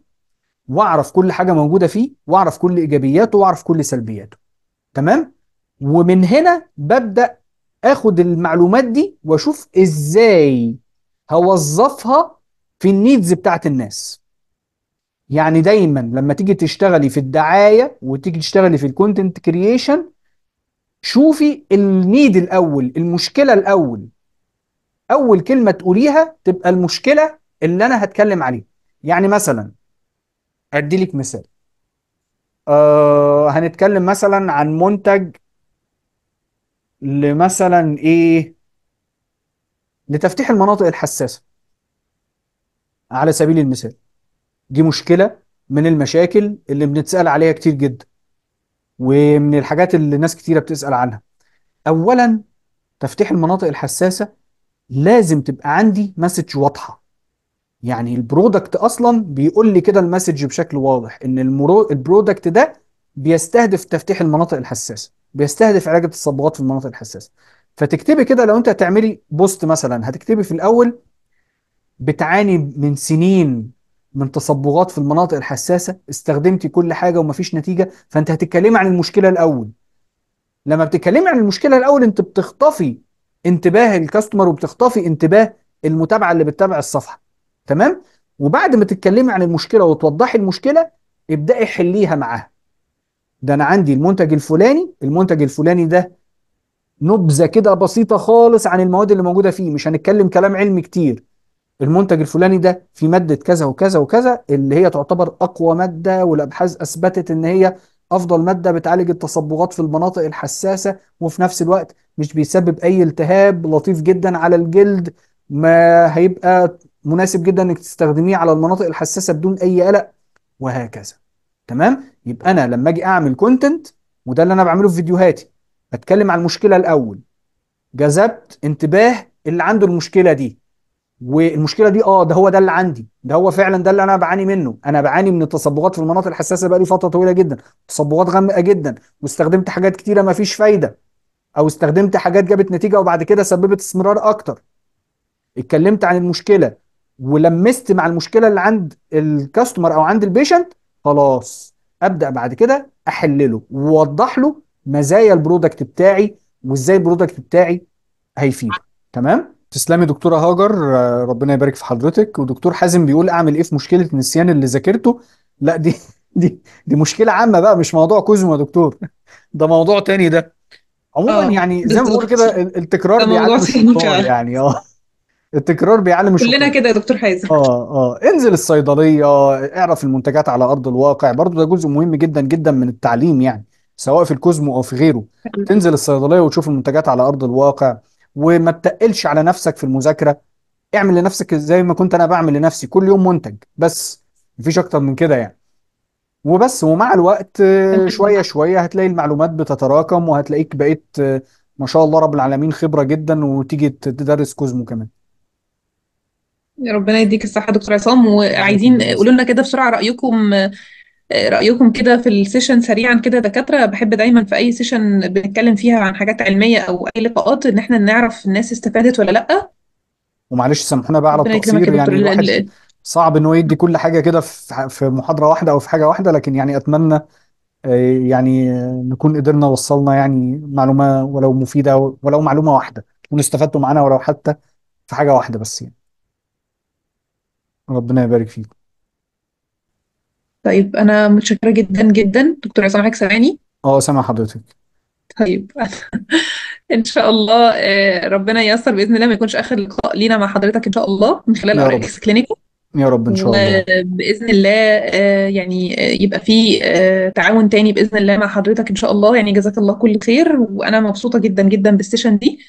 واعرف كل حاجه موجوده فيه واعرف كل ايجابياته واعرف كل سلبياته تمام ومن هنا ببدا اخد المعلومات دي واشوف ازاي هوظفها في النيدز بتاعه الناس يعني دايما لما تيجي تشتغلي في الدعايه وتيجي تشتغلي في الكونتنت كرييشن شوفي النيد الاول المشكله الاول اول كلمه تقوليها تبقى المشكله اللي انا هتكلم عليه يعني مثلا ادي لك مثال آه هنتكلم مثلا عن منتج لمثلا ايه لتفتيح المناطق الحساسه على سبيل المثال دي مشكله من المشاكل اللي بنتسال عليها كتير جدا ومن الحاجات اللي ناس كتيره بتسال عنها اولا تفتيح المناطق الحساسه لازم تبقى عندي مسج واضحه يعني البرودكت اصلا بيقول لي كده المسج بشكل واضح ان المرو... البرودكت ده بيستهدف تفتيح المناطق الحساسه بيستهدف علاج التصبغات في المناطق الحساسه فتكتبي كده لو انت هتعملي بوست مثلا هتكتبي في الاول بتعاني من سنين من تصبغات في المناطق الحساسه استخدمتي كل حاجه ومفيش نتيجه فانت هتتكلمي عن المشكله الاول لما بتتكلمي عن المشكله الاول انت بتخطفي انتباه الكاستمر وبتخطفي انتباه المتابعه اللي بتتابع الصفحه تمام وبعد ما تتكلمي عن المشكله وتوضحي المشكله ابداي حليها معاها ده انا عندي المنتج الفلاني المنتج الفلاني ده نبذه كده بسيطه خالص عن المواد اللي موجوده فيه مش هنتكلم كلام علمي كتير المنتج الفلاني ده في ماده كذا وكذا وكذا اللي هي تعتبر اقوى ماده والابحاث اثبتت ان هي افضل ماده بتعالج التصبغات في المناطق الحساسه وفي نفس الوقت مش بيسبب اي التهاب لطيف جدا على الجلد ما هيبقى مناسب جدا انك تستخدميه على المناطق الحساسه بدون اي قلق وهكذا تمام يبقى انا لما اجي اعمل كونتنت وده اللي انا بعمله في فيديوهاتي بتكلم على المشكله الاول جذبت انتباه اللي عنده المشكله دي والمشكله دي اه ده هو ده اللي عندي ده هو فعلا ده اللي انا بعاني منه انا بعاني من التصبغات في المناطق الحساسه بقالي فتره طويله جدا تصبغات غامقه جدا واستخدمت حاجات كتيره مفيش فايده او استخدمت حاجات جابت نتيجه وبعد كده سببت استمرار اكتر اتكلمت عن المشكله ولمست مع المشكله اللي عند الكاستمر او عند البيشنت خلاص ابدا بعد كده احلله واوضح له مزايا البرودكت بتاعي وازاي البرودكت بتاعي هيفيده تمام تسلمي دكتوره هاجر آه، ربنا يبارك في حضرتك ودكتور حازم بيقول اعمل ايه في مشكله النسيان اللي ذاكرته لا دي دي دي مشكله عامه بقى مش موضوع كوزمو يا دكتور ده موضوع تاني ده عموما آه، يعني زي ما بقول كده التكرار بيعدي يعني اه التكرار بيعلم الشطور كلنا كده يا دكتور حازم اه اه انزل الصيدليه اعرف المنتجات على ارض الواقع برضو ده جزء مهم جدا جدا من التعليم يعني سواء في الكوزمو او في غيره تنزل الصيدليه وتشوف المنتجات على ارض الواقع وما تقلش على نفسك في المذاكره اعمل لنفسك زي ما كنت انا بعمل لنفسي كل يوم منتج بس مفيش اكتر من كده يعني وبس ومع الوقت آه، شويه شويه هتلاقي المعلومات بتتراكم وهتلاقيك بقيت آه، ما شاء الله رب العالمين خبره جدا وتيجي تدرس كوزمو كمان ربنا يديك الصحة دكتور عصام وعايزين قولوا لنا كده بسرعة رأيكم رأيكم كده في السيشن سريعا كده دكاترة بحب دايما في أي سيشن بنتكلم فيها عن حاجات علمية أو أي لقاءات إن احنا نعرف الناس استفادت ولا لأ ومعلش سامحونا بقى على التقصير يعني الواحد صعب إن هو يدي كل حاجة كده في محاضرة واحدة أو في حاجة واحدة لكن يعني أتمنى آه، يعني نكون قدرنا وصلنا يعني معلومة ولو مفيدة ولو معلومة واحدة ونستفدتوا معانا ولو حتى في حاجة واحدة بس يعني ربنا يبارك فيكم طيب أنا متشكرة جدا جدا دكتور عصام حضرتك سامعني؟ اه سامع حضرتك طيب ان شاء الله آه، ربنا ييسر باذن الله ما يكونش اخر لقاء لينا مع حضرتك ان شاء الله من خلال يا ار رب يا رب ان شاء الله وباذن الله آه، يعني آه، يبقى في تعاون تاني باذن الله مع حضرتك ان شاء الله يعني جزاك الله كل خير وانا مبسوطه جدا جدا بالسيشن دي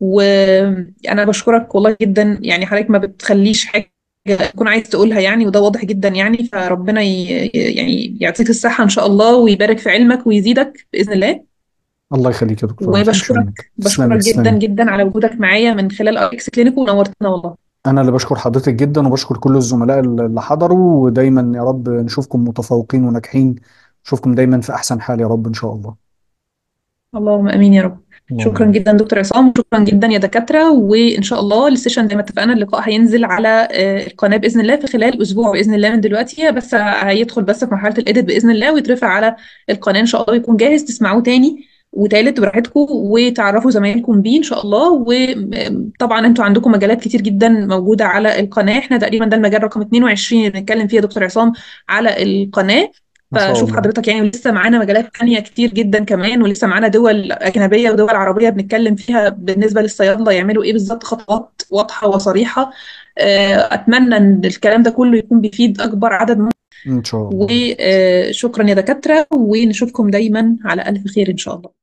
وانا بشكرك والله جدا يعني حضرتك ما بتخليش حاجه تكون عايز تقولها يعني وده واضح جدا يعني فربنا ي... يعني يعطيك الصحه ان شاء الله ويبارك في علمك ويزيدك باذن الله الله يخليك يا دكتور وبشكرك بشكرك جدا جدا على وجودك معايا من خلال اكس كلينيك ونورتنا والله انا اللي بشكر حضرتك جدا وبشكر كل الزملاء اللي حضروا ودايما يا رب نشوفكم متفوقين وناجحين نشوفكم دايما في احسن حال يا رب ان شاء الله اللهم امين يا رب شكرا جدا دكتور عصام شكرا جدا يا دكاتره وان شاء الله السيشن زي ما اتفقنا اللقاء هينزل على آه، القناه باذن الله في خلال اسبوع باذن الله من دلوقتي بس هيدخل بس في مرحله الايديت باذن الله ويترفع على القناه ان شاء الله يكون جاهز تسمعوه تاني وتالت براحتكم وتعرفوا زمايلكم بيه ان شاء الله وطبعا انتوا عندكم مجالات كتير جدا موجوده على القناه احنا تقريبا ده المجال رقم 22 اللي بنتكلم فيه يا دكتور عصام على القناه فشوف حضرتك يعني لسه معانا مجالات تانية كتير جدا كمان ولسه معانا دول أجنبية ودول عربية بنتكلم فيها بالنسبة للصيادلة يعملوا إيه بالظبط خطوات واضحة وصريحة آه، أتمنى إن الكلام ده كله يكون بيفيد أكبر عدد من إن شاء الله وشكرا آه، يا دكاترة ونشوفكم دايما على ألف خير إن شاء الله